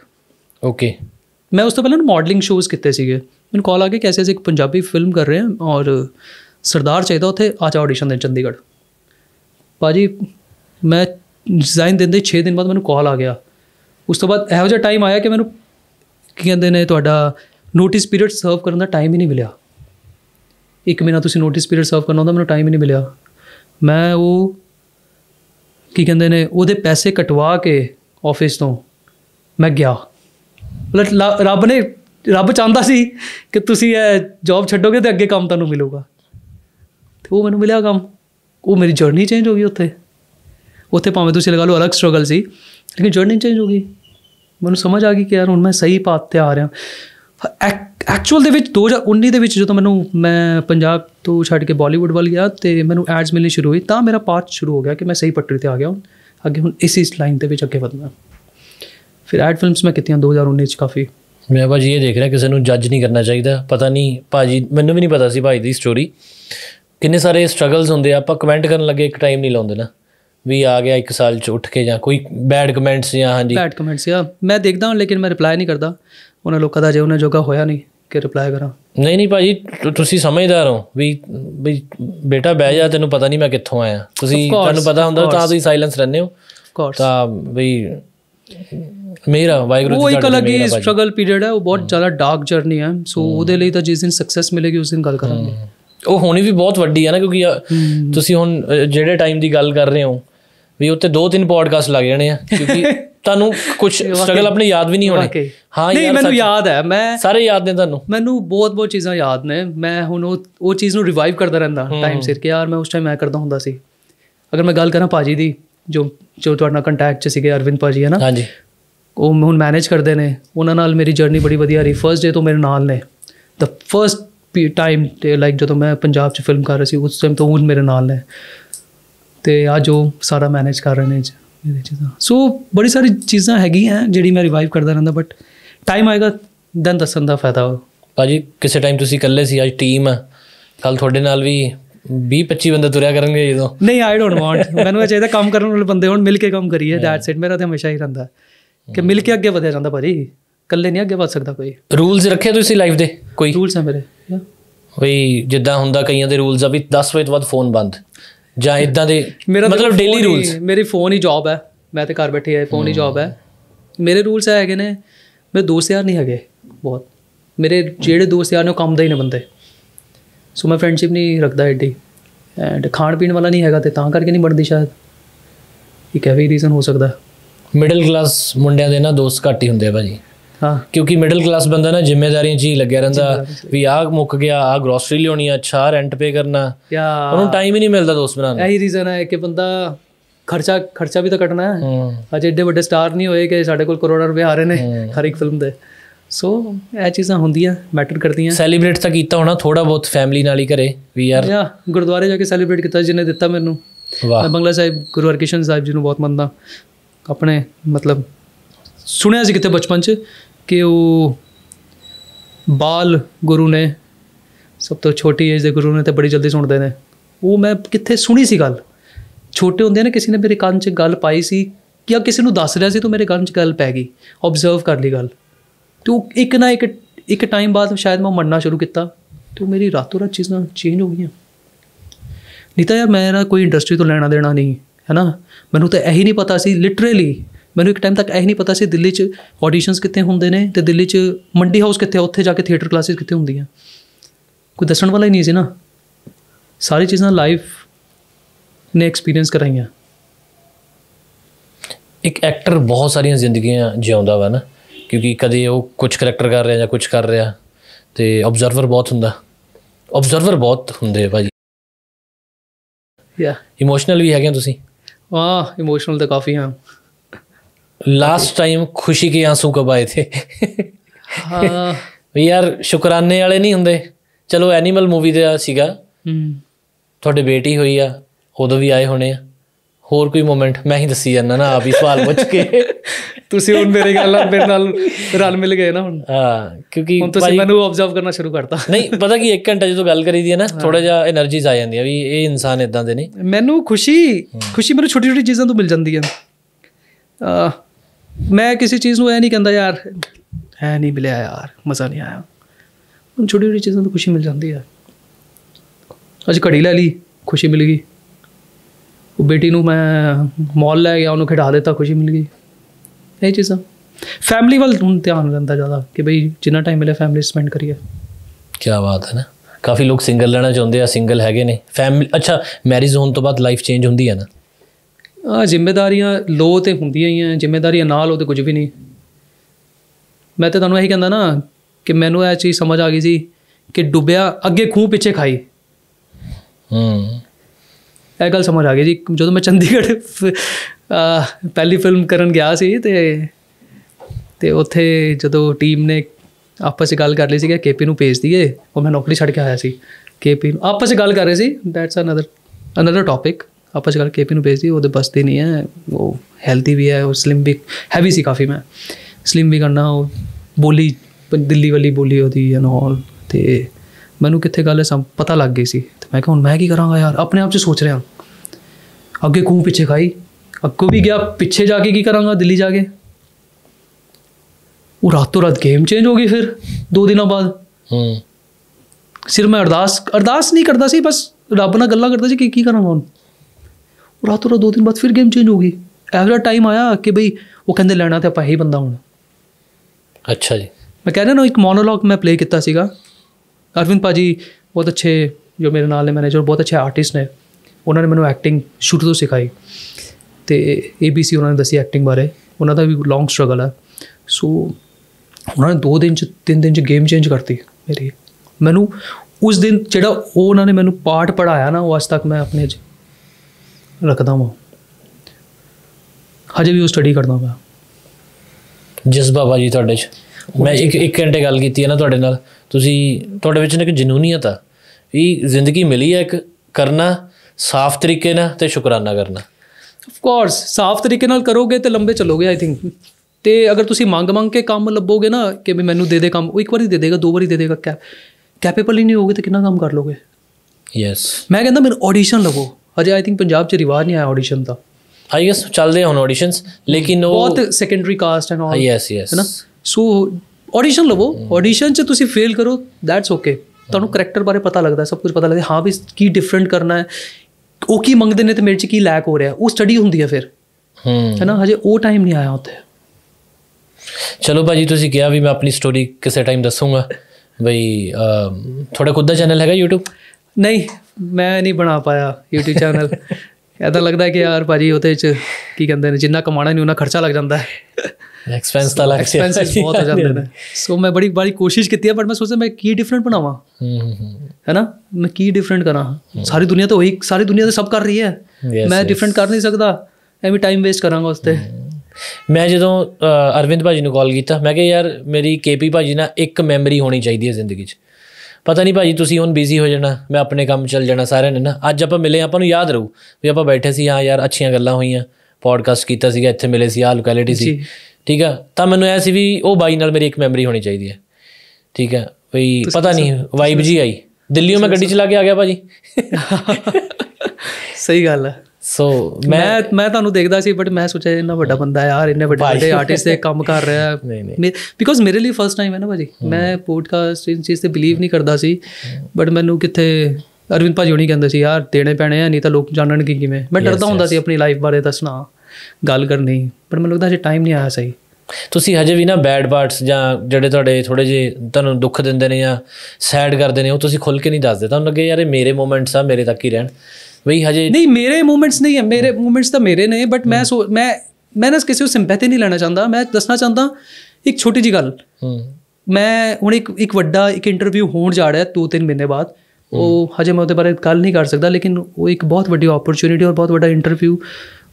ਓਕੇ ਮੈਂ ਉਸ ਤੋਂ ਪਹਿਲਾਂ ਮਾਡਲਿੰਗ ਸ਼ੋਜ਼ ਕਿਤੇ ਸੀਗੇ ਮੈਨੂੰ ਕਾਲ ਆ ਕੇ ਕਿ ਐਸੇ ਐਸੇ ਇੱਕ ਪੰਜਾਬੀ ਫਿਲਮ ਕਰ ਰਹੇ ਆ ਔਰ ਸਰਦਾਰ ਚਾਹੀਦਾ ਉੱਥੇ ਆ ਆਡੀਸ਼ਨ ਦੇ ਚੰਡੀਗੜ੍ਹ ਭਾਜੀ ਮੈਂ ਡਿਜ਼ਾਈਨ ਦੇਂਦੇ 6 ਦਿਨ ਬਾਅਦ ਮੈਨੂੰ ਕਾਲ ਆ ਗਿਆ ਉਸ ਤੋਂ ਬਾਅਦ ਇਹੋ ਜਿਹਾ ਟਾਈਮ ਆਇਆ ਕਿ ਮੈਨੂੰ ਕੀ ਕਹਿੰਦੇ ਨੇ ਤੁਹਾਡਾ ਨੋਟਿਸ ਪੀਰੀਅਡ ਸਰਵ ਕਰਨ ਦਾ ਟਾਈਮ ਹੀ ਨਹੀਂ ਮਿਲਿਆ ਇੱਕ ਮਹੀਨਾ ਤੁਸੀਂ ਨੋਟਿਸ ਪੀਰੀਅਡ ਸਰਵ ਕਰਨਾ ਹੁੰਦਾ ਮੈਨੂੰ ਟਾਈਮ ਹੀ ਨਹੀਂ ਮਿਲਿਆ ਮੈਂ ਉਹ ਕੀ ਕਹਿੰਦੇ ਨੇ ਉਹਦੇ ਪੈਸੇ ਕਟਵਾ ਕੇ ਆਫਿਸ ਤੋਂ ਮੈਂ ਗਿਆ ਰੱਬ ਨੇ ਰੱਬ ਚਾਹੁੰਦਾ ਸੀ ਕਿ ਤੁਸੀਂ ਇਹ ਜੌਬ ਛੱਡੋਗੇ ਤੇ ਅੱਗੇ ਕੰਮ ਤੁਹਾਨੂੰ ਮਿਲੂਗਾ ਤੇ ਉਹ ਮੈਨੂੰ ਮਿਲਿਆ ਕੰਮ ਉਹ ਮੇਰੀ ਜਰਨੀ ਚੇਂਜ ਹੋ ਗਈ ਉੱਥੇ ਉੱਥੇ ਭਾਵੇਂ ਤੁਸੀਂ ਲਗਾ ਲਓ ਅਲੱਗ ਸਟਰਗਲ ਸੀ ਲੇਕਿਨ ਜਰਨੀ ਚੇਂਜ ਹੋ ਗਈ ਮੈਨੂੰ ਸਮਝ ਆ ਗਈ ਕਿ ਯਾਰ ਹੁਣ ਮੈਂ ਸਹੀ ਪਾਤ ਤੇ ਆ ਰਿਹਾ ਐਕਚੁਅਲ ਦੇ ਵਿੱਚ 2019 ਦੇ ਵਿੱਚ ਜਦੋਂ ਮੈਨੂੰ ਮੈਂ ਪੰਜਾਬ ਤੋਂ ਛੱਡ ਕੇ ਬਾਲੀਵੁੱਡ ਵੱਲ ਗਿਆ ਤੇ ਮੈਨੂੰ ਐਡਸ ਮਿਲਣੇ ਸ਼ੁਰੂ ਹੋਏ ਤਾਂ ਮੇਰਾ ਪਾਥ ਸ਼ੁਰੂ ਹੋ ਗਿਆ ਕਿ ਮੈਂ ਸਹੀ ਪਟਰੀ ਤੇ ਆ ਗਿਆ ਹਾਂ ਅੱਗੇ ਹੁਣ ਇਸ ਇਸ ਲਾਈਨ ਦੇ ਵਿੱਚ ਅੱਗੇ ਵਧਣਾ ਫਿਰ ਐਡ ਫਿਲਮਸ ਮੈਂ ਕੀਤੀਆਂ 2019 ਚ ਕਾਫੀ ਮੈਂ ਬਾਜੀ ਇਹ ਦੇਖ ਰਿਹਾ ਕਿਸੇ ਨੂੰ ਜੱਜ ਨਹੀਂ ਕਰਨਾ ਚਾਹੀਦਾ ਪਤਾ ਨਹੀਂ ਭਾਜੀ ਮੈਨੂੰ ਵੀ ਨਹੀਂ ਪਤਾ ਸੀ ਭਾਈ ਦੀ ਸਟੋਰੀ ਕਿੰਨੇ ਸਾਰੇ ਸਟਰਗਲਸ ਹੁੰਦੇ ਆ ਆਪਾਂ ਕਮੈਂਟ ਕਰਨ ਲੱਗੇ ਇੱਕ ਟਾਈਮ ਨਹੀਂ ਲਾਉਂਦੇ ਨਾ ਵੀ ਆ ਗਿਆ ਇੱਕ ਸਾਲ ਚ ਉੱਠ ਕੇ ਜਾਂ ਕੋਈ ਬੈਡ ਕਮੈਂਟਸ ਜਾਂ ਹਾਂਜੀ ਬੈਡ ਕਮੈਂਟਸ ਆ ਮੈਂ ਦੇਖਦਾ ਹਾਂ ਲੇਕਿਨ ਮੈਂ ਰਿਪਲਾਈ ਨਹੀਂ ਕਰਦਾ ਉਹਨਾਂ ਲੋਕਾਂ ਦਾ ਜੇ ਉਹਨਾਂ ਜੋਗਾ ਹੋਇਆ ਨਹੀਂ ਕਿ ਰਿਪਲਾਈ ਕਰਾਂ ਨਹੀਂ ਨਹੀਂ ਭਾਜੀ ਤੁਸੀਂ ਸਮਝਦਾਰ ਹੋ ਵੀ ਵੀ ਬੇਟਾ ਬਹਿ ਜਾ ਤੈਨੂੰ ਪਤਾ ਨਹੀਂ ਮੈਂ ਕਿੱਥੋਂ ਆਇਆ ਤੁਸੀਂ ਤੁਹਾਨੂੰ ਪਤਾ ਹੁੰਦਾ ਤਾਂ ਤੁਸੀਂ ਸਾਇਲੈਂਸ ਰਹਿੰਦੇ ਹੋ ਤਾਂ ਵੀ ਮੇਰਾ ਵਾਹਿਗੁਰੂ ਉਹ ਇੱਕ ਅਲੱਗ ਹੀ ਸਟਰਗਲ ਪੀਰੀਅਡ ਹੈ ਉਹ ਬਹੁਤ ਜ਼ਿਆਦਾ ਡਾਰਕ ਜਰਨੀ ਹੈ ਸੋ ਉਹਦੇ ਲਈ ਤਾਂ ਜਿਸ ਦਿਨ ਸਕਸੈਸ ਮਿਲੇਗੀ ਉਸ ਦਿਨ ਗੱਲ ਕਰਾਂਗੇ ਉਹ ਹੋਣੀ ਵੀ ਬਹੁਤ ਵੱਡੀ ਹੈ ਨਾ ਕਿਉਂਕਿ ਤੁਸੀਂ ਹੁਣ ਜਿਹੜੇ ਟਾਈਮ ਦੀ ਗੱਲ ਕਰ ਰਹੇ ਹੋ ਵੀ ਉੱਤੇ ਦੋ ਤਿੰਨ ਪੋਡਕਾਸਟ ਲੱਗ ਜਾਣੇ ਆ ਕਿਉਂਕਿ ਤੁਹਾਨੂੰ ਕੁਝ ਸਟਰਗਲ ਆਪਣੇ ਯਾਦ ਵੀ ਨਹੀਂ ਹੋਣੇ ਹਾਂ ਯਾਰ ਨਹੀਂ ਮੈਨੂੰ ਯਾਦ ਹੈ ਮੈਂ ਸਾਰੇ ਯਾਦ ਨੇ ਤੁਹਾਨੂੰ ਮੈਨੂੰ ਬਹੁਤ ਬਹੁਤ ਚੀਜ਼ਾਂ ਯਾਦ ਨੇ ਮੈਂ ਹੁਣ ਉਹ ਉਹ ਚੀਜ਼ ਨੂੰ ਰਿਵਾਈਵ ਕਰਦਾ ਰਹਿੰਦਾ ਟਾਈਮ ਸਿਰ ਕਿ ਯਾਰ ਮੈਂ ਉਸ ਟਾਈਮ ਮੈਂ ਕਰਦਾ ਹੁੰਦਾ ਸੀ ਅਗਰ ਮੈਂ ਗੱਲ ਕਰਾਂ ਪਾਜੀ ਦੀ ਜੋ ਜੋ ਤੁਹਾਡਾ ਕੰਟੈਕਟ ਚ ਸੀਗੇ ਅਰਵਿੰਦ ਪਾਜੀ ਹੈ ਨਾ ਹਾਂਜੀ ਉਹ ਹੁਣ ਮੈਨੇਜ ਕਰਦੇ ਨੇ ਉਹਨਾਂ ਨਾਲ ਮੇਰੀ ਜਰਨੀ ਬੜੀ ਵਧੀਆ ਰਹੀ ਫਰਸਟ ਡੇ ਤੋਂ ਮੇਰੇ ਨਾਲ ਨੇ ਦ ਫਰਸਟ ਟਾਈਮ ਤੇ ਲਾਈਕ ਜਦੋਂ ਮੈਂ ਪੰਜਾਬ ਚ ਫਿਲਮ ਕਰ ਰਿਹਾ ਸੀ ਉਸ ਟਾਈਮ ਤੋਂ ਉਹ ਮੇਰੇ ਨਾਲ ਨੇ ਤੇ ਆ ਜੋ ਸਾਰਾ ਮੈਨੇਜ ਕਰ ਰਹੇ ਨੇ ਇਹਦੇ ਚੀਜ਼ਾਂ ਸੋ ਬੜੀ ਸਾਰੀ ਚੀਜ਼ਾਂ ਹੈਗੀਆਂ ਜਿਹੜੀ ਮੈਂ ਰਿਵਾਈਵ ਕਰਦਾ ਰਹਿੰਦਾ ਬਟ ਟਾਈਮ ਆਏਗਾ ਦਨ ਦੱਸਣ ਦਾ ਫਾਇਦਾ ਭਾਜੀ ਕਿਸੇ ਟਾਈਮ ਤੁਸੀਂ ਇਕੱਲੇ ਸੀ ਅੱਜ ਟੀਮ ਆ ਕੱਲ ਤੁਹਾਡੇ ਨਾਲ ਵੀ 20-25 ਬੰਦੇ ਤੁਰਿਆ ਕਰਨਗੇ ਜਦੋਂ ਨਹੀਂ ਆਈ ਡੋਨਟ ਵਾਂਟ ਮੈਨੂੰ ਇਹ ਚਾਹੀਦਾ ਕੰਮ ਕਰਨ ਵਾਲੇ ਬੰਦੇ ਹੋਣ ਮਿਲ ਕੇ ਕੰਮ ਕਰੀਏ ਦੈਟਸ ਇਟ ਮੇਰਾ ਤੇ ਹਮੇਸ਼ਾ ਹੀ ਰਹਿੰਦਾ ਕਿ ਮਿਲ ਕੇ ਅੱਗੇ ਵਧਿਆ ਜਾਂਦਾ ਭਾਈ ਇਕੱਲੇ ਨਹੀਂ ਅੱਗੇ ਵਧ ਸਕਦਾ ਕੋਈ ਰੂਲਸ ਰੱਖੇ ਤੁਸੀਂ ਲਾਈਫ ਦੇ ਕੋਈ ਰੂਲਸ ਆ ਮੇਰੇ ਬਈ ਜਿੱਦਾਂ ਹੁੰਦਾ ਕਈਆਂ ਦੇ ਰੂਲਸ ਆ ਵੀ 10 ਵਜੇ ਤੋਂ ਬਾਅਦ ਫੋਨ ਬੰਦ ਜਾਂ ਇਦਾਂ ਦੇ ਮਤਲਬ ਡੇਲੀ ਰੂਲਸ ਮੇਰੀ ਫੋਨ ਹੀ ਜੌਬ ਹੈ ਮੈਂ ਤੇ ਘਰ ਬੈਠੇ ਆ ਫੋਨ ਹੀ ਜੌਬ ਹੈ ਮੇਰੇ ਰੂਲਸ ਹੈਗੇ ਨੇ ਮੇਰੇ ਦੋਸਤ ਯਾਰ ਨਹੀਂ ਹੈਗੇ ਬਹੁਤ ਮੇਰੇ ਜਿਹੜੇ ਦੋਸਤ ਯਾਰ ਨੇ ਕੰਮ ਦਾ ਹੀ ਨੇ ਬੰਦੇ ਸੋ ਮੈਂ ਫਰੈਂਡਸ਼ਿਪ ਨਹੀਂ ਰੱਖਦਾ ਐਡੀ ਐਂਡ ਖਾਣ ਪੀਣ ਵਾਲਾ ਨਹੀਂ ਹੈਗਾ ਤੇ ਤਾਂ ਕਰਕੇ ਨਹੀਂ ਬਣਦੀ ਸ਼ਾਇਦ ਇਹ ਐਵੇਂ ਰੀਜ਼ਨ ਹੋ ਸਕਦਾ ਮਿਡਲ ਕਲਾਸ ਮੁੰਡਿਆਂ ਦੇ ਨਾ ਦੋਸਤ ਘੱਟ ਹੀ ਹੁੰਦੇ ਆ ਭਾਜੀ ਹਾਂ ਕਿਉਂਕਿ ਮਿਡਲ ਕਲਾਸ ਬੰਦਾ ਨਾ ਜ਼ਿੰਮੇਵਾਰੀਆਂ 'ਚ ਹੀ ਲੱਗਿਆ ਰਹਿੰਦਾ ਵੀ ਆਹ ਮੁੱਕ ਗਿਆ ਆਹ ਗਰੋਸਰੀ ਲਿਆਉਣੀ ਆ ਛਾ ਰੈਂਟ ਪੇ ਕਰਨਾ ਉਹਨੂੰ ਟਾਈਮ ਹੀ ਨਹੀਂ ਮਿਲਦਾ ਦੋਸਤ ਬਣਾਉਣ ਦਾ ਇਹੀ ਰੀਜ਼ਨ ਹੈ ਕਿ ਬੰਦਾ ਖਰਚਾ ਖਰਚਾ ਵੀ ਤਾਂ ਕੱਟਣਾ ਹੈ ਅਜੇ ਏਡੇ ਵੱਡੇ ਸਟਾਰ ਨਹੀਂ ਹੋਏ ਕਿ ਸਾਡੇ ਕੋਲ ਕਰੋੜਾਂ ਰੁਪਏ ਆ ਰਹੇ ਨੇ ਹਰ ਇੱਕ ਫਿਲਮ ਦੇ ਸੋ ਇਹ ਚੀਜ਼ਾਂ ਹੁੰਦੀਆਂ ਮੈਟਰ ਕਰਦੀਆਂ ਸੈਲੀਬ੍ਰੇਟ ਤਾਂ ਕੀਤਾ ਹੋਣਾ ਥੋੜਾ ਬਹੁਤ ਫੈਮਿਲੀ ਨਾਲ ਹੀ ਕਰੇ ਵੀ ਯਾਰ ਯਾ ਗੁਰਦੁਆਰੇ ਜਾ ਕੇ ਸੈਲੀਬ੍ਰੇਟ ਕੀਤਾ ਜਿਹਨੇ ਦਿੱਤਾ ਮੈਨੂੰ ਵਾਹ ਬੰਗਲਾ ਸਾਹਿਬ ਗੁਰੂ ਹਰਕਿਸ਼ਨ ਸਾਹਿਬ ਜੀ ਨੂੰ ਬਹੁਤ ਮੰਨਦਾ ਆਪਣੇ ਮਤਲਬ ਸੁਣਿਆ ਸੀ ਕਿਤੇ ਬਚਪਨ 'ਚ ਕਿ ਉਹ ਬਾਲ ਗੁਰੂ ਨੇ ਸਭ ਤੋਂ ਛੋਟੀ ਏਜ ਦੇ ਗੁਰੂ ਨੇ ਤੇ ਬੜੀ ਜਲਦੀ ਸੁਣਦੇ ਨੇ ਉਹ ਮੈਂ ਕਿੱਥੇ ਸੁਣੀ ਸੀ ਗੱਲ ਛੋਟੇ ਹੁੰਦੇ ਨੇ ਕਿਸੇ ਨੇ ਮੇਰੇ ਕੰਨ 'ਚ ਗੱਲ ਪਾਈ ਸੀ ਕਿ ਆ ਕਿਸੇ ਨੂੰ ਦੱਸ ਰਿਹਾ ਸੀ ਤੂੰ ਮੇਰੇ ਕੰਨ 'ਚ ਗੱਲ ਪੈ ਗਈ ਆਬਜ਼ਰਵ ਕਰ ਲਈ ਗੱਲ ਉਹ ਇੱਕ ਨਾ ਇੱਕ ਇੱਕ ਟਾਈਮ ਬਾਅਦ ਸ਼ਾਇਦ ਮੈਂ ਮੰਨਣਾ ਸ਼ੁਰੂ ਕੀਤਾ ਉਹ ਮੇਰੀ ਰਾਤੋਂ ਰਾਤ ਚੀਜ਼ਾਂ ਚੇਂਜ ਹੋ ਗਈਆਂ ਨਹੀਂ ਤਾਂ ਯਾਰ ਮੇਰਾ ਕੋਈ ਇੰਡਸਟਰੀ ਤੋਂ ਲੈਣਾ ਦੇਣਾ ਨਹੀਂ ਹੈਨਾ ਮੈਨੂੰ ਤਾਂ ਇਹੀ ਨਹੀਂ ਪਤਾ ਸੀ ਲਿਟਰਲੀ ਮੈਨੂੰ ਇੱਕ ਟਾਈਮ ਤੱਕ ਇਹ ਨਹੀਂ ਪਤਾ ਸੀ ਦਿੱਲੀ 'ਚ ਆਡੀਸ਼ਨਸ ਕਿੱਥੇ ਹੁੰਦੇ ਨੇ ਤੇ ਦਿੱਲੀ 'ਚ ਮੰਡੀ ਹਾਊਸ ਕਿੱਥੇ ਉੱਥੇ ਜਾ ਕੇ ਥੀਏਟਰ ਕਲਾਸਿਸ ਕਿੱਥੇ ਹੁੰਦੀਆਂ ਕੋਈ ਦੱਸਣ ਵਾਲਾ ਹੀ ਨਹੀਂ ਸੀ ਨਾ ਸਾਰੀ ਚੀਜ਼ਾਂ ਲਾਈਫ ਨੇ ਐਕਸਪੀਰੀਅੰਸ ਕਰਾਈਆਂ ਇੱਕ ਐਕਟਰ ਬਹੁਤ ਸਾਰੀਆਂ ਜ਼ਿੰਦਗੀਆਂ ਜਿਉਂਦਾ ਵਾ ਨਾ ਕਿਉਂਕਿ ਕਦੇ ਉਹ ਕੁਝ ਕਰੈਕਟਰ ਕਰ ਰਿਹਾ ਜਾਂ ਕੁਝ ਕਰ ਰਿਹਾ ਤੇ ਆਬਜ਼ਰਵਰ ਬਹੁਤ ਹੁੰਦਾ ਆਬਜ਼ਰਵਰ ਬਹੁਤ ਹੁੰਦੇ ਭਾਈ ਯਾ ਇਮੋਸ਼ਨਲ ਵੀ ਹੈਗੇ ਤੁਸੀਂ ਵਾਹ ਇਮੋਸ਼ਨਲ ਤਾਂ ਕਾਫੀ ਹਾਂ ਲਾਸਟ ਟਾਈਮ ਖੁਸ਼ੀ ਕੇ ਆਂਸੂ ਕਬ ਆਏ ਥੇ ਹਾਂ ਯਾਰ ਸ਼ੁਕਰਾਨੇ ਵਾਲੇ ਨਹੀਂ ਹੁੰਦੇ ਚਲੋ ਐਨੀਮਲ ਮੂਵੀ ਦਾ ਸੀਗਾ ਹੂੰ ਤੁਹਾਡੇ ਬੇਟੀ ਹੋਈ ਆ ਉਦੋਂ ਵੀ ਆਏ ਹੋਣੇ ਆ ਹੋਰ ਕੋਈ ਮੂਮੈਂਟ ਮੈਂ ਹੀ ਦੱਸੀ ਜਾਂਦਾ ਨਾ ਆਪ ਹੀ ਸਵਾਲ ਪੁੱਛ ਕੇ ਤੁਸੀਂ ਹੁਣ ਮੇਰੇ ਨਾਲ ਮੇਰੇ ਨਾਲ ਰਲ ਮਿਲ ਗਏ ਨਾ ਹੁਣ ਹਾਂ ਕਿਉਂਕਿ ਹੁਣ ਤੁਸੀਂ ਮੈਨੂੰ ਆਬਜ਼ਰਵ ਕਰਨਾ ਸ਼ੁਰੂ ਕਰਤਾ ਨਹੀਂ ਪਤਾ ਕੀ 1 ਘੰਟਾ ਜਦੋਂ ਗੱਲ ਕਰੀਦੀ ਹੈ ਨਾ ਥੋੜਾ ਜਿਹਾ એનર્ਜੀਜ਼ ਆ ਜਾਂਦੀ ਹੈ ਵੀ ਇਹ ਇਨਸਾਨ ਇਦਾਂ ਦੇ ਨੇ ਮੈਨੂੰ ਖੁਸ਼ੀ ਖੁਸ਼ੀ ਮੈਨੂੰ ਛੋਟੀ ਛੋਟੀ ਚੀਜ਼ਾਂ ਤੋਂ ਮਿਲ ਜਾਂਦੀ ਹੈ ਮੈਂ ਕਿਸੇ ਚੀਜ਼ ਨੂੰ ਐ ਨਹੀਂ ਕਹਿੰਦਾ ਯਾਰ ਹੈ ਨਹੀਂ ਮਿਲਿਆ ਯਾਰ ਮਜ਼ਾ ਨਹੀਂ ਆਇਆ ਉਹ ਛੋਟੀ ਛੋਟੀ ਚੀਜ਼ਾਂ ਤੋਂ ਖੁਸ਼ੀ ਮਿਲ ਜਾਂਦੀ ਹੈ ਅੱਜ ਘੜੀ ਲੈ ਲਈ ਖੁਸ਼ੀ ਮਿਲ ਗਈ ਉਹ ਬੇਟੀ ਨੂੰ ਮੈਂ ਮਾਲ ਲੈ ਗਿਆ ਉਹਨੂੰ ਖਿਡਾ ਦਿੱਤਾ ਖੁਸ਼ੀ ਮਿਲ ਗਈ ਇਹ ਚੀਜ਼ਾਂ ਫੈਮਿਲੀ ਵੱਲ ਧਿਆਨ ਰੰਦਾ ਜ਼ਿਆਦਾ ਕਿ ਭਈ ਜਿੰਨਾ ਟਾਈਮ ਮਿਲੇ ਫੈਮਿਲੀ ਸਪੈਂਡ ਕਰੀਏ ਕੀ ਬਾਤ ਹੈ ਨਾ ਕਾਫੀ ਲੋਕ ਸਿੰਗਲ ਲੈਣਾ ਚਾਹੁੰਦੇ ਆ ਸਿੰਗਲ ਹੈਗੇ ਨੇ ਫੈਮਿਲੀ ਅੱਛਾ ਮੈਰਿਜ ਹੋਣ ਤੋਂ ਬਾਅਦ ਲਾਈਫ ਚੇਂਜ ਹੁੰਦੀ ਹੈ ਨਾ ਆ ਜ਼ਿੰਮੇਵਾਰੀਆਂ ਲੋ ਤੇ ਹੁੰਦੀਆਂ ਹੀ ਆ ਜ਼ਿੰਮੇਵਾਰੀਆਂ ਨਾਲ ਉਹ ਤੇ ਕੁਝ ਵੀ ਨਹੀਂ ਮੈਂ ਤਾਂ ਤੁਹਾਨੂੰ ਇਹੀ ਕਹਿੰਦਾ ਨਾ ਕਿ ਮੈਨੂੰ ਇਹ ਚੀਜ਼ ਸਮਝ ਆ ਗਈ ਸੀ ਕਿ ਡੁੱਬਿਆ ਅੱਗੇ ਖੂਹ ਪਿੱਛੇ ਖਾਈ ਹੂੰ ਇਹ ਗੱਲ ਸਮਝ ਆ ਗਈ ਜੀ ਜਦੋਂ ਮੈਂ ਚੰਡੀਗੜ੍ਹ ਪਹਿਲੀ ਫਿਲਮ ਕਰਨ ਗਿਆ ਸੀ ਤੇ ਤੇ ਉੱਥੇ ਜਦੋਂ ਟੀਮ ਨੇ ਆਪਸ ਵਿੱਚ ਗੱਲ ਕਰ ਲਈ ਸੀ ਕਿ ਕੇਪੀ ਨੂੰ ਭੇਜ ਦਈਏ ਉਹ ਮੈਂ ਨੌਕਰੀ ਛੱਡ ਕੇ ਆਇਆ ਸੀ ਕੇਪੀ ਨੂੰ ਆਪਸ ਵਿੱਚ ਗੱਲ ਕਰ ਰਹੇ ਸੀ ਦੈਟਸ ਅਨਦਰ ਅਨਦਰ ਟਾਪਿਕ ਆਪਸ ਵਿੱਚ ਗੱਲ ਕੇਪੀ ਨੂੰ ਭੇਜ ਦਈ ਉਹਦੇ ਬਸ ਤੇ ਨਹੀਂ ਹੈ ਉਹ ਹੈਲਦੀ ਵੀ ਹੈ ਉਹ ਸਲਿਮ ਵੀ ਹੈਵੀ ਸੀ ਕਾਫੀ ਮੈਂ ਸਲਿਮ ਵੀ ਕਰਨਾ ਉਹ ਬੋਲੀ ਦਿੱਲੀ ਵਾਲੀ ਬੋਲੀ ਉਹਦੀ ਐਨ ਆਲ ਤੇ ਮੈਨੂੰ ਕਿੱਥੇ ਗੱਲ ਸਮ ਪਤਾ ਲੱਗ ਗਈ ਸੀ ਤੇ ਮੈਂ ਕਿਹਾ ਹੁਣ ਮੈਂ ਕੀ ਕਰਾਂਗਾ ਯਾਰ ਆਪਣੇ ਆਪ 'ਚ ਸੋਚ ਰਿਹਾ ਅੱਗੇ ਕੂ ਪਿੱਛੇ ਖਾਈ ਅੱਗੋਂ ਵੀ ਗਿਆ ਪਿੱਛੇ ਜਾ ਕੇ ਕੀ ਕਰਾਂਗਾ ਦਿੱਲੀ ਜਾ ਕੇ ਉਹ ਰਾਤੋਂ ਰਾਤ ਗੇਮ ਚੇਂਜ ਹੋ ਗਈ ਫਿਰ ਦੋ ਦਿਨਾਂ ਬਾਅਦ ਹੂੰ ਸਿਰ ਮੈਂ ਅਰਦਾਸ ਅਰਦਾਸ ਨਹੀਂ ਕਰਦਾ ਸੀ ਬਸ ਰੱਬ ਨਾਲ ਗੱਲਾਂ ਕਰਦਾ ਸੀ ਕਿ ਕੀ ਕਰਾਂਗਾ ਹੁਣ ਰਾਤੋਂ ਰਾਤ 2 ਦਿਨ ਬਾਅਦ ਫਿਰ ਗੇਮ ਚੇਂਜ ਹੋ ਗਈ ਐਵਰਾ ਟਾਈਮ ਆਇਆ ਕਿ ਭਈ ਉਹ ਕਹਿੰਦੇ ਲੈਣਾ ਤੇ ਆਪਾਂ ਇਹੀ ਬੰਦਾ ਹੁਣ ਅੱਛਾ ਜੀ ਮੈਂ ਕਹਿੰਦਾ ਨਾ ਇੱਕ ਮੋਨੋਲੋਗ ਮੈਂ ਪਲੇ ਕੀਤਾ ਸੀਗਾ ਅਰਵਿੰਦ ਪਾਜੀ ਬਹੁਤ ਅੱਛੇ ਜੋ ਮੇਰੇ ਨਾਲ ਨੇ ਮੈਨੇਜਰ ਬਹੁਤ ਅੱਛੇ ਆਰਟਿਸਟ ਨੇ ਉਹਨਾਂ ਨੇ ਮੈਨੂੰ ਐਕਟਿੰਗ ਸ਼ੁਰੂ ਤੋਂ ਸਿਖਾਈ ਤੇ ABC ਉਹਨਾਂ ਨੇ ਦੱਸੀ ਐਕਟਿੰਗ ਬਾਰੇ ਉਹਨਾਂ ਦਾ ਵੀ ਲੌਂਗ ਸਟਰਗਲ ਹੈ ਸੋ ਉਹਨਾਂ ਨੇ 2 ਦਿਨ ਚ 3 ਦਿਨ ਚ ਗੇਮ ਚੇਂਜ ਕਰਤੀ ਮੇਰੀ ਮੈਨੂੰ ਉਸ ਦਿਨ ਜਿਹੜਾ ਉਹ ਉਹਨਾਂ ਨੇ ਮੈਨੂੰ ਪਾਠ ਪੜਾਇਆ ਨਾ ਉਹ ਅੱਜ ਤੱਕ ਮੈਂ ਆਪਣੇ ਚ ਰੱਖਦਾ ਹਾਂ ਹਜੇ ਵੀ ਉਹ ਸਟੱਡੀ ਕਰਦਾ ਹਾਂ ਜਿਸ ਬਾਬਾ ਜੀ ਤੁਹਾਡੇ ਚ ਮੈਂ ਇੱਕ ਇੱਕ ਘੰਟੇ ਗੱਲ ਕੀਤੀ ਹੈ ਨਾ ਤੁਹਾਡੇ ਨਾਲ ਤੁਸੀਂ ਤੁਹਾਡੇ ਵਿੱਚ ਨਾ ਇੱਕ ਜਨੂਨੀਅਤ ਆ ਇਹ ਜ਼ਿੰਦਗੀ ਮਿਲੀ ਹੈ ਇੱਕ ਕਰਨਾ ਸਾਫ਼ ਤਰੀਕੇ ਨਾਲ ਤੇ ਸ਼ੁਕਰਾਨਾ ਕਰਨਾ ਆਫ ਕੋਰਸ ਸਾਫ਼ ਤਰੀਕੇ ਨਾਲ ਕਰੋਗੇ ਤੇ ਲੰਬੇ ਚੱਲੋਗੇ ਆਈ ਥਿੰਕ ਤੇ ਅਗਰ ਤੁਸੀਂ ਮੰਗ ਮੰਗ ਕੇ ਕੰਮ ਲੱਭੋਗੇ ਨਾ ਕਿ ਵੀ ਮੈਨੂੰ ਦੇ ਦੇ ਕੰਮ ਉਹ ਇੱਕ ਵਾਰੀ ਦੇ ਦੇਗਾ ਦੋ ਵਾਰੀ ਦੇ ਦੇਗਾ ਕੈਪ ਕੈਪੇਬਲ ਹੀ ਨਹੀਂ ਹੋਗੇ ਤਾਂ ਕਿੰਨਾ ਕੰਮ ਕਰ ਲੋਗੇ ਯੈਸ ਮੈਂ ਕਹਿੰਦਾ ਮੈਨੂੰ ਆਡੀਸ਼ਨ ਲਵੋ ਅਜੇ ਆਈ ਥਿੰਕ ਪੰਜਾਬ 'ਚ ਰਿਵਾਜ ਨਹੀਂ ਆਇਆ ਆਡੀਸ਼ਨ ਦਾ ਆਈ ਗੈਸ ਚੱਲਦੇ ਹਨ ਆਡੀਸ਼ਨਸ ਲੇਕਿਨ ਉਹ ਬਹੁਤ secondary cast and all yes yes ਹੈ ਨਾ ਸੋ ਆਡੀਸ਼ਨ ਲਵੋ ਆਡੀਸ਼ਨ 'ਚ ਤੁਸੀਂ ਫੇਲ ਕਰੋ ਦੈਟਸ ਓਕੇ ਤੁਹਾਨੂੰ ਕੈਰੈਕਟਰ ਬਾਰੇ ਪਤਾ ਲੱਗਦਾ ਸਭ ਕੁਝ ਪਤਾ ਲੱਗਦਾ ਹਾਂ ਵੀ ਕੀ ਡਿਫਰੈਂਟ ਕਰਨਾ ਹੈ ਉਹ ਕੀ ਮੰਗਦੇ ਨੇ ਤੇ ਮੇਰੇ 'ਚ ਕੀ ਲੈਕ ਹੋ ਰਿਹਾ ਉਹ ਸਟੱਡੀ ਹੁੰਦੀ ਹੈ ਫਿਰ ਹੂੰ ਹੈਨਾ ਹਜੇ ਉਹ ਟਾਈਮ ਨਹੀਂ ਆਇਆ ਉੱਥੇ ਚਲੋ ਭਾਜੀ ਤੁਸੀਂ ਕਿਹਾ ਵੀ ਮੈਂ ਆਪਣੀ ਸਟੋਰੀ ਕਿਸੇ ਟਾਈਮ ਦੱਸੂਗਾ ਬਈ ਥੋੜਾ ਖੁਦ ਦਾ ਚੈਨਲ ਹੈਗਾ YouTube ਨਹੀਂ ਮੈਂ ਨਹੀਂ ਬਣਾ ਪਾਇਆ YouTube ਚੈਨਲ ਐਦਾਂ ਲੱਗਦਾ ਕਿ ਯਾਰ ਭਾਜੀ ਉਹਦੇ ਚ ਕੀ ਕਹਿੰਦੇ ਨੇ ਜਿੰਨਾ ਕਮਾਣਾ ਨਹੀਂ ਉਹਨਾਂ ਖਰਚਾ ਲੱਗ ਜਾਂਦਾ ਹੈ ਐਕਸਪੈਂਸ ਤਾਂ ਲੱਗ ਐਕਸਪੈਂਸ ਬਹੁਤ ਆ ਜਾਂਦੇ ਨੇ ਸੋ ਮੈਂ ਬੜੀ ਬੜੀ ਕੋਸ਼ਿਸ਼ ਕੀਤੀ ਹੈ ਪਰ ਮੈਂ ਸੋਚਿਆ ਮੈਂ ਕੀ ਡਿਫਰੈਂਟ ਬਣਾਵਾਂ ਹੂੰ ਹੂੰ ਹੈ ਨਾ ਮੈਂ ਕੀ ਡਿਫਰੈਂਟ ਕਰਾਂ ਸਾਰੀ ਦੁਨੀਆ ਤਾਂ ਉਹੀ ਸਾਰੀ ਦੁਨੀਆ ਤਾਂ ਸਭ ਕਰ ਰਹੀ ਹੈ ਮੈਂ ਡਿਫਰੈਂਟ ਕਰ ਨਹੀਂ ਸਕਦਾ ਐਵੇਂ ਟਾਈਮ ਵੇਸਟ ਕਰਾਂਗਾ ਉਸ ਤੇ ਮੈਂ ਜਦੋਂ ਅਰਵਿੰਦ ਭਾਜੀ ਨੂੰ ਕਾਲ ਕੀਤਾ ਮੈਂ ਕਿਹਾ ਯਾਰ ਮੇਰੀ ਕੇਪੀ ਭਾਜੀ ਨਾਲ ਇੱਕ ਮੈਮਰੀ ਹੋਣੀ ਚਾਹੀਦੀ ਹੈ ਜ਼ਿੰਦਗੀ 'ਚ ਪਤਾ ਨਹੀਂ ਭਾਜੀ ਤੁਸੀਂ ਹੁਣ ਬਿਜ਼ੀ ਹੋ ਜਾਣਾ ਮੈਂ ਆਪਣੇ ਕੰਮ ਚੱਲ ਜਾਣਾ ਸਾਰਿਆਂ ਨੇ ਨਾ ਅੱਜ ਆਪਾਂ ਮਿਲੇ ਆਪਾਂ ਨੂੰ ਯਾਦ ਰਹੂ ਵੀ ਆਪਾਂ ਬੈਠੇ ਸੀ ਹਾਂ ਯਾਰ ਅੱਛੀਆਂ ਗੱਲਾਂ ਹੋਈਆਂ ਪੋਡਕਾਸਟ ਕੀਤਾ ਸੀਗਾ ਇੱਥੇ ਮਿਲੇ ਸੀ ਆ ਲੋਕੈਲਿਟੀ ਸੀ ਠੀਕ ਆ ਤਾਂ ਮੈਨੂੰ ਐ ਸੀ ਵੀ ਉਹ ਬਾਈ ਨਾਲ ਮੇਰੀ ਇੱਕ ਮੈਮਰੀ ਹੋਣੀ ਚਾਹੀਦੀ ਹੈ ਠੀਕ ਆ ਭਈ ਪਤਾ ਨਹੀਂ ਵਾਈਬ ਜੀ ਆਈ ਦਿੱਲੀੋਂ ਮੈਂ ਗੱਡੀ ਚਲਾ ਕੇ ਆ ਗਿਆ ਭਾਜੀ ਸਹੀ ਗੱਲ ਹੈ ਸੋ ਮੈਂ ਮੈਂ ਤੁਹਾਨੂੰ ਦੇਖਦਾ ਸੀ ਬਟ ਮੈਂ ਸੋਚਿਆ ਇੰਨਾ ਵੱਡਾ ਬੰਦਾ ਯਾਰ ਇੰਨੇ ਵੱਡੇ ਵੱਡੇ ਆਰਟਿਸਟ ਦੇ ਕੰਮ ਕਰ ਰਿਹਾ ਨਹੀਂ ਨਹੀਂ ਬਿਕੋਜ਼ ਮੇਰੇ ਲਈ ਫਰਸਟ ਟਾਈਮ ਹੈ ਨਾ ਭਾਜੀ ਮੈਂ ਪੋਡਕਾਸਟ ਇਸ ਚੀਜ਼ ਤੇ ਬਲੀਵ ਨਹੀਂ ਕਰਦਾ ਸੀ ਬਟ ਮੈਨੂੰ ਕਿੱਥੇ ਅਰਵਿੰਦ ਭਾਜੀ ਹੋਣੀ ਕਹਿੰਦੇ ਸੀ ਯਾਰ ਦੇਣੇ ਪੈਣੇ ਆ ਨਹੀਂ ਤਾਂ ਲੋਕ ਜਾਣਨਗੇ ਕਿਵੇਂ ਮੈਂ ਡਰਦਾ ਹੁੰਦਾ ਸੀ ਆਪਣੀ ਲਾਈਫ ਬਾਰੇ ਦੱਸਣਾ ਗੱਲ ਕਰਨੀ ਪਰ ਮੈਨੂੰ ਲੱਗਦਾ ਜੇ ਟਾਈਮ ਨਹੀਂ ਆਇਆ ਸਹੀ ਤੁਸੀਂ ਹਜੇ ਵੀ ਨਾ ਬੈਡ ਪਾਰਟਸ ਜਾਂ ਜਿਹੜੇ ਤੁਹਾਡੇ ਥੋੜੇ ਜੇ ਤੁਹਾਨੂੰ ਦੁੱਖ ਦਿੰਦੇ ਨੇ ਜਾਂ ਸੈਡ ਕਰਦੇ ਨੇ ਉਹ ਤੁਸੀਂ ਖੁੱਲ ਕੇ ਨਹੀਂ ਦੱਸਦੇ ਤੁਹਾਨੂੰ ਲੱਗੇ ਯਾਰ ਇਹ ਮੇਰੇ ਮੂਮੈਂਟਸ ਆ ਮੇਰੇ ਤੱਕ ਹੀ ਰਹਿਣ ਬਈ ਹਜੇ ਨਹੀਂ ਮੇਰੇ ਮੂਮੈਂਟਸ ਨਹੀਂ ਹੈ ਮੇਰੇ ਮੂਮੈਂਟਸ ਤਾਂ ਮੇਰੇ ਨੇ ਬਟ ਮੈਂ ਮੈਂ ਮੈਂ ਨਾ ਕਿਸੇ ਨੂੰ ਸਿੰਪੈਥੀ ਨਹੀਂ ਲੈਣਾ ਚਾਹੁੰਦਾ ਮੈਂ ਦੱਸਣਾ ਚਾਹੁੰਦਾ ਇੱਕ ਛੋਟੀ ਜੀ ਗੱਲ ਮੈਂ ਹੁਣ ਇੱਕ ਇੱਕ ਵੱਡਾ ਇੱਕ ਇੰਟਰਵਿਊ ਹੋਣ ਜਾ ਰਿਹਾ 2 ਤਿੰਨ ਮਹੀਨੇ ਬਾਅਦ ਉਹ ਹਜੇ ਮੈਂ ਉਹਦੇ ਬਾਰੇ ਗੱਲ ਨਹੀਂ ਕਰ ਸਕਦਾ ਲੇਕਿਨ ਉਹ ਇੱਕ ਬਹੁਤ ਵੱਡੀ ਓਪਰਚ्युनिटी ਔਰ ਬਹੁਤ ਵੱਡਾ ਇੰਟਰਵਿਊ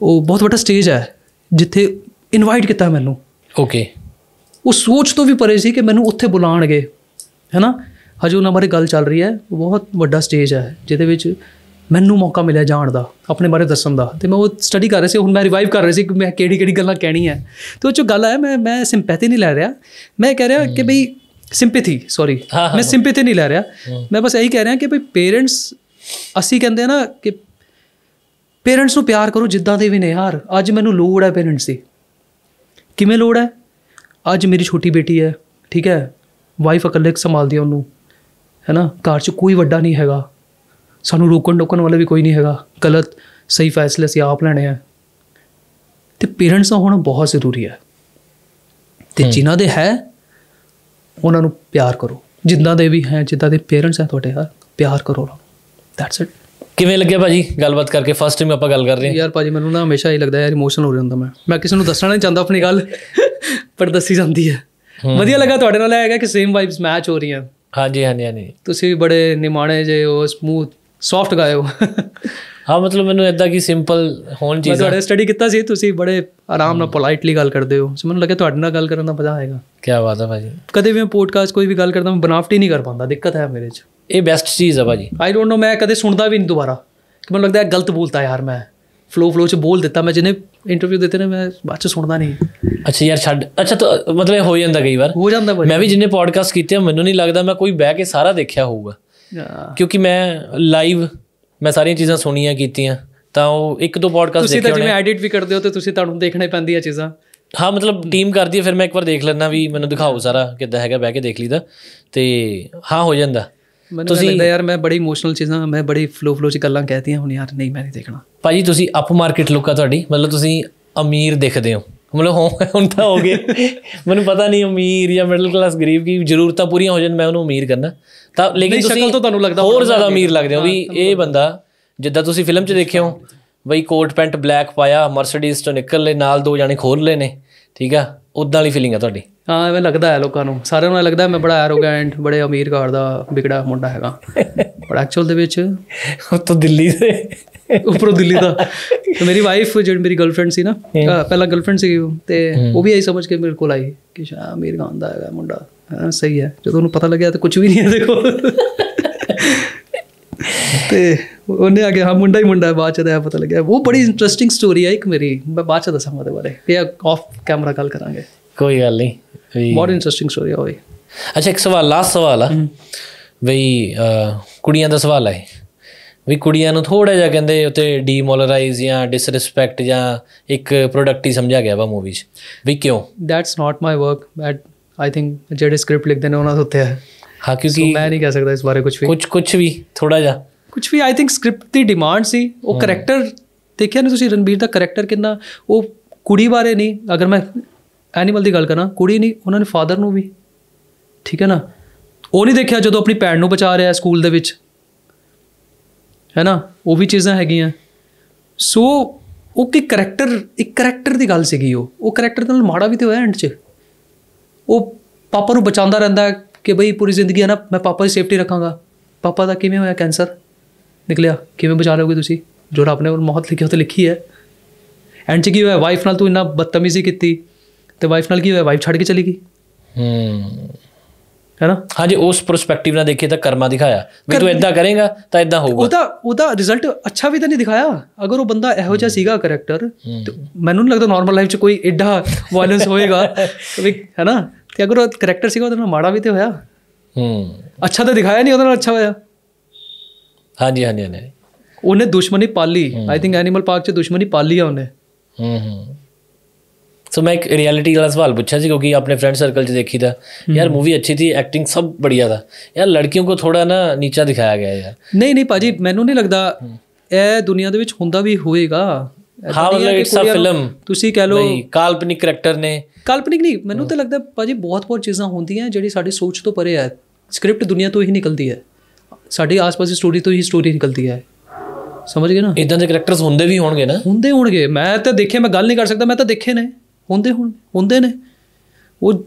ਉਹ ਬਹੁਤ ਵੱਡਾ ਸਟੇਜ ਹੈ ਜਿੱਥੇ ਇਨਵਾਈਟ ਕੀਤਾ ਮੈਨੂੰ ਓਕੇ ਉਹ ਸੋਚ ਤੋਂ ਵੀ ਪਰੇ ਸੀ ਕਿ ਮੈਨੂੰ ਉੱਥੇ ਬੁਲਾਣਗੇ ਹੈਨਾ ਹਜੇ ਉਹਨਾਂ ਬਾਰੇ ਗੱਲ ਚੱਲ ਰਹੀ ਹੈ ਬਹੁਤ ਵੱਡਾ ਸਟੇਜ ਹੈ ਜਿਹਦੇ ਵਿੱਚ ਮੈਨੂੰ ਮੌਕਾ ਮਿਲਿਆ ਜਾਣ ਦਾ ਆਪਣੇ ਬਾਰੇ ਦੱਸਣ ਦਾ ਤੇ ਮੈਂ ਉਹ ਸਟੱਡੀ ਕਰ ਰਿਹਾ ਸੀ ਹੁਣ ਮੈਂ ਰਿਵਾਈਵ ਕਰ ਰਿਹਾ ਸੀ ਕਿ ਮੈਂ ਕਿਹੜੀ ਕਿਹੜੀ ਗੱਲਾਂ ਕਹਿਣੀ ਹੈ ਤੇ ਉਹ ਚ ਗੱਲ ਹੈ ਮੈਂ ਮੈਂ ਸਿੰਪੈਥੀ ਨਹੀਂ ਲੈ ਰਿਹਾ ਮੈਂ ਕਹਿ ਰਿਹਾ ਕਿ ਭਈ ਸਿੰਪੈਥੀ ਸੌਰੀ ਮੈਂ ਸਿੰਪੈਥੀ ਨਹੀਂ ਲੈ ਰਿਹਾ ਮੈਂ ਬਸ ਇਹੀ ਕਹਿ ਰਿਹਾ ਕਿ ਭਈ ਪੇਰੈਂਟਸ ਅਸੀਂ ਕਹਿੰਦੇ ਆ ਨਾ ਕਿ ਪੇਰੈਂਟਸ ਨੂੰ ਪਿਆਰ ਕਰੋ ਜਿੱਦਾਂ ਦੇ ਵੀ ਨੇ ਯਾਰ ਅੱਜ ਮੈਨੂੰ ਲੋੜ ਹੈ ਪੇਰੈਂਟਸ ਦੀ ਕਿਵੇਂ ਲੋੜ ਹੈ ਅੱਜ ਮੇਰੀ ਛੋਟੀ ਬੇਟੀ ਹੈ ਠੀਕ ਹੈ ਵਾਈਫ ਇਕੱਲੇ ਸੰਭਾਲਦੀ ਹੈ ਉਹਨੂੰ ਹੈਨਾ ਘਰ 'ਚ ਕੋਈ ਵੱਡਾ ਨਹੀਂ ਹੈਗਾ ਸਾਨੂੰ ਰੋਕਣ ਡੋਕਣ ਵਾਲਾ ਵੀ ਕੋਈ ਨਹੀਂ ਹੈਗਾ ਗਲਤ ਸਹੀ ਫੈਸਲੇ ਅਸੀਂ ਆਪ ਲੈਣੇ ਆ ਤੇ ਪੇਰੈਂਟਸ ਦਾ ਹੋਣਾ ਬਹੁਤ ਜ਼ਰੂਰੀ ਹੈ ਤੇ ਜਿਨ੍ਹਾਂ ਦੇ ਹੈ ਉਹਨਾਂ ਨੂੰ ਪਿਆਰ ਕਰੋ ਜਿੱਦਾਂ ਦੇ ਵੀ ਹੈ ਜਿੱਦਾਂ ਦੇ ਪੇਰੈਂਟਸ ਹੈ ਤੁਹਾਡੇ ਯਾਰ ਪਿਆਰ ਕਰੋ ਉਹਨਾਂ ਨੂੰ ਦੈਟਸ ਇਟ ਕਿਵੇਂ ਲੱਗਿਆ ਭਾਜੀ ਗੱਲਬਾਤ ਕਰਕੇ ਫਸਟ ਟਾਈਮ ਆਪਾਂ ਗੱਲ ਕਰ ਰਹੇ ਹਾਂ ਯਾਰ ਭਾਜੀ ਮੈਨੂੰ ਨਾ ਹਮੇਸ਼ਾ ਇਹ ਲੱਗਦਾ ਯਾਰ ਇਮੋਸ਼ਨਲ ਹੋ ਰਿਹਾ ਹੁੰਦਾ ਮੈਂ ਮੈਂ ਕਿਸੇ ਨੂੰ ਦੱਸਣਾ ਨਹੀਂ ਚਾਹੁੰਦਾ ਆਪਣੀ ਗੱਲ ਪਰ ਦੱਸੀ ਜਾਂਦੀ ਹੈ ਵਧੀਆ ਲੱਗਾ ਤੁਹਾਡੇ ਨਾਲ ਆਇਆ ਕਿ ਸੇਮ ਵਾਈਬਸ ਮੈਚ ਹੋ ਰਹੀਆਂ ਹਾਂਜੀ ਹਾਂਜੀ ਹਾਂਜੀ ਤੁਸੀਂ ਵੀ ਬੜੇ ਨਿਮਾਣੇ ਜੇ ਹੋ ਸਮੂਥ ਸੌਫਟ ਗਾਏ ਹੋ ਹਾਂ ਮਤਲਬ ਮੈਨੂੰ ਇਦਾਂ ਕਿ ਸਿੰਪਲ ਹੋਣ ਚੀਜ਼ ਤੁਹਾਡੇ ਸਟੱਡੀ ਕੀਤਾ ਸੀ ਤੁਸੀਂ ਬੜੇ ਆਰਾਮ ਨਾਲ ਪੋਲਾਈਟਲੀ ਗੱਲ ਕਰਦੇ ਹੋ ਸੋ ਮੈਨੂੰ ਲੱਗਿਆ ਤੁਹਾਡੇ ਨਾਲ ਗੱਲ ਕਰਨ ਦਾ ਮਜ਼ਾ ਆਏਗਾ ਕੀ ਬਾਤ ਹੈ ਭਾਜੀ ਕਦੇ ਵੀ ਮੈਂ ਪੋਡਕਾਸਟ ਕੋਈ ਵੀ ਗੱਲ ਕਰਦਾ ਮੈਂ ਬਨਾਵਟੀ ਨਹੀਂ ਕਰ ਪਾਉਂਦਾ ਦਿੱਕਤ ਹੈ ਮੇਰੇ 'ਚ ਇਹ ਬੈਸਟ ਚੀਜ਼ ਆ ਭਾਜੀ ਆਈ ਡੋਨਟ ਨੋ ਮੈਂ ਕਦੇ ਸੁਣਦਾ ਵੀ ਨਹੀਂ ਦੁਬਾਰਾ ਕਿ ਮੈਨੂੰ ਲੱਗਦਾ ਹੈ ਗਲਤ ਬੋਲਤਾ ਯਾਰ ਮੈਂ ਫਲੋ ਫਲੋ ਚ ਬੋਲ ਦਿੱਤਾ ਮੈਂ ਜਿਹਨੇ ਇੰਟਰਵਿਊ ਦਿੱਤੇ ਨੇ ਮੈਂ ਬਾਅਦ ਚ ਸੁਣਦਾ ਨਹੀਂ ਅੱਛਾ ਯਾਰ ਛੱਡ ਅੱਛਾ ਤਾਂ ਮਤਲਬ ਹੋ ਜਾਂਦਾ ਕਈ ਵਾਰ ਹੋ ਜਾਂਦਾ ਭਾਜੀ ਮੈਂ ਵੀ ਜਿੰਨੇ ਪੋਡਕਾਸਟ ਕੀਤੇ ਮੈਨੂੰ ਨਹੀਂ ਲੱਗਦਾ ਮੈਂ ਕੋਈ ਬਹਿ ਕੇ ਸਾਰਾ ਦੇਖਿਆ ਹੋਊਗਾ ਕਿਉਂਕਿ ਮੈਂ ਲਾਈਵ ਮੈਂ ਸਾਰੀਆਂ ਚੀਜ਼ਾਂ ਸੁਣੀਆਂ ਕੀਤੀਆਂ ਤਾਂ ਉਹ ਇੱਕ ਦੋ ਪੋਡਕਾਸਟ ਦੇਖੇ ਤੁਸੀਂ ਤਾਂ ਜਿਵੇਂ ਐਡਿਟ ਵੀ ਕਰਦੇ ਹੋ ਤੇ ਤੁਸੀਂ ਤੁਹਾਨੂੰ ਦੇਖਣੇ ਪੈਂਦੀਆਂ ਚੀਜ਼ਾਂ ਹਾਂ ਮਤਲਬ ਟੀਮ ਕਰਦੀ ਹੈ ਫਿਰ ਮੈਂ ਇੱਕ ਵਾਰ ਦੇਖ ਲੈਣਾ ਵੀ ਮੈਨੂੰ ਦਿਖਾਓ ਸਾਰਾ ਕਿੱਦਾਂ ਹੈਗਾ ਬਹਿ ਕੇ ਦੇਖ ਲਈਦਾ ਤੇ ਹਾਂ ਹੋ ਜਾਂਦਾ ਤੁਸੀਂ ਲੱਗਦਾ ਯਾਰ ਮੈਂ ਬੜੀ ਇਮੋਸ਼ਨਲ ਚੀਜ਼ਾਂ ਮੈਂ ਬੜੀ ਫਲੋ ਫਲੋ ਚ ਗੱਲਾਂ ਕਹਿਤੀਆਂ ਹੁਣ ਯਾਰ ਨਹੀਂ ਮੈਂ ਨਹੀਂ ਦੇਖਣਾ ਭਾਜੀ ਤੁਸੀਂ ਅਪ ਮਾਰਕੀਟ ਲੁੱਕ ਆ ਤੁਹਾਡੀ ਮਤਲਬ ਤੁਸੀਂ ਅਮੀਰ ਦਿਖਦੇ ਹੋ ਮਤਲਬ ਹੁਣ ਤਾਂ ਹੋ ਗਏ ਮੈਨੂੰ ਪਤਾ ਨਹੀਂ ਅਮੀਰ ਜਾਂ ਮਿਡਲ ਕਲਾਸ ਗਰੀਬ ਕੀ ਜ਼ਰੂਰਤਾਂ ਪੂਰੀਆਂ ਹੋ ਜਾਣ ਮੈਂ ਉਹਨੂੰ ਅਮੀਰ ਕਰਨਾ ਤਾਂ ਲੇਕਿਨ ਤੁਸੀਂ ਸ਼ਕਲ ਤੋਂ ਤੁਹਾਨੂੰ ਲੱਗਦਾ ਹੋਰ ਜ਼ਿਆਦਾ ਅਮੀਰ ਲੱਗਦੇ ਹੋ ਵੀ ਇਹ ਬੰਦਾ ਜਿੱਦਾਂ ਤੁਸੀਂ ਫਿਲਮ 'ਚ ਦੇਖਿਓ ਬਈ ਕੋਟ ਪੈਂਟ ਬਲੈਕ ਪਾਇਆ ਮਰਸੀਡੀਜ਼ ਤੋਂ ਨਿਕਲ ਲੈ ਨਾਲ ਦੋ ਜਾਨੇ ਖੋਲ ਲੈਨੇ ਠੀਕ ਆ ਉਦਾਂ ਵਾਲੀ ਫੀਲਿੰਗ ਆ ਤੁਹਾਡੀ ਹਾਂ ਐਵੇਂ ਲੱਗਦਾ ਹੈ ਲੋਕਾਂ ਨੂੰ ਸਾਰਿਆਂ ਨੂੰ ਲੱਗਦਾ ਮੈਂ ਬੜਾ ਐਰੋਗੈਂਟ ਬੜੇ ਅਮੀਰ ਘਰ ਦਾ ਵਿਗੜਾ ਮੁੰਡਾ ਹੈਗਾ ਪਰ ਐਕਚੁਅਲ ਦੇ ਵਿੱਚ ਉਹ ਤੋਂ ਦਿੱਲੀ ਦੇ ਉਪਰੋਂ ਦਿੱਲੀ ਦਾ ਤੇ ਮੇਰੀ ਵਾਈਫ ਜਿਹੜੀ ਮੇਰੀ ਗਰਲਫ੍ਰੈਂਡ ਸੀ ਨਾ ਪਹਿਲਾਂ ਗਰਲਫ੍ਰੈਂਡ ਸੀ ਉਹ ਤੇ ਉਹ ਵੀ ਆਈ ਸਮਝ ਕੇ ਮੇਰੇ ਕੋਲ ਆਈ ਕਿ ਸ਼ਾ ਅਮੀਰ ਘਰ ਦਾ ਹੈਗਾ ਮੁੰਡਾ ਸਹੀ ਹੈ ਜਦੋਂ ਉਹਨੂੰ ਪਤਾ ਲੱਗਿਆ ਤਾਂ ਕੁਝ ਵੀ ਨਹੀਂ ਹੈ ਦੇਖੋ ਤੇ ਉਹਨੇ ਆ ਕੇ ਹਾਂ ਮੁੰਡਾ ਹੀ ਮੁੰਡਾ ਹੈ ਬਾਅਦ ਚ ਦਾ ਪਤਾ ਲੱਗਿਆ ਉਹ ਬੜੀ ਇੰਟਰਸਟਿੰਗ ਸਟੋਰੀ ਹੈ ਇੱਕ ਮੇਰੀ ਮੈਂ ਬਾਅਦ ਚ ਦੱਸਾਂਗਾ ਉਹਦੇ ਬਾਰੇ ਤੇ ਆਫ ਕੈਮਰਾ ਗੱਲ ਕਰਾਂਗੇ ਕੋਈ ਗੱਲ ਨਹੀਂ ਬਹੁਤ ਇੰਟਰਸਟਿੰਗ ਸਟੋਰੀ ਹੈ ਹੋਈ ਅੱਛਾ ਇੱਕ ਸਵਾਲ ਲਾਸਟ ਸਵਾਲ ਆ ਵੀ ਕੁੜੀਆਂ ਦਾ ਸਵਾਲ ਹੈ ਵੀ ਕੁੜੀਆਂ ਨੂੰ ਥੋੜਾ ਜਿਹਾ ਕਹਿੰਦੇ ਉਤੇ ਡੀਮੋਲਰਾਈਜ਼ ਜਾਂ ਡਿਸਰੈਸਪੈਕਟ ਜਾਂ ਇੱਕ ਪ੍ਰੋਡਕਟ ਹੀ ਸਮਝਿਆ ਗਿਆ ਵਾ ਮੂਵੀ 'ਚ ਵੀ ਕਿਉਂ that's not my work but I think ਜਿਹੜੇ ਸਕ੍ਰਿਪਟ ਲਿਖਦੇ ਨੇ ਉਹਨਾਂ ਦਾ ਉੱਤੇ ਹੈ ਹਾਂ ਕਿਉਂਕਿ ਮੈਂ ਨਹੀਂ ਕਹਿ ਸਕਦਾ ਇਸ ਬਾਰੇ ਕੁਝ ਵੀ ਕੁਝ ਕੁਝ ਵੀ ਥੋੜਾ ਜਿਹਾ ਕੁਝ ਵੀ ਆਈ ਥਿੰਕ ਸਕ੍ਰਿਪਟ ਦੀ ਡਿਮਾਂਡ ਸੀ ਉਹ ਕੈਰੈਕਟਰ ਦੇਖਿਆ ਨਹੀਂ ਤੁਸੀਂ ਰਣਬੀਰ ਦਾ ਕੈਰੈਕਟਰ ਕਿੰਨਾ ਉਹ ਕੁੜੀ ਬਾਰੇ ਨਹੀਂ ਅਗਰ ਮੈਂ ਐਨੀਮਲ ਦੀ ਗੱਲ ਕਰਾਂ ਕੁੜੀ ਨਹੀਂ ਉਹਨਾਂ ਨੇ ਫਾਦਰ ਨੂੰ ਵੀ ਠੀਕ ਹੈ ਨਾ ਉਹ ਨਹੀਂ ਦੇਖਿਆ ਜਦੋਂ ਆਪਣੀ ਪੈਣ ਨੂੰ ਬਚਾ ਰਿਹਾ ਸਕੂਲ ਦੇ ਵਿੱਚ ਹੈ ਨਾ ਉਹ ਵੀ ਚੀਜ਼ਾਂ ਹੈਗੀਆਂ ਸੋ ਉਹ ਕਿ ਕੈਰੈਕਟਰ ਇੱਕ ਕੈਰੈਕਟਰ ਦੀ ਗੱਲ ਸੀਗੀ ਉਹ ਉਹ ਕੈਰੈਕਟਰ ਨਾਲ ਮਾੜਾ ਵੀ ਤੇ ਹੋਇਆ ਐਂਡ 'ਚ ਉਹ ਪਾਪਾ ਨੂੰ ਬਚਾਉਂਦਾ ਰਹਿੰਦਾ ਕਿ ਬਈ ਪੂਰੀ ਜ਼ਿੰਦਗੀ ਹੈ ਨਾ ਮੈਂ ਪਾਪਾ ਦੀ ਸੇਫਟੀ ਰੱਖਾਂਗਾ ਪਾਪਾ ਦਾ ਕਿਵੇਂ ਹੋਇਆ ਕੈਂਸਰ ਨਿਕਲਿਆ ਕਿਵੇਂ ਬਚਾ ਲਓਗੇ ਤੁਸੀਂ ਜੋ ਰੱਬ ਨੇ ਮੌਤ ਲਿਖੀ ਉੱਤੇ ਲਿਖੀ ਹੈ ਐਂਡ ਚ ਕੀ ਹੋਇਆ ਵਾਈਫ ਨਾਲ ਤੂੰ ਇੰਨਾ ਬਦਤਮੀਜ਼ੀ ਕੀਤੀ ਤੇ ਵਾਈਫ ਨਾਲ ਕੀ ਹੋਇਆ ਵਾਈਫ ਛੱਡ ਕੇ ਚਲੀ ਗਈ ਹੂੰ ਹੈਨਾ ਹਾਂਜੀ ਉਸ ਪਰਸਪੈਕਟਿਵ ਨਾਲ ਦੇਖੀਏ ਤਾਂ ਕਰਮਾ ਦਿਖਾਇਆ ਵੀ ਤੂੰ ਇਦਾਂ ਕਰੇਗਾ ਤਾਂ ਇਦਾਂ ਹੋਊਗਾ ਉਹਦਾ ਉਹਦਾ ਰਿਜ਼ਲਟ ਅੱਛਾ ਵੀ ਤਾਂ ਨਹੀਂ ਦਿਖਾਇਆ ਅਗਰ ਉਹ ਬੰਦਾ ਇਹੋ ਜਿਹਾ ਸੀਗਾ ਕੈਰੈਕਟਰ ਮੈਨੂੰ ਨਹੀਂ ਲੱਗਦਾ ਨਾਰਮਲ ਲਾਈਫ 'ਚ ਕੋਈ ਐਡਾ ਵਾਇਲੈਂਸ ਹੋਏਗਾ ਵੀ ਹੈਨਾ ਤੇ ਅਗਰ ਉਹ ਕੈਰੈਕਟਰ ਸੀਗਾ ਉਹਦਾ ਮਾੜਾ ਵੀ ਤੇ ਹੋਇਆ ਹੂੰ ਅੱਛਾ ਤਾਂ ਦਿਖਾਇਆ ਨਹੀਂ ਉਹਦਾ ਨਾਲ ਅੱਛਾ ਹੋਇਆ ਹਾਂਜੀ ਹਾਂਜੀ ਹਾਂਜੀ ਉਹਨੇ ਦੁਸ਼ਮਣੀ ਪਾਲੀ ਆਈ ਥਿੰਕ ਐਨੀਮਲ ਪਾਰਕ 'ਚ ਦੁਸ਼ਮਣੀ ਪਾਲੀ ਆ ਉਹਨੇ ਹੂੰ ਹੂੰ ਸੋ ਮੈਂ ਇੱਕ ਰਿਐਲਿਟੀ ਵਾਲਾ ਸਵਾਲ ਪੁੱਛਿਆ ਸੀ ਕਿਉਂਕਿ ਆਪਣੇ ਫਰੈਂਡ ਸਰਕਲ 'ਚ ਦੇਖੀ ਤਾਂ ਯਾਰ ਮੂਵੀ ਅੱਛੀ ਸੀ ਐਕਟਿੰਗ ਸਭ ਬੜੀਆ ਦਾ ਯਾਰ ਲੜਕੀਆਂ ਕੋ ਥੋੜਾ ਨਾ ਨੀਚਾ ਦਿਖਾਇਆ ਗਿਆ ਯਾਰ ਨਹੀਂ ਨਹੀਂ ਪਾਜੀ ਮੈਨੂੰ ਨਹੀਂ ਲੱਗਦਾ ਇਹ ਦੁਨੀਆ ਦੇ ਵਿੱਚ ਹੁੰਦਾ ਵੀ ਹੋਏਗਾ ਹਾਂ ਮਤਲਬ ਇਟਸ ਅ ਫਿਲਮ ਤੁਸੀਂ ਕਹ ਲੋ ਕਾਲਪਨਿਕ ਕੈਰੈਕਟਰ ਨੇ ਕਾਲਪਨਿਕ ਨਹੀਂ ਮੈਨੂੰ ਤਾਂ ਲੱਗਦਾ ਪਾਜੀ ਬਹੁਤ ਬਹੁਤ ਚੀਜ਼ਾਂ ਹੁੰਦੀਆਂ ਜਿਹੜੀ ਸਾਡੀ ਸੋਚ ਤੋਂ ਪਰੇ ਹੈ ਸਕ੍ਰਿਪਟ ਦੁਨੀਆ ਤੋਂ ਹੀ ਨਿਕਲਦੀ ਹੈ ਸਾਡੇ ਆਸ-ਪਾਸ ਦੀ ਸਟੋਰੀ ਤੋਂ ਹੀ ਸਟੋਰੀ ਨਿਕਲਦੀ ਹੈ ਸਮਝ ਗਏ ਨਾ ਇਦਾਂ ਦੇ ਕੈਰੈਕਟਰਸ ਹੁੰਦੇ ਵੀ ਹੋਣਗੇ ਨਾ ਹੁੰਦੇ ਹੋਣਗੇ ਮੈਂ ਤਾਂ ਦੇਖੇ ਮੈਂ ਗੱਲ ਨਹੀਂ ਕਰ ਸਕਦਾ ਮੈਂ ਤਾਂ ਦੇਖੇ ਨੇ ਹੁੰਦੇ ਹੁਣ ਹੁੰਦੇ ਨੇ ਉਹ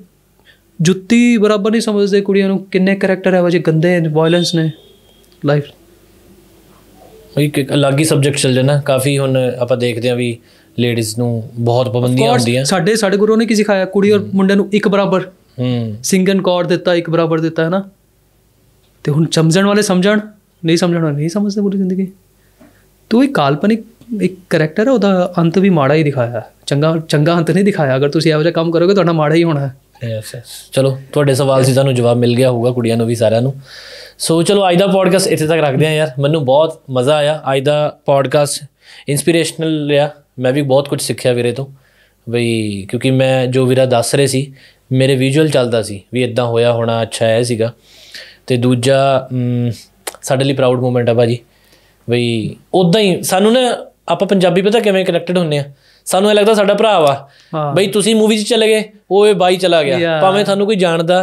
ਜੁੱਤੀ ਬਰਾਬਰ ਨਹੀਂ ਸਮਝਦੇ ਕੁੜੀਆਂ ਨੂੰ ਕਿੰਨੇ ਕੈਰੈਕਟਰ ਹੈ ਵਜੇ ਗੰਦੇ ਨੇ ਵਾਇਲੈਂਸ ਨੇ ਲਾਈਫ ਇੱਕ ਅਲੱਗ ਹੀ ਸਬਜੈਕਟ ਚੱਲ ਜਾਣਾ ਕਾਫੀ ਹੁਣ ਆਪਾਂ ਦੇਖਦੇ ਆ ਵੀ ਲੇਡੀਜ਼ ਨੂੰ ਬਹੁਤ ਪਾਬੰਦੀਆਂ ਹੁੰਦੀਆਂ ਸਾਡੇ ਸਾਡੇ ਗੁਰੂ ਨੇ ਕੀ ਸਿਖਾਇਆ ਕੁੜੀ ਔਰ ਮੁੰਡੇ ਨੂੰ ਇੱਕ ਬਰਾਬਰ ਹੂੰ ਸਿੰਗਨ ਕੋਰ ਦਿੱਤਾ ਇੱਕ ਬਰਾਬਰ ਦਿੱਤਾ ਹੈ ਨਾ ਤੇ ਹੁਣ ਸਮਝਣ ਵਾਲੇ ਸਮਝਣ ਨਹੀਂ ਸਮਝਣ ਵਾਲੇ ਨਹੀਂ ਸਮਝਦੇ ਪੂਰੀ ਜ਼ਿੰਦਗੀ ਤੂੰ ਇੱਕ ਕਾਲਪਨਿਕ ਇੱਕ ਕੈਰੈਕਟਰ ਹੈ ਉਹਦਾ ਅੰਤ ਵੀ ਮਾੜਾ ਹੀ ਦਿਖਾਇਆ ਚੰਗਾ ਚੰਗਾ ਅੰਤ ਨਹੀਂ ਦਿਖਾਇਆ ਅਗਰ ਤੁਸੀਂ ਇਹੋ ਜਿਹਾ ਕੰਮ ਕਰੋਗੇ ਤੁਹਾਡਾ ਮਾੜਾ ਹੀ ਹੋਣਾ ਹੈ ਚਲੋ ਤੁਹਾਡੇ ਸਵਾਲ ਸੀ ਤੁਹਾਨੂੰ ਜਵਾਬ ਮਿਲ ਗਿਆ ਹੋਊਗਾ ਕੁੜੀਆਂ ਨੂੰ ਵੀ ਸਾਰਿਆਂ ਨੂੰ ਸੋ ਚਲੋ ਅੱਜ ਦਾ ਪੋਡਕਾਸਟ ਇੱਥੇ ਤੱਕ ਰੱਖਦੇ ਆ ਯਾਰ ਮੈਨੂੰ ਬਹੁਤ ਮਜ਼ਾ ਆਇਆ ਅੱਜ ਦਾ ਪੋਡਕਾਸਟ ਇਨਸਪੀਰੇਸ਼ਨਲ ਰਿਹਾ ਮੈਂ ਵੀ ਬਹੁਤ ਕੁਝ ਸਿੱਖਿਆ ਵੀਰੇ ਤੋਂ ਬਈ ਕਿਉਂਕਿ ਮੈਂ ਜੋ ਵੀਰਾ ਦੱਸ ਰਹੇ ਸੀ ਮੇਰੇ ਵਿਜ਼ੂਅਲ ਚੱਲਦਾ ਸੀ ਵੀ ਇਦਾਂ ਹੋਇਆ ਹੋਣਾ ਅੱਛਾ ਹੈ ਸੀਗਾ ਤੇ ਦੂਜਾ ਸਾਡੇ ਲਈ ਪ੍ਰਾਊਡ ਮੂਮੈਂਟ ਆ ਭਾਜੀ ਬਈ ਉਦਾਂ ਹੀ ਸਾਨੂੰ ਨਾ ਆਪਾਂ ਪੰਜਾਬੀ ਪਤਾ ਕਿਵੇਂ ਕਨੈਕਟਡ ਹੁੰਨੇ ਆ ਸਾਨੂੰ ਇਹ ਲੱਗਦਾ ਸਾਡਾ ਭਰਾ ਵਾ ਬਈ ਤੁਸੀਂ ਮੂਵੀ 'ਚ ਚਲੇ ਗਏ ਓਏ ਬਾਈ ਚਲਾ ਗਿਆ ਭਾਵੇਂ ਤੁਹਾਨੂੰ ਕੋਈ ਜਾਣਦਾ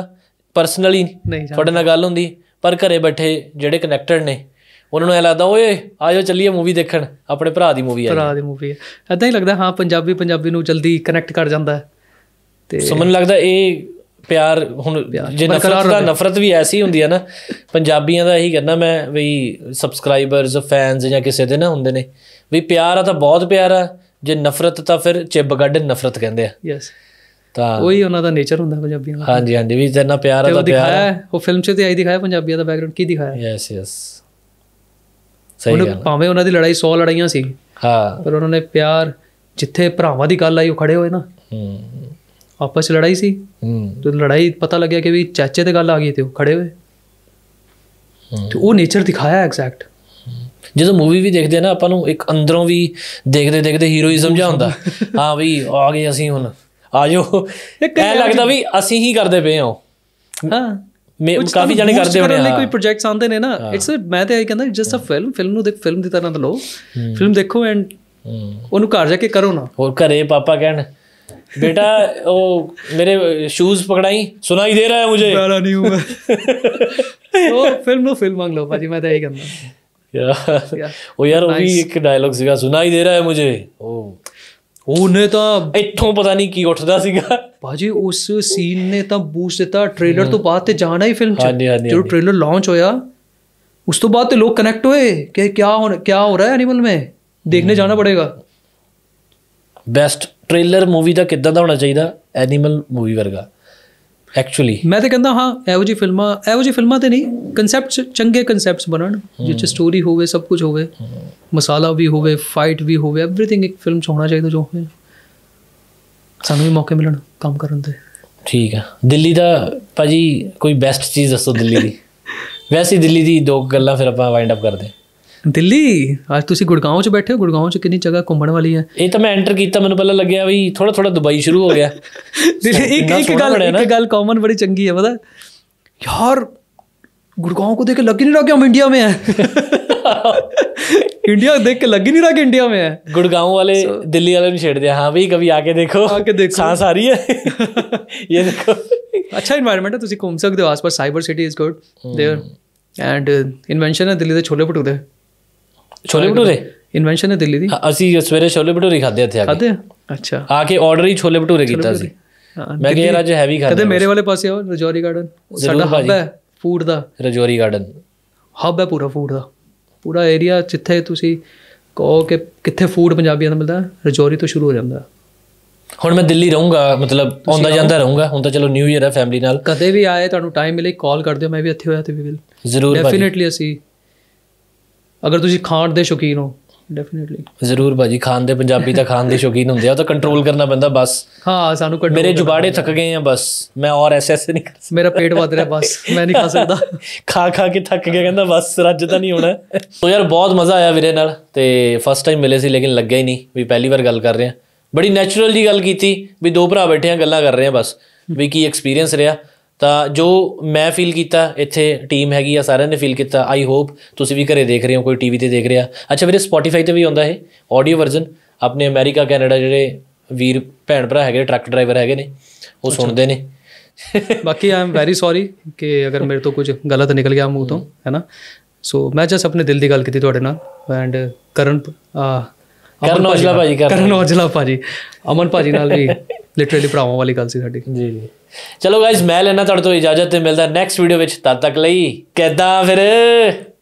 ਪਰਸਨਲੀ ਤੁਹਾਡੇ ਨਾਲ ਗੱਲ ਹੁੰਦੀ ਪਰ ਘਰੇ ਬੈਠੇ ਜਿਹੜੇ ਕਨੈਕਟਡ ਨੇ ਉਹਨਾਂ ਨੂੰ ਇਹ ਲੱਗਦਾ ਓਏ ਆਜੋ ਚੱਲੀਏ ਮੂਵੀ ਦੇਖਣ ਆਪਣੇ ਭਰਾ ਦੀ ਮੂਵੀ ਆ ਭਰਾ ਦੀ ਮੂਵੀ ਆ ਇਦਾਂ ਹੀ ਲੱਗਦਾ ਹਾਂ ਪੰਜਾਬੀ ਪੰਜਾਬੀ ਨੂੰ ਜਲਦੀ ਕਨੈਕਟ ਕਰ ਜਾਂਦਾ ਤੇ ਸੋ ਮੈਨੂੰ ਲੱਗਦਾ ਇਹ ਪਿਆਰ ਹੁਣ ਜੇ ਨਫ਼ਰਤ ਦਾ ਨਫ਼ਰਤ ਵੀ ਐਸੀ ਹੁੰਦੀ ਹੈ ਨਾ ਪੰਜਾਬੀਆਂ ਦਾ ਇਹੀ ਕਹਿੰਦਾ ਮੈਂ ਵੀ ਸਬਸਕ੍ਰਾਈਬਰਸ ਫੈਨਸ ਜਾਂ ਕਿਸੇ ਦੇ ਨਾ ਹੁੰਦੇ ਨੇ ਵੀ ਪਿਆਰ ਆ ਤਾਂ ਬਹੁਤ ਪਿਆਰ ਆ ਜੇ ਨਫ਼ਰਤ ਤਾਂ ਫਿਰ ਚਿਬ ਗੱਡ ਨਫ਼ਰਤ ਕਹਿੰਦੇ ਆ ਯੈਸ ਤਾਂ ਉਹੀ ਉਹਨਾਂ ਦਾ ਨੇਚਰ ਹੁੰਦਾ ਪੰਜਾਬੀਆਂ ਦਾ ਹਾਂਜੀ ਹਾਂਜੀ ਵੀ ਜਿੰਨਾ ਪਿਆਰ ਆ ਤਾਂ ਪਿਆਰ ਹੈ ਉਹ ਫਿਲਮ 'ਚ ਤੇ ਆਈ ਦਿਖਾਇਆ ਪੰਜਾਬੀਆਂ ਦਾ ਬੈਕਗ੍ਰਾਉਂਡ ਕੀ ਦਿਖਾਇਆ ਯੈਸ ਯੈਸ ਸਹੀ ਗੱਲ ਭਾਵੇਂ ਉਹਨਾਂ ਦੀ ਲੜਾਈ 100 ਲੜਾਈਆਂ ਸੀ ਹਾਂ ਪਰ ਉਹਨਾਂ ਨੇ ਪਿਆਰ ਜਿੱਥੇ ਭਰਾਵਾਂ ਦੀ ਗੱਲ ਆਈ ਉਹ ਖੜੇ ਹੋਏ ਨਾ ਹੂੰ ਆਪਸ ਲੜਾਈ ਸੀ ਤੇ ਲੜਾਈ ਪਤਾ ਲੱਗਿਆ ਕਿ ਵੀ ਚਾਚੇ ਤੇ ਗੱਲ ਆ ਗਈ ਤੇ ਉਹ ਖੜੇ ਹੋਏ ਤੇ ਉਹ ਨੇਚਰ ਦਿਖਾਇਆ ਐਗਜ਼ੈਕਟ ਜਦੋਂ ਮੂਵੀ ਵੀ ਦੇਖਦੇ ਆ ਨਾ ਆਪਾਂ ਨੂੰ ਇੱਕ ਅੰਦਰੋਂ ਵੀ ਦੇਖਦੇ ਦੇਖਦੇ ਹੀਰੋਇਜ਼ਮ ਜਿਹਾ ਹੁੰਦਾ ਹਾਂ ਵੀ ਆ ਗਏ ਅਸੀਂ ਹੁਣ ਆਜੋ ਇਹ ਲੱਗਦਾ ਵੀ ਅਸੀਂ ਹੀ ਕਰਦੇ ਪਏ ਹਾਂ ਹਾਂ ਮੈਂ ਕਾਫੀ ਜਾਣੇ ਕਰਦੇ ਹੋਣੇ ਆ ਕੋਈ ਪ੍ਰੋਜੈਕਟਸ ਆਉਂਦੇ ਨੇ ਨਾ ਇਟਸ ਮੈਂ ਤੇ ਆਈ ਕਹਿੰਦਾ ਜਸਟ ਅ ਫਿਲਮ ਫਿਲਮ ਨੂੰ ਦੇਖ ਫਿਲਮ ਦੀ ਤਰ੍ਹਾਂ ਲੋ ਫਿਲਮ ਦੇਖੋ ਐਂਡ ਉਹਨੂੰ ਘਰ ਜਾ ਕੇ ਕਰੋ ਨਾ ਹੋਰ ਘਰੇ ਪਾਪਾ ਕਹਿਣ बेटा वो मेरे शूज पकड़ाई सुनाई दे रहा है मुझे बड़ा नहीं हुआ तो फिल्म लो फिल्म मांग लो भाजी मैं तो यही करना ਯਾ ਉਹ ਯਾਰ ਉਹ ਵੀ ਇੱਕ ਡਾਇਲੌਗ ਸੀਗਾ ਸੁਣਾਈ ਦੇ ਰਹਾ ਹੈ ਮੁਝੇ ਉਹ ਉਹਨੇ ਤਾਂ ਇੱਥੋਂ ਪਤਾ ਨਹੀਂ ਕੀ ਉੱਠਦਾ ਸੀਗਾ ਭਾਜੀ ਉਸ ਸੀਨ ਨੇ ਤਾਂ ਬੂਸਟ ਦਿੱਤਾ ਟ੍ਰੇਲਰ ਤੋਂ ਬਾਅਦ ਤੇ ਜਾਣਾ ਹੀ ਫਿਲਮ ਚ ਜਦੋਂ ਟ੍ਰੇਲਰ ਲਾਂਚ ਹੋਇਆ ਉਸ ਤੋਂ ਬਾਅਦ ਤੇ ਲੋਕ ਕਨੈਕਟ ਹੋਏ ਕਿ ਕੀ ਹੋ ਕੀ ਹੋ ਰਿਹਾ ਐਨੀਮਲ ਮੈਂ ਦੇਖਣੇ ਜਾਣਾ ਪੜੇਗਾ ਬੈਸਟ ਟ੍ਰੇਲਰ ਮੂਵੀ ਦਾ ਕਿੱਦਾਂ ਦਾ ਹੋਣਾ ਚਾਹੀਦਾ ਐਨੀਮਲ ਮੂਵੀ ਵਰਗਾ ਐਕਚੁਅਲੀ ਮੈਂ ਤੇ ਕਹਿੰਦਾ ਹਾਂ ਇਹੋ ਜੀ ਫਿਲਮਾਂ ਇਹੋ ਜੀ ਫਿਲਮਾਂ ਤੇ ਨਹੀਂ ਕਨਸੈਪਟਸ ਚੰਗੇ ਕਨਸੈਪਟਸ ਬਣਨ ਜਿੱਚ ਸਟੋਰੀ ਹੋਵੇ ਸਭ ਕੁਝ ਹੋਵੇ ਮਸਾਲਾ ਵੀ ਹੋਵੇ ਫਾਈਟ ਵੀ ਹੋਵੇ ਐਵਰੀਥਿੰਗ ਇੱਕ ਫਿਲਮ ਚ ਹੋਣਾ ਚਾਹੀਦਾ ਜੋ ਹੋਵੇ ਸਾਨੂੰ ਵੀ ਮੌਕੇ ਮਿਲਣ ਕੰਮ ਕਰਨ ਦੇ ਠੀਕ ਆ ਦਿੱਲੀ ਦਾ ਭਾਜੀ ਕੋਈ ਬੈਸਟ ਚੀਜ਼ ਦੱਸੋ ਦਿੱਲੀ ਦੀ ਵੈਸੇ ਦਿੱਲੀ ਦੀ ਦੋ ਗੱਲਾਂ ਫਿਰ ਆਪਾਂ ਵਾਈਂਡ ਅਪ ਕਰਦੇ ਦਿੱਲੀ ਅੱਜ ਤੁਸੀਂ ਗੁੜਗਾਉਂ ਚ ਬੈਠੇ ਹੋ ਗੁੜਗਾਉਂ ਚ ਕਿੰਨੀ ਜਗ੍ਹਾ ਘੁੰਮਣ ਵਾਲੀ ਹੈ ਇਹ ਤਾਂ ਮੈਂ ਐਂਟਰ ਕੀਤਾ ਮੈਨੂੰ ਪਹਿਲਾਂ ਲੱਗਿਆ ਵੀ ਥੋੜਾ ਥੋੜਾ ਦੁਬਈ ਸ਼ੁਰੂ ਹੋ ਗਿਆ ਇੱਕ ਇੱਕ ਗੱਲ ਇੱਕ ਗੱਲ ਕਾਮਨ ਬੜੀ ਚੰਗੀ ਹੈ ਪਤਾ ਯਾਰ गुड़गांव को देख के लग ही नहीं रहा कि हम इंडिया में हैं इंडिया देख के लग ही नहीं रहा कि इंडिया में है गुड़गांव वाले so, दिल्ली वाले भी छेड़ दिया हाँ भाई कभी आके देखो आके देखो सांस आ रही है ये देखो अच्छा इन्वायरमेंट है तुम घूम सकते हो आसपास cyber city is good there and invention है दिल्ली के छोले भटूरे ਛੋਲੇ ਭਟੂਰੇ ਇਨਵੈਂਸ਼ਨ ਹੈ ਦਿੱਲੀ ਦੀ ਅਸੀਂ ਸਵੇਰੇ ਛੋਲੇ ਭਟੂਰੇ ਖਾਦੇ ਇੱਥੇ ਆ ਕੇ ਅੱਛਾ ਆ ਕੇ ਆਰਡਰ ਹੀ ਛੋਲੇ ਭਟੂਰੇ ਕੀਤਾ ਸੀ ਮੈਂ ਕਿਹਾ ਅੱਜ ਹੈਵੀ ਖਾਦੇ ਕਦੇ ਮੇਰੇ ਵਾਲੇ ਪਾਸੇ ਆਓ ਰਜੌਰੀ ਗਾਰਡਨ ਸਾਡਾ ਹੱਬ ਹੈ ਫੂਡ ਦਾ ਰਜੌਰੀ ਗਾਰਡਨ ਹੱਬ ਹੈ ਪੂਰਾ ਫੂਡ ਦਾ ਪੂਰਾ ਏਰੀਆ ਜਿੱਥੇ ਤੁਸੀਂ ਕਹੋ ਕਿ ਕਿੱਥੇ ਫੂਡ ਪੰਜਾਬੀਆਂ ਦਾ ਮਿਲਦਾ ਰਜੌਰੀ ਤੋਂ ਸ਼ੁਰੂ ਹੋ ਜਾਂਦਾ ਹੁਣ ਮੈਂ ਦਿੱਲੀ ਰਹੂੰਗਾ ਮਤਲਬ ਆਉਂਦਾ ਜਾਂਦਾ ਰਹੂੰਗਾ ਹੁਣ ਤਾਂ ਚਲੋ ਨਿਊ ਇਅਰ ਹੈ ਫੈਮਿਲੀ ਨਾਲ ਕਦੇ ਵੀ ਆਏ ਤੁਹਾਨੂੰ ਟਾਈਮ ਮਿਲੇ ਕਾਲ ਕਰ ਦਿਓ ਮੈਂ ਵੀ ਇੱਥੇ ਹੋਇਆ ਤੇ ਵੀ ਵਿਲ ਜ਼ਰੂਰ ਡੈਫੀਨਿਟਲੀ ਅਸੀਂ ਅਗਰ ਤੁਸੀਂ ਖਾਣ ਦੇ ਸ਼ੌਕੀਨ ਹੋ ਡੈਫੀਨਿਟਲੀ ਜ਼ਰੂਰ ਭਾਜੀ ਖਾਣ ਦੇ ਪੰਜਾਬੀ ਤਾਂ ਖਾਣ ਦੇ ਸ਼ੌਕੀਨ ਹੁੰਦੇ ਆ ਤਾਂ ਕੰਟਰੋਲ ਕਰਨਾ ਪੈਂਦਾ ਬਸ ਹਾਂ ਸਾਨੂੰ ਕੰਟਰੋਲ ਮੇਰੇ ਜੁਬਾੜੇ ਥੱਕ ਗਏ ਆ ਬਸ ਮੈਂ ਔਰ ਐਸ ਐਸ ਨਹੀਂ ਕਰ ਸਕਦਾ ਮੇਰਾ ਪੇਟ ਵੱਧ ਰਿਹਾ ਬਸ ਮੈਂ ਨਹੀਂ ਖਾ ਸਕਦਾ ਖਾ ਖਾ ਕੇ ਥੱਕ ਗਿਆ ਕਹਿੰਦਾ ਬਸ ਰੱਜ ਤਾਂ ਨਹੀਂ ਹੋਣਾ ਸੋ ਯਾਰ ਬਹੁਤ ਮਜ਼ਾ ਆਇਆ ਵੀਰੇ ਨਾਲ ਤੇ ਫਸਟ ਟਾਈਮ ਮਿਲੇ ਸੀ ਲੇਕਿਨ ਲੱਗਿਆ ਹੀ ਨਹੀਂ ਵੀ ਪਹਿਲੀ ਵਾਰ ਗੱਲ ਕਰ ਰਹੇ ਆ ਬੜੀ ਨੇਚਰਲ ਜੀ ਗੱਲ ਕੀਤੀ ਵੀ ਦੋ ਭਰਾ ਬੈਠੇ ਆ ਗੱਲਾਂ ਕਰ ਰਹੇ ਆ ਬਸ ਵੀ ਕੀ ਐਕਸਪੀਰੀਅੰਸ ਰਿਹਾ ਤਾਂ ਜੋ ਮੈਂ ਫੀਲ ਕੀਤਾ ਇੱਥੇ ਟੀਮ ਹੈਗੀ ਆ ਸਾਰਿਆਂ ਨੇ ਫੀਲ ਕੀਤਾ ਆਈ ਹੋਪ ਤੁਸੀਂ ਵੀ ਘਰੇ ਦੇਖ ਰਹੇ ਹੋ ਕੋਈ ਟੀਵੀ ਤੇ ਦੇਖ ਰਿਹਾ ਅੱਛਾ ਵੀਰੇ ਸਪੋਟੀਫਾਈ ਤੇ ਵੀ ਆਉਂਦਾ ਇਹ ਆਡੀਓ ਵਰਜ਼ਨ ਆਪਣੇ ਅਮਰੀਕਾ ਕੈਨੇਡਾ ਜਿਹੜੇ ਵੀਰ ਭੈਣ ਭਰਾ ਹੈਗੇ ਟਰੱਕ ਡਰਾਈਵਰ ਹੈਗੇ ਨੇ ਉਹ ਸੁਣਦੇ ਨੇ ਬਾਕੀ ਆਈ ਐਮ ਵੈਰੀ ਸੌਰੀ ਕਿ ਅਗਰ ਮੇਰੇ ਤੋਂ ਕੁਝ ਗਲਤ ਨਿਕਲ ਗਿਆ ਮੂੰਹ ਤੋਂ ਹੈਨਾ ਸੋ ਮੈਂ ਜਸ ਆਪਣੇ ਦਿਲ ਦੀ ਗੱਲ ਕੀਤੀ ਤੁਹਾਡੇ ਨਾਲ ਐਂਡ ਕਰਨ ਕਰਨ ਔਜਲਾ ਭਾਜੀ ਕਰਨ ਔਜਲਾ ਭਾਜੀ ਅਮਨ ਭਾਜੀ ਨਾਲ ਵੀ ਲਿਟਰਲੀ ਭਰਾਵਾਂ ਵਾਲੀ ਗੱਲ ਸੀ ਸਾਡੀ ਜੀ ਜੀ ਚਲੋ ਗਾਇਜ਼ ਮੈਂ ਲੈਣਾ ਤੁਹਾਡੇ ਤੋਂ ਇਜਾਜ਼ਤ ਤੇ ਮਿਲਦਾ ਨੈਕਸਟ ਵੀਡੀਓ ਵਿੱਚ ਤਦ ਤੱਕ ਲਈ ਕਿਦਾਂ ਫਿਰ